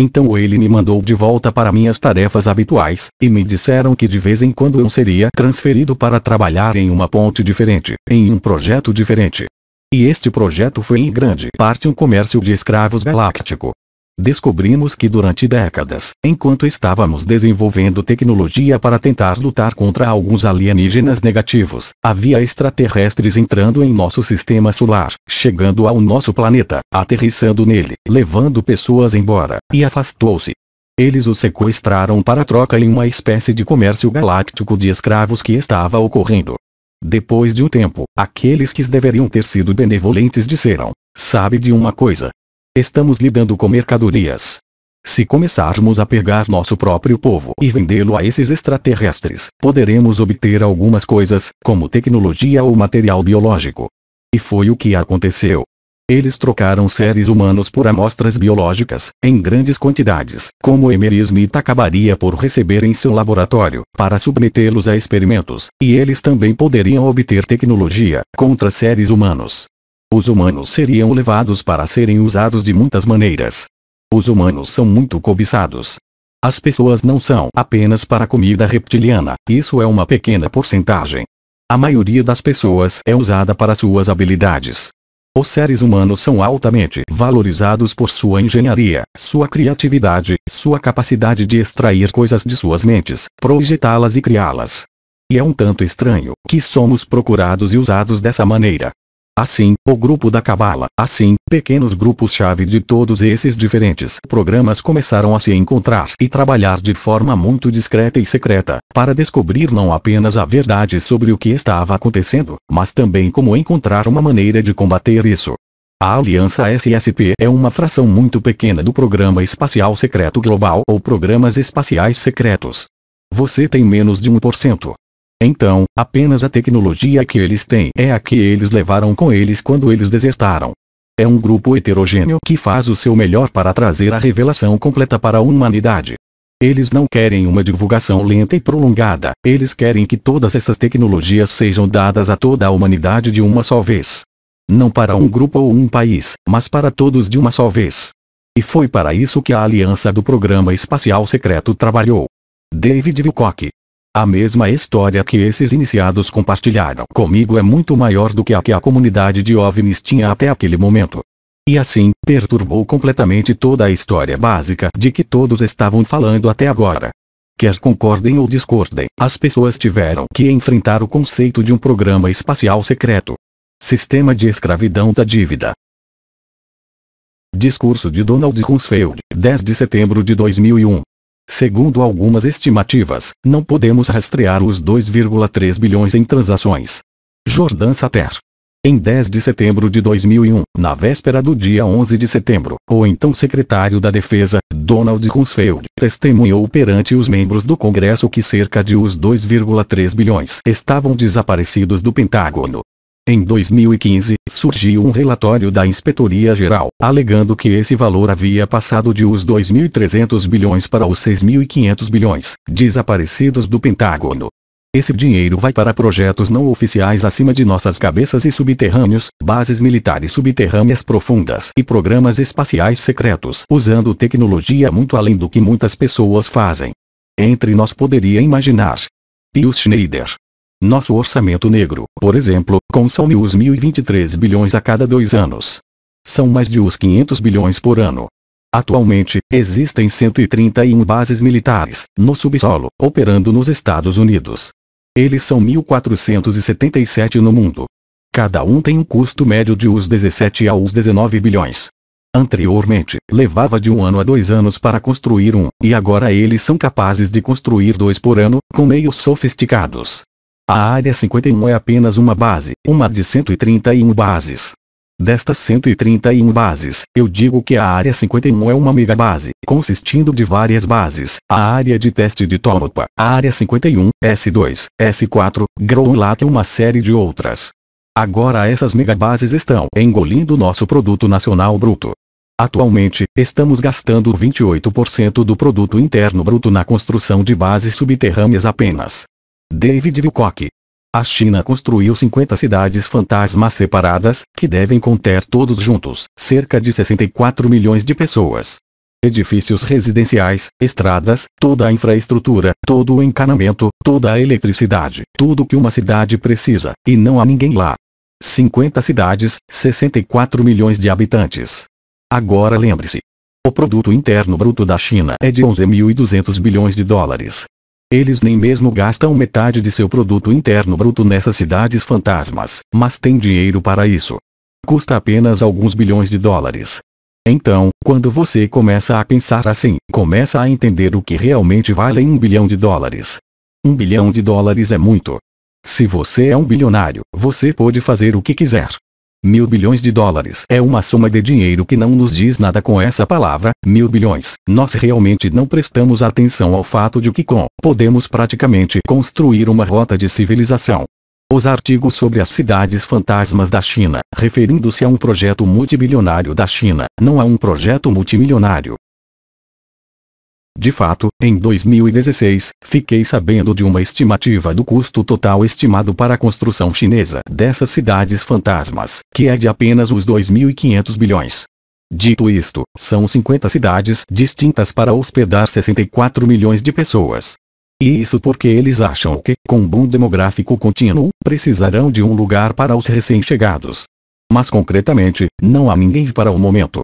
Então ele me mandou de volta para minhas tarefas habituais, e me disseram que de vez em quando eu seria transferido para trabalhar em uma ponte diferente, em um projeto diferente. E este projeto foi em grande parte um comércio de escravos galáctico. Descobrimos que durante décadas, enquanto estávamos desenvolvendo tecnologia para tentar lutar contra alguns alienígenas negativos, havia extraterrestres entrando em nosso sistema solar, chegando ao nosso planeta, aterrissando nele, levando pessoas embora, e afastou-se. Eles o sequestraram para troca em uma espécie de comércio galáctico de escravos que estava ocorrendo. Depois de um tempo, aqueles que deveriam ter sido benevolentes disseram: Sabe de uma coisa, Estamos lidando com mercadorias. Se começarmos a pegar nosso próprio povo e vendê-lo a esses extraterrestres, poderemos obter algumas coisas, como tecnologia ou material biológico. E foi o que aconteceu. Eles trocaram seres humanos por amostras biológicas, em grandes quantidades, como Emery Smith acabaria por receber em seu laboratório, para submetê-los a experimentos, e eles também poderiam obter tecnologia, contra seres humanos. Os humanos seriam levados para serem usados de muitas maneiras. Os humanos são muito cobiçados. As pessoas não são apenas para comida reptiliana, isso é uma pequena porcentagem. A maioria das pessoas é usada para suas habilidades. Os seres humanos são altamente valorizados por sua engenharia, sua criatividade, sua capacidade de extrair coisas de suas mentes, projetá-las e criá-las. E é um tanto estranho que somos procurados e usados dessa maneira. Assim, o grupo da Cabala. Assim, pequenos grupos-chave de todos esses diferentes programas começaram a se encontrar e trabalhar de forma muito discreta e secreta, para descobrir não apenas a verdade sobre o que estava acontecendo, mas também como encontrar uma maneira de combater isso. A Aliança SSP é uma fração muito pequena do Programa Espacial Secreto Global ou Programas Espaciais Secretos. Você tem menos de 1%. Então, apenas a tecnologia que eles têm é a que eles levaram com eles quando eles desertaram. É um grupo heterogêneo que faz o seu melhor para trazer a revelação completa para a humanidade. Eles não querem uma divulgação lenta e prolongada, eles querem que todas essas tecnologias sejam dadas a toda a humanidade de uma só vez. Não para um grupo ou um país, mas para todos de uma só vez. E foi para isso que a aliança do programa espacial secreto trabalhou. David Wilcock, a mesma história que esses iniciados compartilharam comigo é muito maior do que a que a comunidade de OVNIs tinha até aquele momento. E assim, perturbou completamente toda a história básica de que todos estavam falando até agora. Quer concordem ou discordem, as pessoas tiveram que enfrentar o conceito de um programa espacial secreto. Sistema de escravidão da dívida. Discurso de Donald Rumsfeld, 10 de setembro de 2001. Segundo algumas estimativas, não podemos rastrear os 2,3 bilhões em transações. Jordan Sater. Em 10 de setembro de 2001, na véspera do dia 11 de setembro, o então secretário da Defesa, Donald Rumsfeld, testemunhou perante os membros do Congresso que cerca de os 2,3 bilhões estavam desaparecidos do Pentágono. Em 2015, surgiu um relatório da Inspetoria Geral, alegando que esse valor havia passado de os 2.300 bilhões para os 6.500 bilhões, desaparecidos do Pentágono. Esse dinheiro vai para projetos não oficiais acima de nossas cabeças e subterrâneos, bases militares subterrâneas profundas e programas espaciais secretos usando tecnologia muito além do que muitas pessoas fazem. Entre nós poderia imaginar. E o Schneider, nosso orçamento negro, por exemplo, consome os 1.023 bilhões a cada dois anos. São mais de os 500 bilhões por ano. Atualmente, existem 131 bases militares, no subsolo, operando nos Estados Unidos. Eles são 1.477 no mundo. Cada um tem um custo médio de os 17 a os 19 bilhões. Anteriormente, levava de um ano a dois anos para construir um, e agora eles são capazes de construir dois por ano, com meios sofisticados. A área 51 é apenas uma base, uma de 131 bases. Destas 131 bases, eu digo que a área 51 é uma megabase, consistindo de várias bases, a área de teste de Tomopa, a área 51, S2, S4, Groenlat e uma série de outras. Agora essas megabases estão engolindo nosso produto nacional bruto. Atualmente, estamos gastando 28% do produto interno bruto na construção de bases subterrâneas apenas. David Wilcock. A China construiu 50 cidades fantasmas separadas, que devem conter todos juntos, cerca de 64 milhões de pessoas. Edifícios residenciais, estradas, toda a infraestrutura, todo o encanamento, toda a eletricidade, tudo que uma cidade precisa, e não há ninguém lá. 50 cidades, 64 milhões de habitantes. Agora lembre-se. O produto interno bruto da China é de 11.200 bilhões de dólares, eles nem mesmo gastam metade de seu produto interno bruto nessas cidades fantasmas, mas têm dinheiro para isso. Custa apenas alguns bilhões de dólares. Então, quando você começa a pensar assim, começa a entender o que realmente vale um bilhão de dólares. Um bilhão de dólares é muito. Se você é um bilionário, você pode fazer o que quiser. Mil bilhões de dólares é uma soma de dinheiro que não nos diz nada com essa palavra, mil bilhões. Nós realmente não prestamos atenção ao fato de que com podemos praticamente construir uma rota de civilização. Os artigos sobre as cidades fantasmas da China, referindo-se a um projeto multibilionário da China, não a um projeto multimilionário, de fato, em 2016, fiquei sabendo de uma estimativa do custo total estimado para a construção chinesa dessas cidades fantasmas, que é de apenas os 2.500 bilhões. Dito isto, são 50 cidades distintas para hospedar 64 milhões de pessoas. E isso porque eles acham que, com um boom demográfico contínuo, precisarão de um lugar para os recém-chegados. Mas concretamente, não há ninguém para o momento.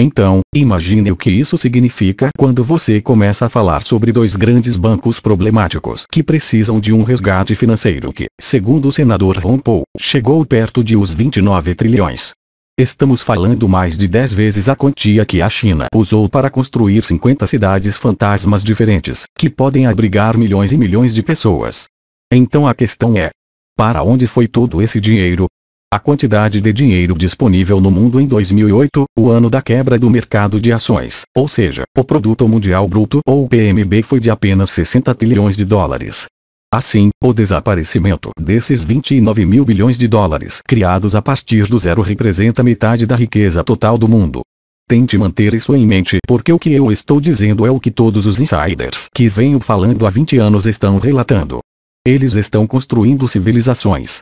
Então, imagine o que isso significa quando você começa a falar sobre dois grandes bancos problemáticos que precisam de um resgate financeiro que, segundo o senador Ron Paul, chegou perto de os 29 trilhões. Estamos falando mais de 10 vezes a quantia que a China usou para construir 50 cidades fantasmas diferentes, que podem abrigar milhões e milhões de pessoas. Então a questão é: para onde foi todo esse dinheiro? A quantidade de dinheiro disponível no mundo em 2008, o ano da quebra do mercado de ações, ou seja, o produto mundial bruto ou PMB foi de apenas 60 trilhões de dólares. Assim, o desaparecimento desses 29 mil bilhões de dólares criados a partir do zero representa metade da riqueza total do mundo. Tente manter isso em mente porque o que eu estou dizendo é o que todos os insiders que venho falando há 20 anos estão relatando. Eles estão construindo civilizações,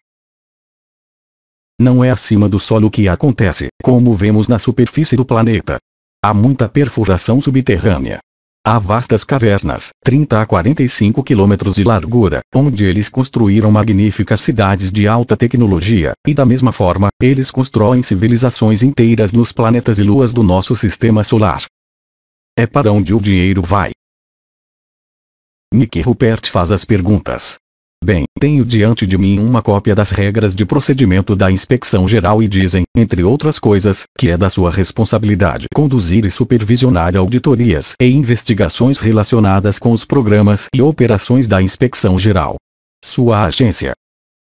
não é acima do solo que acontece, como vemos na superfície do planeta. Há muita perfuração subterrânea. Há vastas cavernas, 30 a 45 quilômetros de largura, onde eles construíram magníficas cidades de alta tecnologia, e da mesma forma, eles constroem civilizações inteiras nos planetas e luas do nosso sistema solar. É para onde o dinheiro vai? Nick Rupert faz as perguntas. Bem, tenho diante de mim uma cópia das regras de procedimento da Inspeção Geral e dizem, entre outras coisas, que é da sua responsabilidade conduzir e supervisionar auditorias e investigações relacionadas com os programas e operações da Inspeção Geral. Sua agência.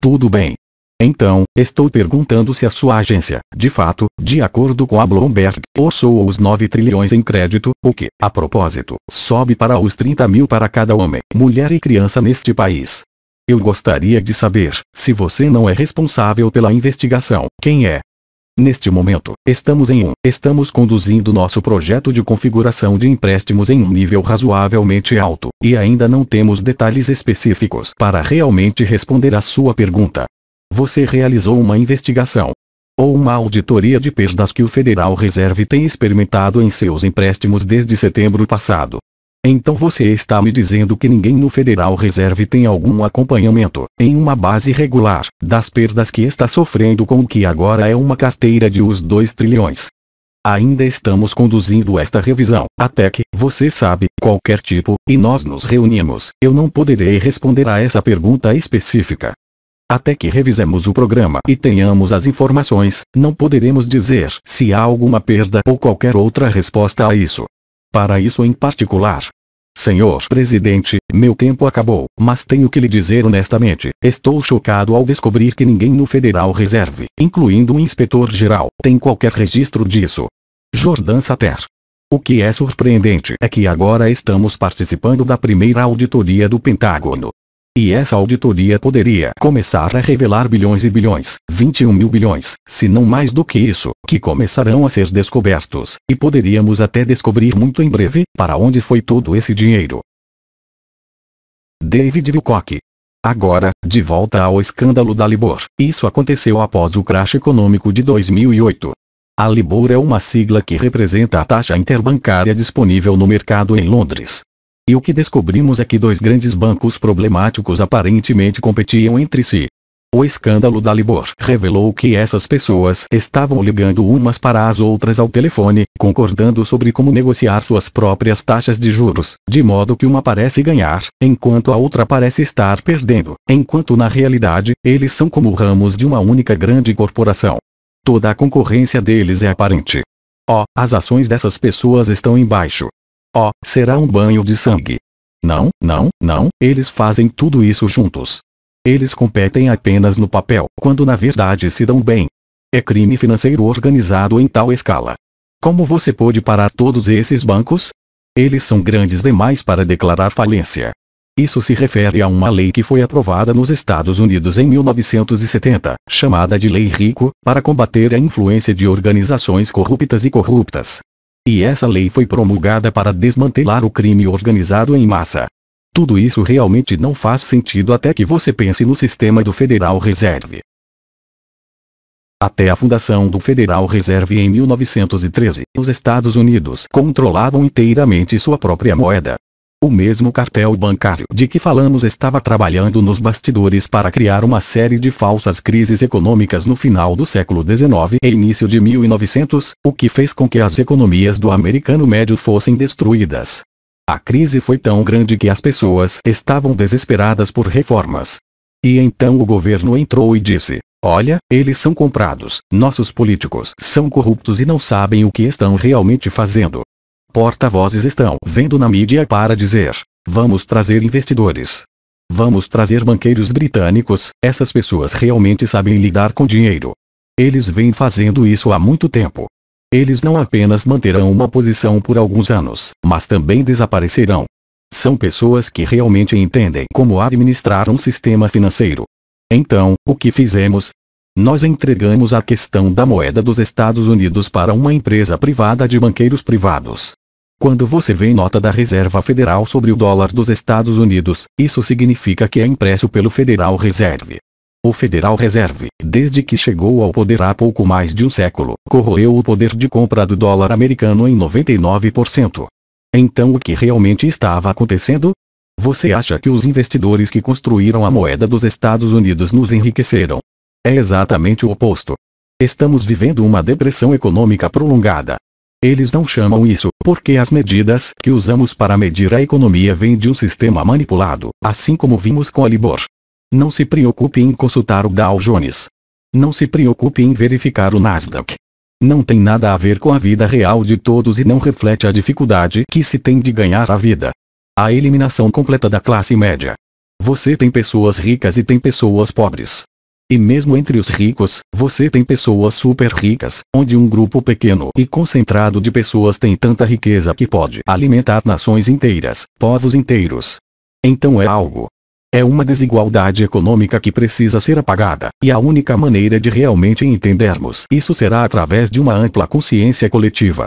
Tudo bem. Então, estou perguntando se a sua agência, de fato, de acordo com a Bloomberg, orçou os 9 trilhões em crédito, o que, a propósito, sobe para os 30 mil para cada homem, mulher e criança neste país. Eu gostaria de saber, se você não é responsável pela investigação, quem é? Neste momento, estamos em um, estamos conduzindo nosso projeto de configuração de empréstimos em um nível razoavelmente alto, e ainda não temos detalhes específicos para realmente responder à sua pergunta. Você realizou uma investigação, ou uma auditoria de perdas que o Federal Reserve tem experimentado em seus empréstimos desde setembro passado. Então você está me dizendo que ninguém no Federal Reserve tem algum acompanhamento, em uma base regular, das perdas que está sofrendo com o que agora é uma carteira de os 2 trilhões. Ainda estamos conduzindo esta revisão, até que, você sabe, qualquer tipo, e nós nos reunimos, eu não poderei responder a essa pergunta específica. Até que revisemos o programa e tenhamos as informações, não poderemos dizer se há alguma perda ou qualquer outra resposta a isso. Para isso em particular, Senhor presidente, meu tempo acabou, mas tenho que lhe dizer honestamente, estou chocado ao descobrir que ninguém no Federal Reserve, incluindo o inspetor-geral, tem qualquer registro disso. Jordan Sater. O que é surpreendente é que agora estamos participando da primeira auditoria do Pentágono. E essa auditoria poderia começar a revelar bilhões e bilhões, 21 mil bilhões, se não mais do que isso, que começarão a ser descobertos, e poderíamos até descobrir muito em breve, para onde foi todo esse dinheiro. David Wilcock Agora, de volta ao escândalo da Libor, isso aconteceu após o crash econômico de 2008. A Libor é uma sigla que representa a taxa interbancária disponível no mercado em Londres, e o que descobrimos é que dois grandes bancos problemáticos aparentemente competiam entre si. O escândalo da Libor revelou que essas pessoas estavam ligando umas para as outras ao telefone, concordando sobre como negociar suas próprias taxas de juros, de modo que uma parece ganhar, enquanto a outra parece estar perdendo, enquanto na realidade, eles são como ramos de uma única grande corporação. Toda a concorrência deles é aparente. Oh, as ações dessas pessoas estão em baixo, Oh, será um banho de sangue. Não, não, não, eles fazem tudo isso juntos. Eles competem apenas no papel, quando na verdade se dão bem. É crime financeiro organizado em tal escala. Como você pôde parar todos esses bancos? Eles são grandes demais para declarar falência. Isso se refere a uma lei que foi aprovada nos Estados Unidos em 1970, chamada de Lei Rico, para combater a influência de organizações corruptas e corruptas. E essa lei foi promulgada para desmantelar o crime organizado em massa. Tudo isso realmente não faz sentido até que você pense no sistema do Federal Reserve. Até a fundação do Federal Reserve em 1913, os Estados Unidos controlavam inteiramente sua própria moeda, o mesmo cartel bancário de que falamos estava trabalhando nos bastidores para criar uma série de falsas crises econômicas no final do século XIX e início de 1900, o que fez com que as economias do americano médio fossem destruídas. A crise foi tão grande que as pessoas estavam desesperadas por reformas. E então o governo entrou e disse: Olha, eles são comprados, nossos políticos são corruptos e não sabem o que estão realmente fazendo. Porta-vozes estão vendo na mídia para dizer: vamos trazer investidores. Vamos trazer banqueiros britânicos, essas pessoas realmente sabem lidar com dinheiro. Eles vêm fazendo isso há muito tempo. Eles não apenas manterão uma posição por alguns anos, mas também desaparecerão. São pessoas que realmente entendem como administrar um sistema financeiro. Então, o que fizemos, nós entregamos a questão da moeda dos Estados Unidos para uma empresa privada de banqueiros privados. Quando você vê nota da Reserva Federal sobre o dólar dos Estados Unidos, isso significa que é impresso pelo Federal Reserve. O Federal Reserve, desde que chegou ao poder há pouco mais de um século, corroeu o poder de compra do dólar americano em 99%. Então o que realmente estava acontecendo? Você acha que os investidores que construíram a moeda dos Estados Unidos nos enriqueceram, é exatamente o oposto. Estamos vivendo uma depressão econômica prolongada. Eles não chamam isso porque as medidas que usamos para medir a economia vêm de um sistema manipulado, assim como vimos com a Libor. Não se preocupe em consultar o Dow Jones. Não se preocupe em verificar o Nasdaq. Não tem nada a ver com a vida real de todos e não reflete a dificuldade que se tem de ganhar a vida. A eliminação completa da classe média. Você tem pessoas ricas e tem pessoas pobres. E mesmo entre os ricos, você tem pessoas super ricas, onde um grupo pequeno e concentrado de pessoas tem tanta riqueza que pode alimentar nações inteiras, povos inteiros. Então é algo. É uma desigualdade econômica que precisa ser apagada, e a única maneira de realmente entendermos isso será através de uma ampla consciência coletiva.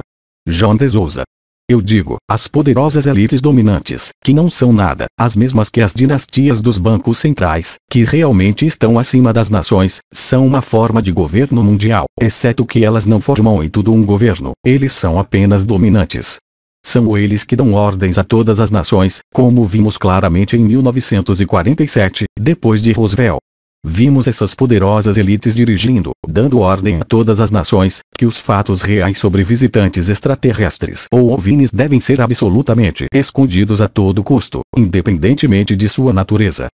John de Souza eu digo, as poderosas elites dominantes, que não são nada, as mesmas que as dinastias dos bancos centrais, que realmente estão acima das nações, são uma forma de governo mundial, exceto que elas não formam em tudo um governo, eles são apenas dominantes. São eles que dão ordens a todas as nações, como vimos claramente em 1947, depois de Roosevelt, Vimos essas poderosas elites dirigindo, dando ordem a todas as nações, que os fatos reais sobre visitantes extraterrestres ou ovnis devem ser absolutamente escondidos a todo custo, independentemente de sua natureza.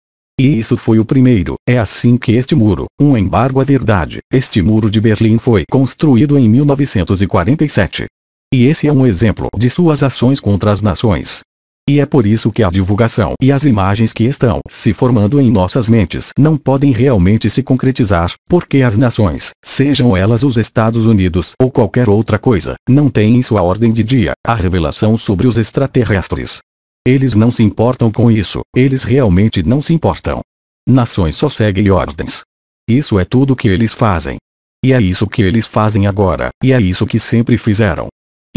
E isso foi o primeiro, é assim que este muro, um embargo à verdade, este muro de Berlim foi construído em 1947. E esse é um exemplo de suas ações contra as nações, e é por isso que a divulgação e as imagens que estão se formando em nossas mentes não podem realmente se concretizar, porque as nações, sejam elas os Estados Unidos ou qualquer outra coisa, não têm em sua ordem de dia a revelação sobre os extraterrestres. Eles não se importam com isso, eles realmente não se importam. Nações só seguem ordens. Isso é tudo que eles fazem. E é isso que eles fazem agora, e é isso que sempre fizeram.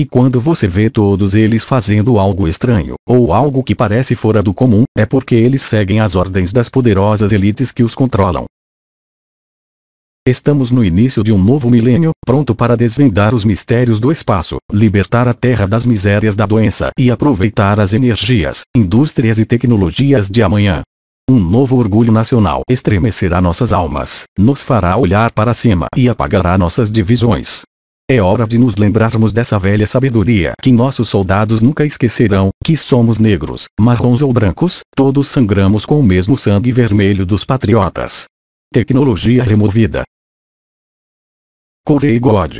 E quando você vê todos eles fazendo algo estranho, ou algo que parece fora do comum, é porque eles seguem as ordens das poderosas elites que os controlam. Estamos no início de um novo milênio, pronto para desvendar os mistérios do espaço, libertar a Terra das misérias da doença e aproveitar as energias, indústrias e tecnologias de amanhã. Um novo orgulho nacional estremecerá nossas almas, nos fará olhar para cima e apagará nossas divisões. É hora de nos lembrarmos dessa velha sabedoria que nossos soldados nunca esquecerão, que somos negros, marrons ou brancos, todos sangramos com o mesmo sangue vermelho dos patriotas. Tecnologia removida. Corei God.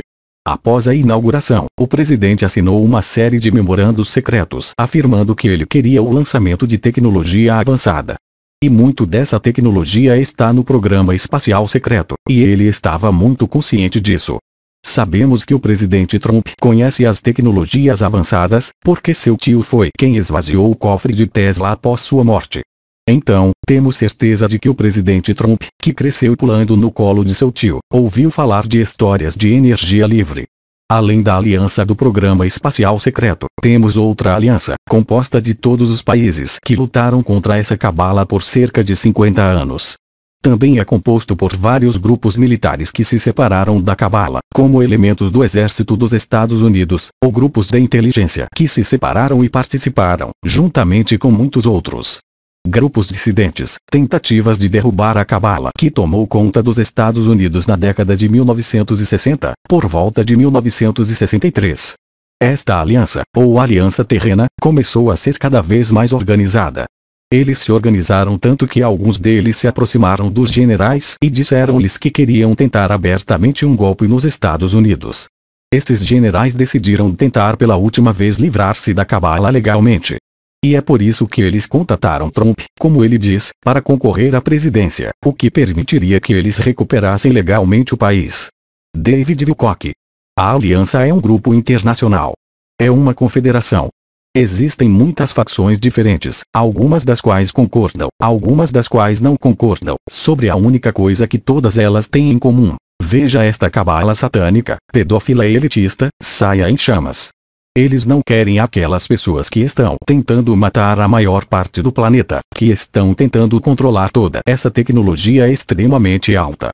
Após a inauguração, o presidente assinou uma série de memorandos secretos afirmando que ele queria o lançamento de tecnologia avançada. E muito dessa tecnologia está no programa espacial secreto, e ele estava muito consciente disso. Sabemos que o presidente Trump conhece as tecnologias avançadas, porque seu tio foi quem esvaziou o cofre de Tesla após sua morte. Então, temos certeza de que o presidente Trump, que cresceu pulando no colo de seu tio, ouviu falar de histórias de energia livre. Além da aliança do Programa Espacial Secreto, temos outra aliança, composta de todos os países que lutaram contra essa cabala por cerca de 50 anos, também é composto por vários grupos militares que se separaram da Cabala, como elementos do Exército dos Estados Unidos, ou grupos de inteligência que se separaram e participaram, juntamente com muitos outros. Grupos dissidentes, tentativas de derrubar a Cabala que tomou conta dos Estados Unidos na década de 1960, por volta de 1963. Esta aliança, ou aliança terrena, começou a ser cada vez mais organizada, eles se organizaram tanto que alguns deles se aproximaram dos generais e disseram-lhes que queriam tentar abertamente um golpe nos Estados Unidos. Estes generais decidiram tentar pela última vez livrar-se da cabala legalmente. E é por isso que eles contataram Trump, como ele diz, para concorrer à presidência, o que permitiria que eles recuperassem legalmente o país. David Wilcock. A Aliança é um grupo internacional. É uma confederação, Existem muitas facções diferentes, algumas das quais concordam, algumas das quais não concordam, sobre a única coisa que todas elas têm em comum. Veja esta cabala satânica, pedófila e elitista, saia em chamas. Eles não querem aquelas pessoas que estão tentando matar a maior parte do planeta, que estão tentando controlar toda essa tecnologia extremamente alta,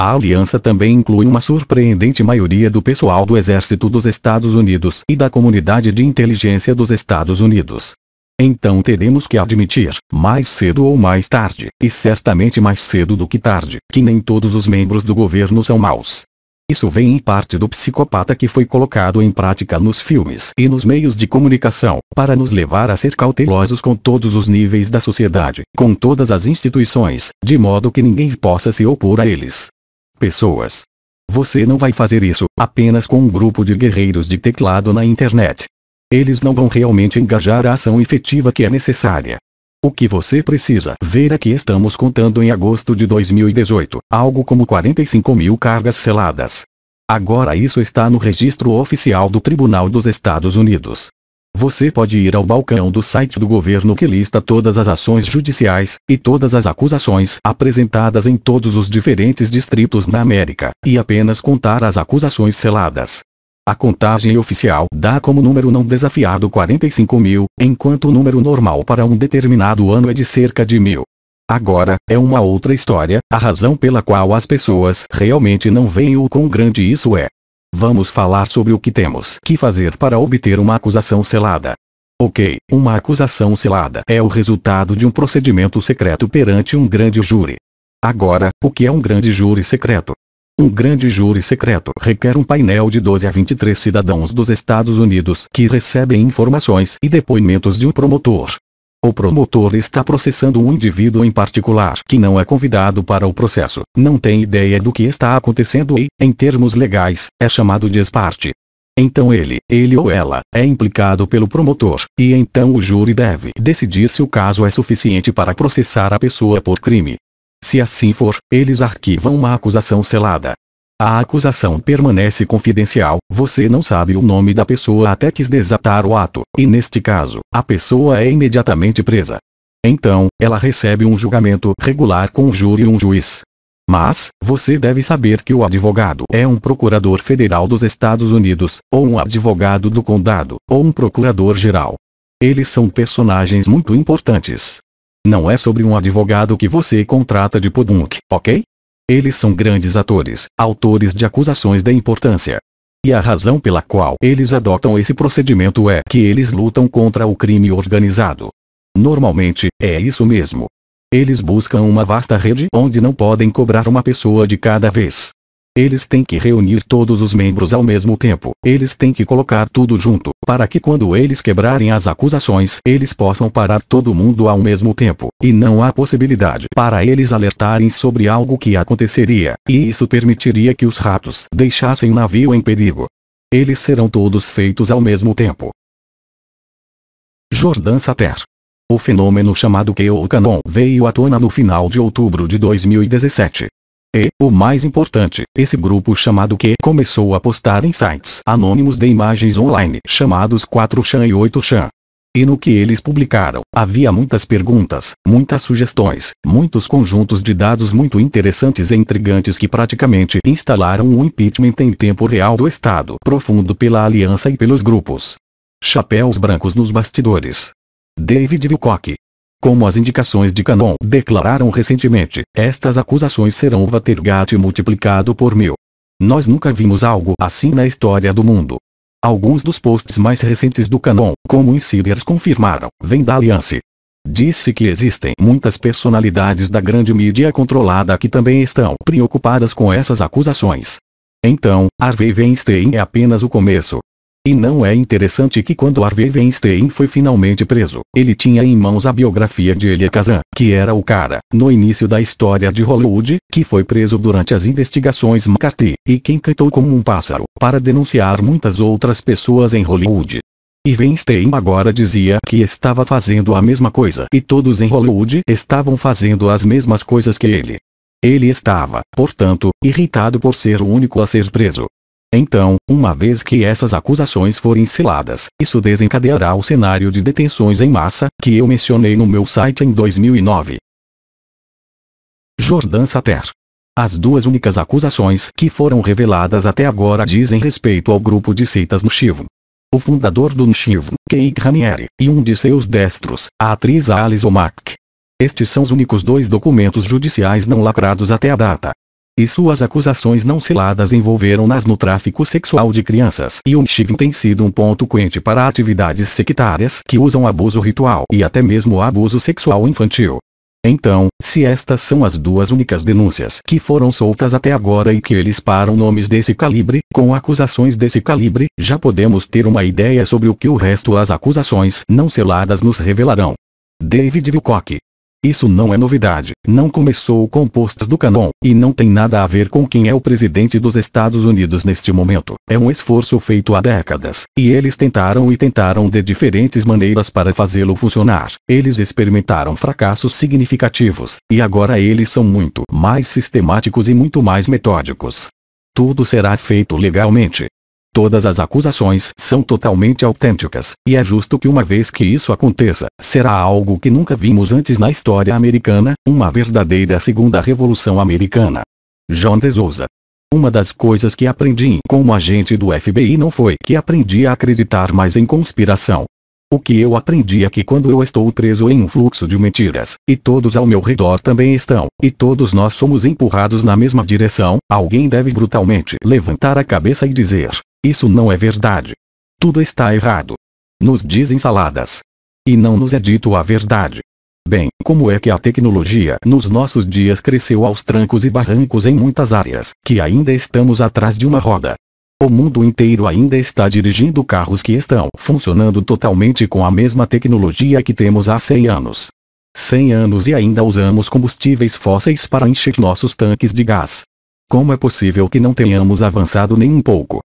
a aliança também inclui uma surpreendente maioria do pessoal do Exército dos Estados Unidos e da Comunidade de Inteligência dos Estados Unidos. Então teremos que admitir, mais cedo ou mais tarde, e certamente mais cedo do que tarde, que nem todos os membros do governo são maus. Isso vem em parte do psicopata que foi colocado em prática nos filmes e nos meios de comunicação, para nos levar a ser cautelosos com todos os níveis da sociedade, com todas as instituições, de modo que ninguém possa se opor a eles pessoas. Você não vai fazer isso apenas com um grupo de guerreiros de teclado na internet. Eles não vão realmente engajar a ação efetiva que é necessária. O que você precisa ver é que estamos contando em agosto de 2018, algo como 45 mil cargas seladas. Agora isso está no registro oficial do Tribunal dos Estados Unidos. Você pode ir ao balcão do site do governo que lista todas as ações judiciais, e todas as acusações apresentadas em todos os diferentes distritos na América, e apenas contar as acusações seladas. A contagem oficial dá como número não desafiado 45 mil, enquanto o número normal para um determinado ano é de cerca de mil. Agora, é uma outra história, a razão pela qual as pessoas realmente não veem o quão grande isso é. Vamos falar sobre o que temos que fazer para obter uma acusação selada. Ok, uma acusação selada é o resultado de um procedimento secreto perante um grande júri. Agora, o que é um grande júri secreto? Um grande júri secreto requer um painel de 12 a 23 cidadãos dos Estados Unidos que recebem informações e depoimentos de um promotor, o promotor está processando um indivíduo em particular que não é convidado para o processo, não tem ideia do que está acontecendo e, em termos legais, é chamado de esparte. Então ele, ele ou ela, é implicado pelo promotor, e então o júri deve decidir se o caso é suficiente para processar a pessoa por crime. Se assim for, eles arquivam uma acusação selada, a acusação permanece confidencial, você não sabe o nome da pessoa até que desatar o ato, e neste caso, a pessoa é imediatamente presa. Então, ela recebe um julgamento regular com um júri e um juiz. Mas, você deve saber que o advogado é um procurador federal dos Estados Unidos, ou um advogado do condado, ou um procurador-geral. Eles são personagens muito importantes. Não é sobre um advogado que você contrata de podunk, ok? Eles são grandes atores, autores de acusações da importância. E a razão pela qual eles adotam esse procedimento é que eles lutam contra o crime organizado. Normalmente, é isso mesmo. Eles buscam uma vasta rede onde não podem cobrar uma pessoa de cada vez. Eles têm que reunir todos os membros ao mesmo tempo. Eles têm que colocar tudo junto, para que quando eles quebrarem as acusações, eles possam parar todo mundo ao mesmo tempo. E não há possibilidade para eles alertarem sobre algo que aconteceria, e isso permitiria que os ratos deixassem o navio em perigo. Eles serão todos feitos ao mesmo tempo. Jordan Sater o fenômeno chamado Keokanon veio à tona no final de outubro de 2017, e, é o mais importante, esse grupo chamado que começou a postar em sites anônimos de imagens online chamados 4chan e 8chan. E no que eles publicaram, havia muitas perguntas, muitas sugestões, muitos conjuntos de dados muito interessantes e intrigantes que praticamente instalaram um impeachment em tempo real do Estado profundo pela aliança e pelos grupos. Chapéus brancos nos bastidores. David Wilcock, como as indicações de Canon declararam recentemente, estas acusações serão Watergate multiplicado por mil. Nós nunca vimos algo assim na história do mundo. Alguns dos posts mais recentes do Canon, como insiders confirmaram, vêm da aliança. Disse que existem muitas personalidades da grande mídia controlada que também estão preocupadas com essas acusações. Então, Harvey Weinstein é apenas o começo. E não é interessante que quando Harvey Weinstein foi finalmente preso, ele tinha em mãos a biografia de Elia Kazan, que era o cara, no início da história de Hollywood, que foi preso durante as investigações McCarthy, e quem cantou como um pássaro, para denunciar muitas outras pessoas em Hollywood. E Weinstein agora dizia que estava fazendo a mesma coisa e todos em Hollywood estavam fazendo as mesmas coisas que ele. Ele estava, portanto, irritado por ser o único a ser preso, então, uma vez que essas acusações forem seladas, isso desencadeará o cenário de detenções em massa, que eu mencionei no meu site em 2009. Jordan Sater as duas únicas acusações que foram reveladas até agora dizem respeito ao grupo de seitas no Chivo. O fundador do Nshivo, Cake Ranieri, e um de seus destros, a atriz Alice O'Mac. Estes são os únicos dois documentos judiciais não lacrados até a data e suas acusações não seladas envolveram-nas no tráfico sexual de crianças. E o Mishivim tem sido um ponto quente para atividades sectárias que usam abuso ritual e até mesmo abuso sexual infantil. Então, se estas são as duas únicas denúncias que foram soltas até agora e que eles param nomes desse calibre, com acusações desse calibre, já podemos ter uma ideia sobre o que o resto as acusações não seladas nos revelarão. David Wilcock isso não é novidade, não começou com postas do Canon, e não tem nada a ver com quem é o presidente dos Estados Unidos neste momento. É um esforço feito há décadas, e eles tentaram e tentaram de diferentes maneiras para fazê-lo funcionar. Eles experimentaram fracassos significativos, e agora eles são muito mais sistemáticos e muito mais metódicos. Tudo será feito legalmente, Todas as acusações são totalmente autênticas, e é justo que uma vez que isso aconteça, será algo que nunca vimos antes na história americana, uma verdadeira segunda revolução americana. John de Souza. Uma das coisas que aprendi como agente do FBI não foi que aprendi a acreditar mais em conspiração. O que eu aprendi é que quando eu estou preso em um fluxo de mentiras, e todos ao meu redor também estão, e todos nós somos empurrados na mesma direção, alguém deve brutalmente levantar a cabeça e dizer: isso não é verdade. Tudo está errado. Nos dizem saladas. E não nos é dito a verdade. Bem, como é que a tecnologia nos nossos dias cresceu aos trancos e barrancos em muitas áreas, que ainda estamos atrás de uma roda. O mundo inteiro ainda está dirigindo carros que estão funcionando totalmente com a mesma tecnologia que temos há 100 anos. 100 anos e ainda usamos combustíveis fósseis para encher nossos tanques de gás. Como é possível que não tenhamos avançado nem um pouco?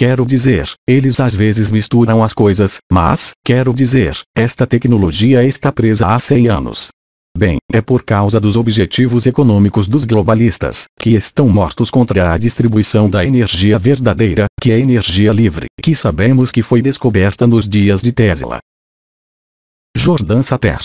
Quero dizer, eles às vezes misturam as coisas, mas, quero dizer, esta tecnologia está presa há 100 anos. Bem, é por causa dos objetivos econômicos dos globalistas, que estão mortos contra a distribuição da energia verdadeira, que é energia livre, que sabemos que foi descoberta nos dias de Tesla. Jordan Sater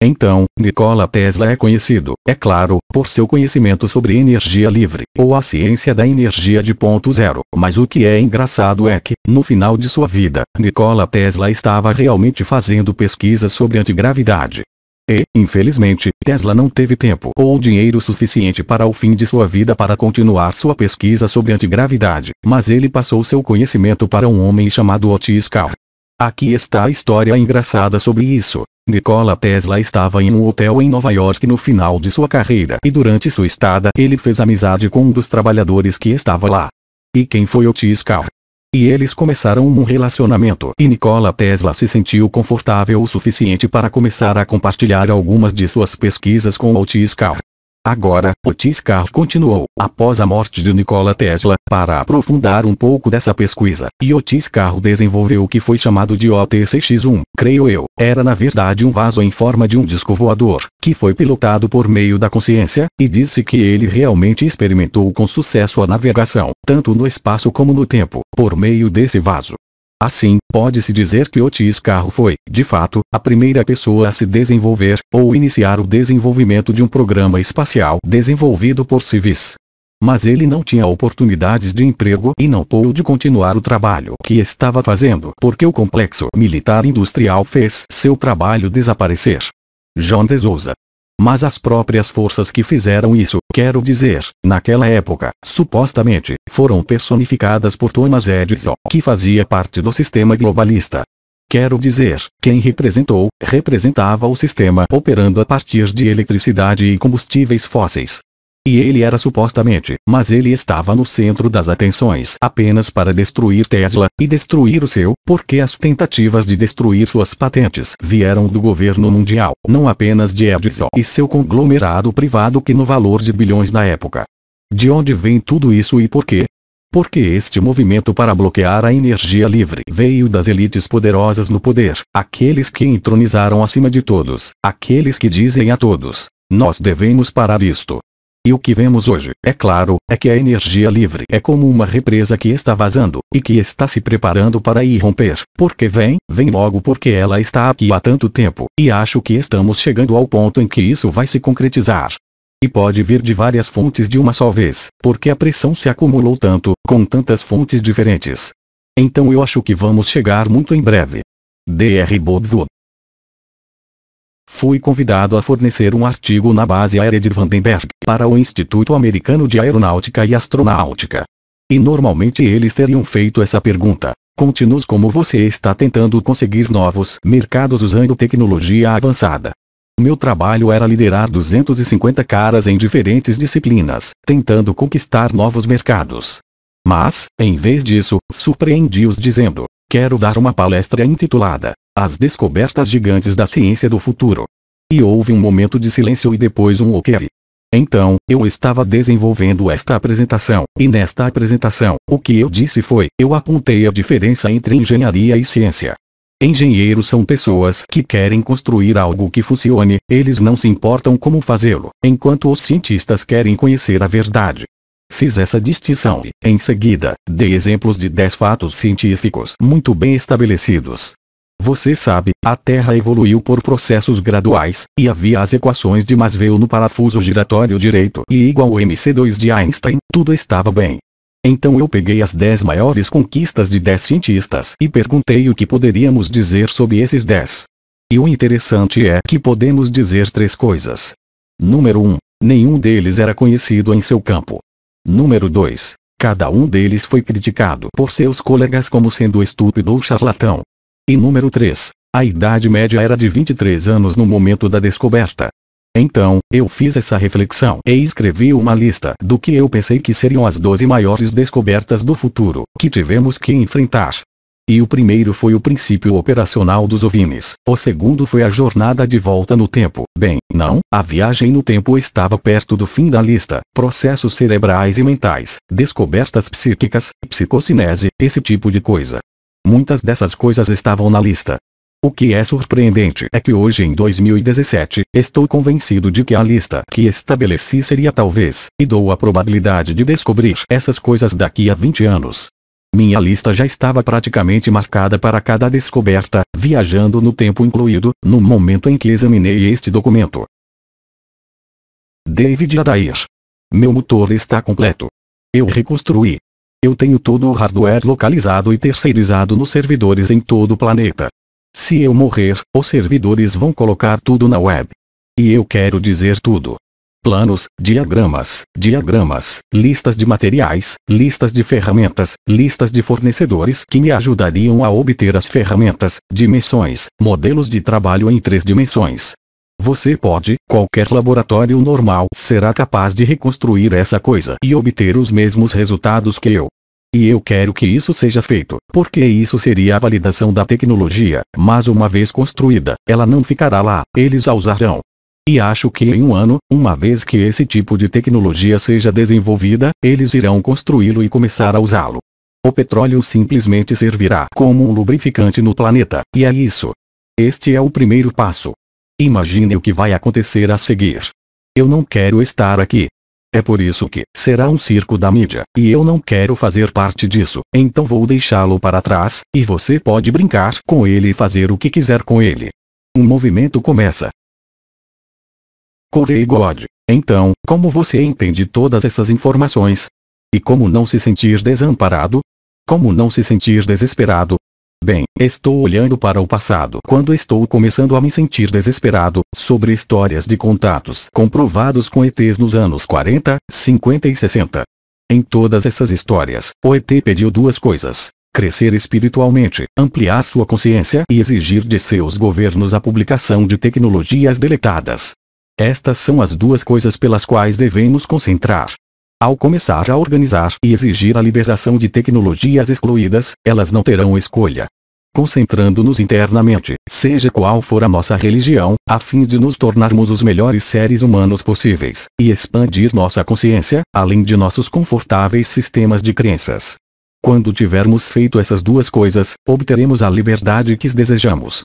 então, Nikola Tesla é conhecido, é claro, por seu conhecimento sobre energia livre, ou a ciência da energia de ponto zero. Mas o que é engraçado é que, no final de sua vida, Nikola Tesla estava realmente fazendo pesquisas sobre antigravidade. E, infelizmente, Tesla não teve tempo ou dinheiro suficiente para o fim de sua vida para continuar sua pesquisa sobre antigravidade, mas ele passou seu conhecimento para um homem chamado Otis Carr, Aqui está a história engraçada sobre isso. Nikola Tesla estava em um hotel em Nova York no final de sua carreira e durante sua estada ele fez amizade com um dos trabalhadores que estava lá. E quem foi Otis Carr? E eles começaram um relacionamento e Nikola Tesla se sentiu confortável o suficiente para começar a compartilhar algumas de suas pesquisas com Otis Carr. Agora, Otis Carr continuou, após a morte de Nikola Tesla, para aprofundar um pouco dessa pesquisa, e Otis Carr desenvolveu o que foi chamado de OTCX-1, creio eu, era na verdade um vaso em forma de um disco voador, que foi pilotado por meio da consciência, e disse que ele realmente experimentou com sucesso a navegação, tanto no espaço como no tempo, por meio desse vaso. Assim, Pode-se dizer que Otis Carro foi, de fato, a primeira pessoa a se desenvolver, ou iniciar o desenvolvimento de um programa espacial desenvolvido por civis. Mas ele não tinha oportunidades de emprego e não pôde continuar o trabalho que estava fazendo porque o complexo militar industrial fez seu trabalho desaparecer. John de Souza, mas as próprias forças que fizeram isso, quero dizer, naquela época, supostamente, foram personificadas por Thomas Edison, que fazia parte do sistema globalista. Quero dizer, quem representou, representava o sistema operando a partir de eletricidade e combustíveis fósseis. E ele era supostamente, mas ele estava no centro das atenções apenas para destruir Tesla, e destruir o seu, porque as tentativas de destruir suas patentes vieram do governo mundial, não apenas de Edison e seu conglomerado privado que no valor de bilhões na época. De onde vem tudo isso e por quê? Porque este movimento para bloquear a energia livre veio das elites poderosas no poder, aqueles que entronizaram acima de todos, aqueles que dizem a todos, nós devemos parar isto, e o que vemos hoje, é claro, é que a energia livre é como uma represa que está vazando, e que está se preparando para irromper, porque vem, vem logo porque ela está aqui há tanto tempo, e acho que estamos chegando ao ponto em que isso vai se concretizar. E pode vir de várias fontes de uma só vez, porque a pressão se acumulou tanto, com tantas fontes diferentes. Então eu acho que vamos chegar muito em breve. Dr. Bodwood fui convidado a fornecer um artigo na base aérea de Vandenberg, para o Instituto Americano de Aeronáutica e Astronáutica. E normalmente eles teriam feito essa pergunta. Continuos como você está tentando conseguir novos mercados usando tecnologia avançada. Meu trabalho era liderar 250 caras em diferentes disciplinas, tentando conquistar novos mercados. Mas, em vez disso, surpreendi-os dizendo: Quero dar uma palestra intitulada as descobertas gigantes da ciência do futuro. E houve um momento de silêncio e depois um ok. Então, eu estava desenvolvendo esta apresentação, e nesta apresentação, o que eu disse foi, eu apontei a diferença entre engenharia e ciência. Engenheiros são pessoas que querem construir algo que funcione, eles não se importam como fazê-lo, enquanto os cientistas querem conhecer a verdade. Fiz essa distinção e, em seguida, dei exemplos de 10 fatos científicos muito bem estabelecidos, você sabe, a Terra evoluiu por processos graduais, e havia as equações de Maslow no parafuso giratório direito e igual MC2 de Einstein, tudo estava bem. Então eu peguei as 10 maiores conquistas de 10 cientistas e perguntei o que poderíamos dizer sobre esses 10. E o interessante é que podemos dizer três coisas. Número 1. Nenhum deles era conhecido em seu campo. Número 2. Cada um deles foi criticado por seus colegas como sendo estúpido ou charlatão. E número 3. A idade média era de 23 anos no momento da descoberta. Então, eu fiz essa reflexão e escrevi uma lista do que eu pensei que seriam as 12 maiores descobertas do futuro que tivemos que enfrentar. E o primeiro foi o princípio operacional dos ovnis, o segundo foi a jornada de volta no tempo. Bem, não, a viagem no tempo estava perto do fim da lista. Processos cerebrais e mentais, descobertas psíquicas, psicocinese, esse tipo de coisa. Muitas dessas coisas estavam na lista. O que é surpreendente é que hoje em 2017, estou convencido de que a lista que estabeleci seria talvez, e dou a probabilidade de descobrir essas coisas daqui a 20 anos. Minha lista já estava praticamente marcada para cada descoberta, viajando no tempo incluído, no momento em que examinei este documento. David Adair. Meu motor está completo. Eu reconstruí, eu tenho todo o hardware localizado e terceirizado nos servidores em todo o planeta. Se eu morrer, os servidores vão colocar tudo na web. E eu quero dizer tudo. Planos, diagramas, diagramas, listas de materiais, listas de ferramentas, listas de fornecedores que me ajudariam a obter as ferramentas, dimensões, modelos de trabalho em três dimensões, você pode, qualquer laboratório normal será capaz de reconstruir essa coisa e obter os mesmos resultados que eu. E eu quero que isso seja feito, porque isso seria a validação da tecnologia, mas uma vez construída, ela não ficará lá, eles a usarão. E acho que em um ano, uma vez que esse tipo de tecnologia seja desenvolvida, eles irão construí-lo e começar a usá-lo. O petróleo simplesmente servirá como um lubrificante no planeta, e é isso. Este é o primeiro passo. Imagine o que vai acontecer a seguir. Eu não quero estar aqui. É por isso que será um circo da mídia, e eu não quero fazer parte disso, então vou deixá-lo para trás, e você pode brincar com ele e fazer o que quiser com ele. Um movimento começa. Corei God. Então, como você entende todas essas informações? E como não se sentir desamparado? Como não se sentir desesperado? Bem, estou olhando para o passado quando estou começando a me sentir desesperado sobre histórias de contatos comprovados com ETs nos anos 40, 50 e 60. Em todas essas histórias, o ET pediu duas coisas: crescer espiritualmente, ampliar sua consciência e exigir de seus governos a publicação de tecnologias deletadas. Estas são as duas coisas pelas quais devemos concentrar ao começar a organizar e exigir a liberação de tecnologias excluídas, elas não terão escolha. Concentrando-nos internamente, seja qual for a nossa religião, a fim de nos tornarmos os melhores seres humanos possíveis, e expandir nossa consciência, além de nossos confortáveis sistemas de crenças. Quando tivermos feito essas duas coisas, obteremos a liberdade que desejamos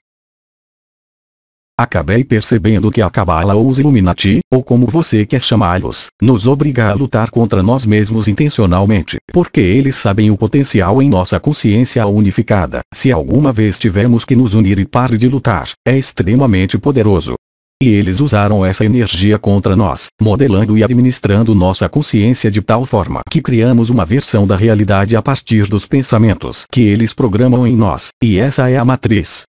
acabei percebendo que a Cabala ou os Illuminati, ou como você quer chamá-los, nos obriga a lutar contra nós mesmos intencionalmente, porque eles sabem o potencial em nossa consciência unificada. Se alguma vez tivermos que nos unir e pare de lutar, é extremamente poderoso. E eles usaram essa energia contra nós, modelando e administrando nossa consciência de tal forma que criamos uma versão da realidade a partir dos pensamentos que eles programam em nós, e essa é a matriz.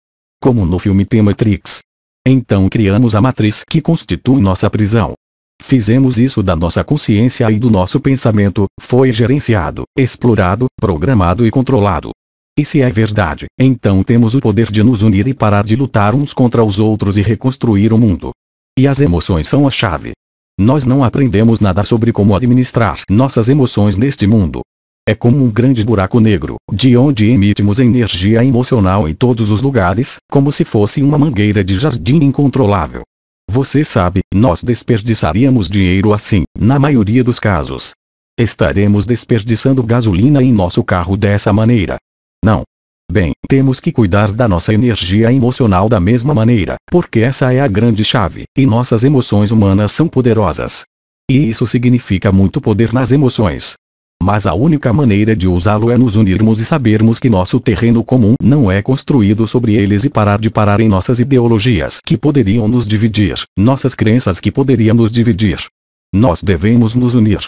Como no filme The Matrix, então criamos a matriz que constitui nossa prisão. Fizemos isso da nossa consciência e do nosso pensamento, foi gerenciado, explorado, programado e controlado. E se é verdade, então temos o poder de nos unir e parar de lutar uns contra os outros e reconstruir o mundo. E as emoções são a chave. Nós não aprendemos nada sobre como administrar nossas emoções neste mundo. É como um grande buraco negro, de onde emitimos energia emocional em todos os lugares, como se fosse uma mangueira de jardim incontrolável. Você sabe, nós desperdiçaríamos dinheiro assim, na maioria dos casos. Estaremos desperdiçando gasolina em nosso carro dessa maneira. Não. Bem, temos que cuidar da nossa energia emocional da mesma maneira, porque essa é a grande chave, e nossas emoções humanas são poderosas. E isso significa muito poder nas emoções mas a única maneira de usá-lo é nos unirmos e sabermos que nosso terreno comum não é construído sobre eles e parar de parar em nossas ideologias que poderiam nos dividir, nossas crenças que poderiam nos dividir. Nós devemos nos unir.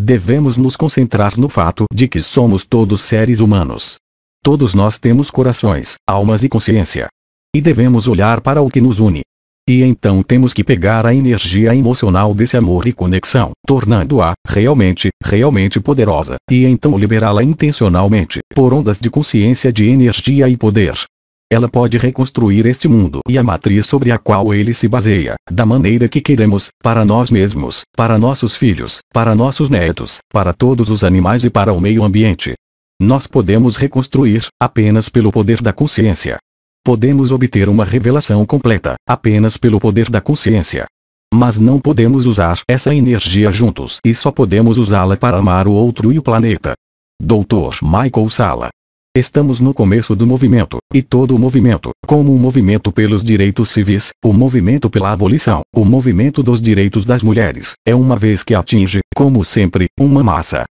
Devemos nos concentrar no fato de que somos todos seres humanos. Todos nós temos corações, almas e consciência. E devemos olhar para o que nos une, e então temos que pegar a energia emocional desse amor e conexão, tornando-a, realmente, realmente poderosa, e então liberá-la intencionalmente, por ondas de consciência de energia e poder. Ela pode reconstruir este mundo e a matriz sobre a qual ele se baseia, da maneira que queremos, para nós mesmos, para nossos filhos, para nossos netos, para todos os animais e para o meio ambiente. Nós podemos reconstruir, apenas pelo poder da consciência, podemos obter uma revelação completa, apenas pelo poder da consciência. Mas não podemos usar essa energia juntos e só podemos usá-la para amar o outro e o planeta. Dr. Michael Sala. Estamos no começo do movimento, e todo o movimento, como o movimento pelos direitos civis, o movimento pela abolição, o movimento dos direitos das mulheres, é uma vez que atinge, como sempre, uma massa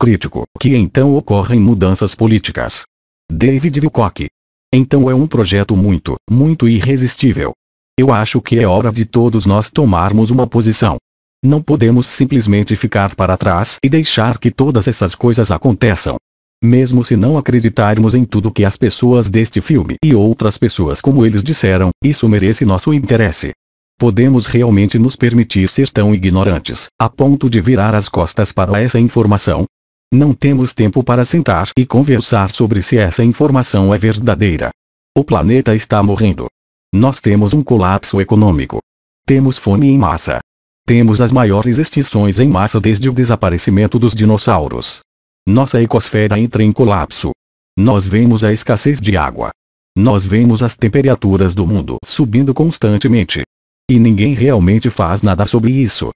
crítico, que então ocorrem mudanças políticas. David Wilcock, então é um projeto muito, muito irresistível. Eu acho que é hora de todos nós tomarmos uma posição. Não podemos simplesmente ficar para trás e deixar que todas essas coisas aconteçam. Mesmo se não acreditarmos em tudo que as pessoas deste filme e outras pessoas como eles disseram, isso merece nosso interesse. Podemos realmente nos permitir ser tão ignorantes, a ponto de virar as costas para essa informação, não temos tempo para sentar e conversar sobre se essa informação é verdadeira. O planeta está morrendo. Nós temos um colapso econômico. Temos fome em massa. Temos as maiores extinções em massa desde o desaparecimento dos dinossauros. Nossa ecosfera entra em colapso. Nós vemos a escassez de água. Nós vemos as temperaturas do mundo subindo constantemente. E ninguém realmente faz nada sobre isso.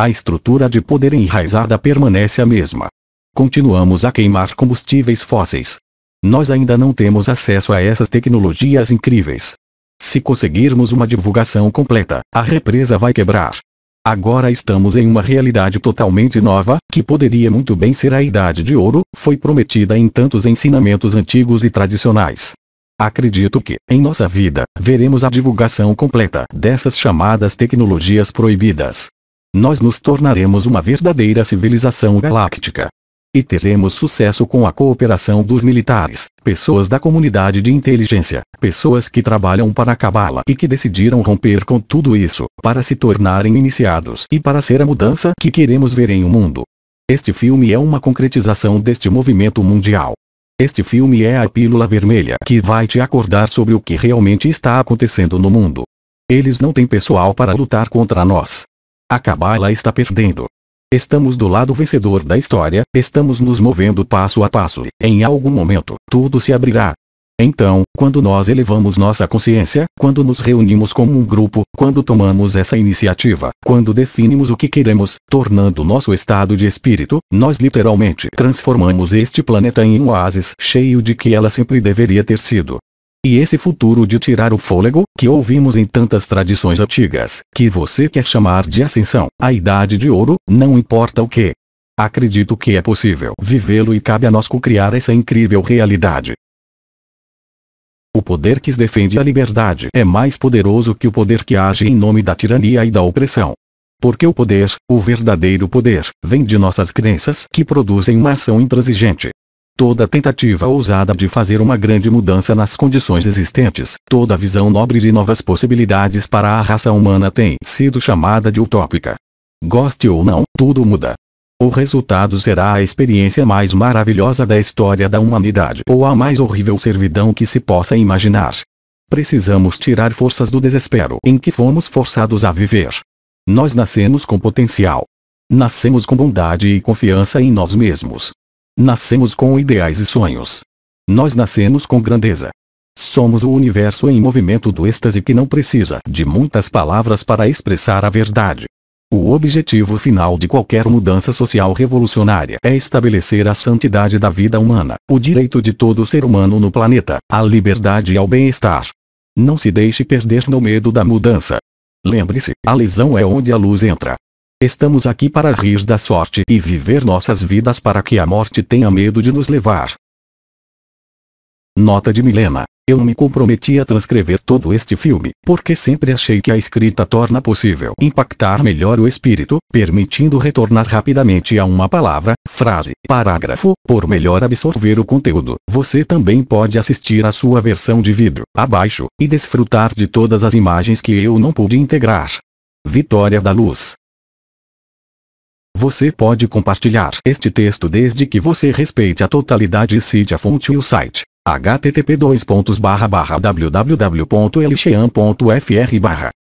A estrutura de poder enraizada permanece a mesma continuamos a queimar combustíveis fósseis. Nós ainda não temos acesso a essas tecnologias incríveis. Se conseguirmos uma divulgação completa, a represa vai quebrar. Agora estamos em uma realidade totalmente nova, que poderia muito bem ser a Idade de Ouro, foi prometida em tantos ensinamentos antigos e tradicionais. Acredito que, em nossa vida, veremos a divulgação completa dessas chamadas tecnologias proibidas. Nós nos tornaremos uma verdadeira civilização galáctica e teremos sucesso com a cooperação dos militares, pessoas da comunidade de inteligência, pessoas que trabalham para a Cabala e que decidiram romper com tudo isso, para se tornarem iniciados e para ser a mudança que queremos ver em um mundo. Este filme é uma concretização deste movimento mundial. Este filme é a pílula vermelha que vai te acordar sobre o que realmente está acontecendo no mundo. Eles não têm pessoal para lutar contra nós. A Cabala está perdendo. Estamos do lado vencedor da história, estamos nos movendo passo a passo, em algum momento, tudo se abrirá. Então, quando nós elevamos nossa consciência, quando nos reunimos como um grupo, quando tomamos essa iniciativa, quando definimos o que queremos, tornando nosso estado de espírito, nós literalmente transformamos este planeta em um oásis cheio de que ela sempre deveria ter sido. E esse futuro de tirar o fôlego, que ouvimos em tantas tradições antigas, que você quer chamar de ascensão, a idade de ouro, não importa o que. Acredito que é possível vivê-lo e cabe a nós co-criar essa incrível realidade. O poder que defende a liberdade é mais poderoso que o poder que age em nome da tirania e da opressão. Porque o poder, o verdadeiro poder, vem de nossas crenças que produzem uma ação intransigente toda tentativa ousada de fazer uma grande mudança nas condições existentes, toda visão nobre de novas possibilidades para a raça humana tem sido chamada de utópica. Goste ou não, tudo muda. O resultado será a experiência mais maravilhosa da história da humanidade ou a mais horrível servidão que se possa imaginar. Precisamos tirar forças do desespero em que fomos forçados a viver. Nós nascemos com potencial. Nascemos com bondade e confiança em nós mesmos. Nascemos com ideais e sonhos. Nós nascemos com grandeza. Somos o universo em movimento do êxtase que não precisa de muitas palavras para expressar a verdade. O objetivo final de qualquer mudança social revolucionária é estabelecer a santidade da vida humana, o direito de todo ser humano no planeta, a liberdade e ao bem-estar. Não se deixe perder no medo da mudança. Lembre-se, a lesão é onde a luz entra. Estamos aqui para rir da sorte e viver nossas vidas para que a morte tenha medo de nos levar. Nota de Milena. Eu me comprometi a transcrever todo este filme, porque sempre achei que a escrita torna possível impactar melhor o espírito, permitindo retornar rapidamente a uma palavra, frase, parágrafo, por melhor absorver o conteúdo. Você também pode assistir a sua versão de vídeo, abaixo, e desfrutar de todas as imagens que eu não pude integrar. Vitória da Luz você pode compartilhar este texto desde que você respeite a totalidade e cite a fonte e o site http www.elchean.fr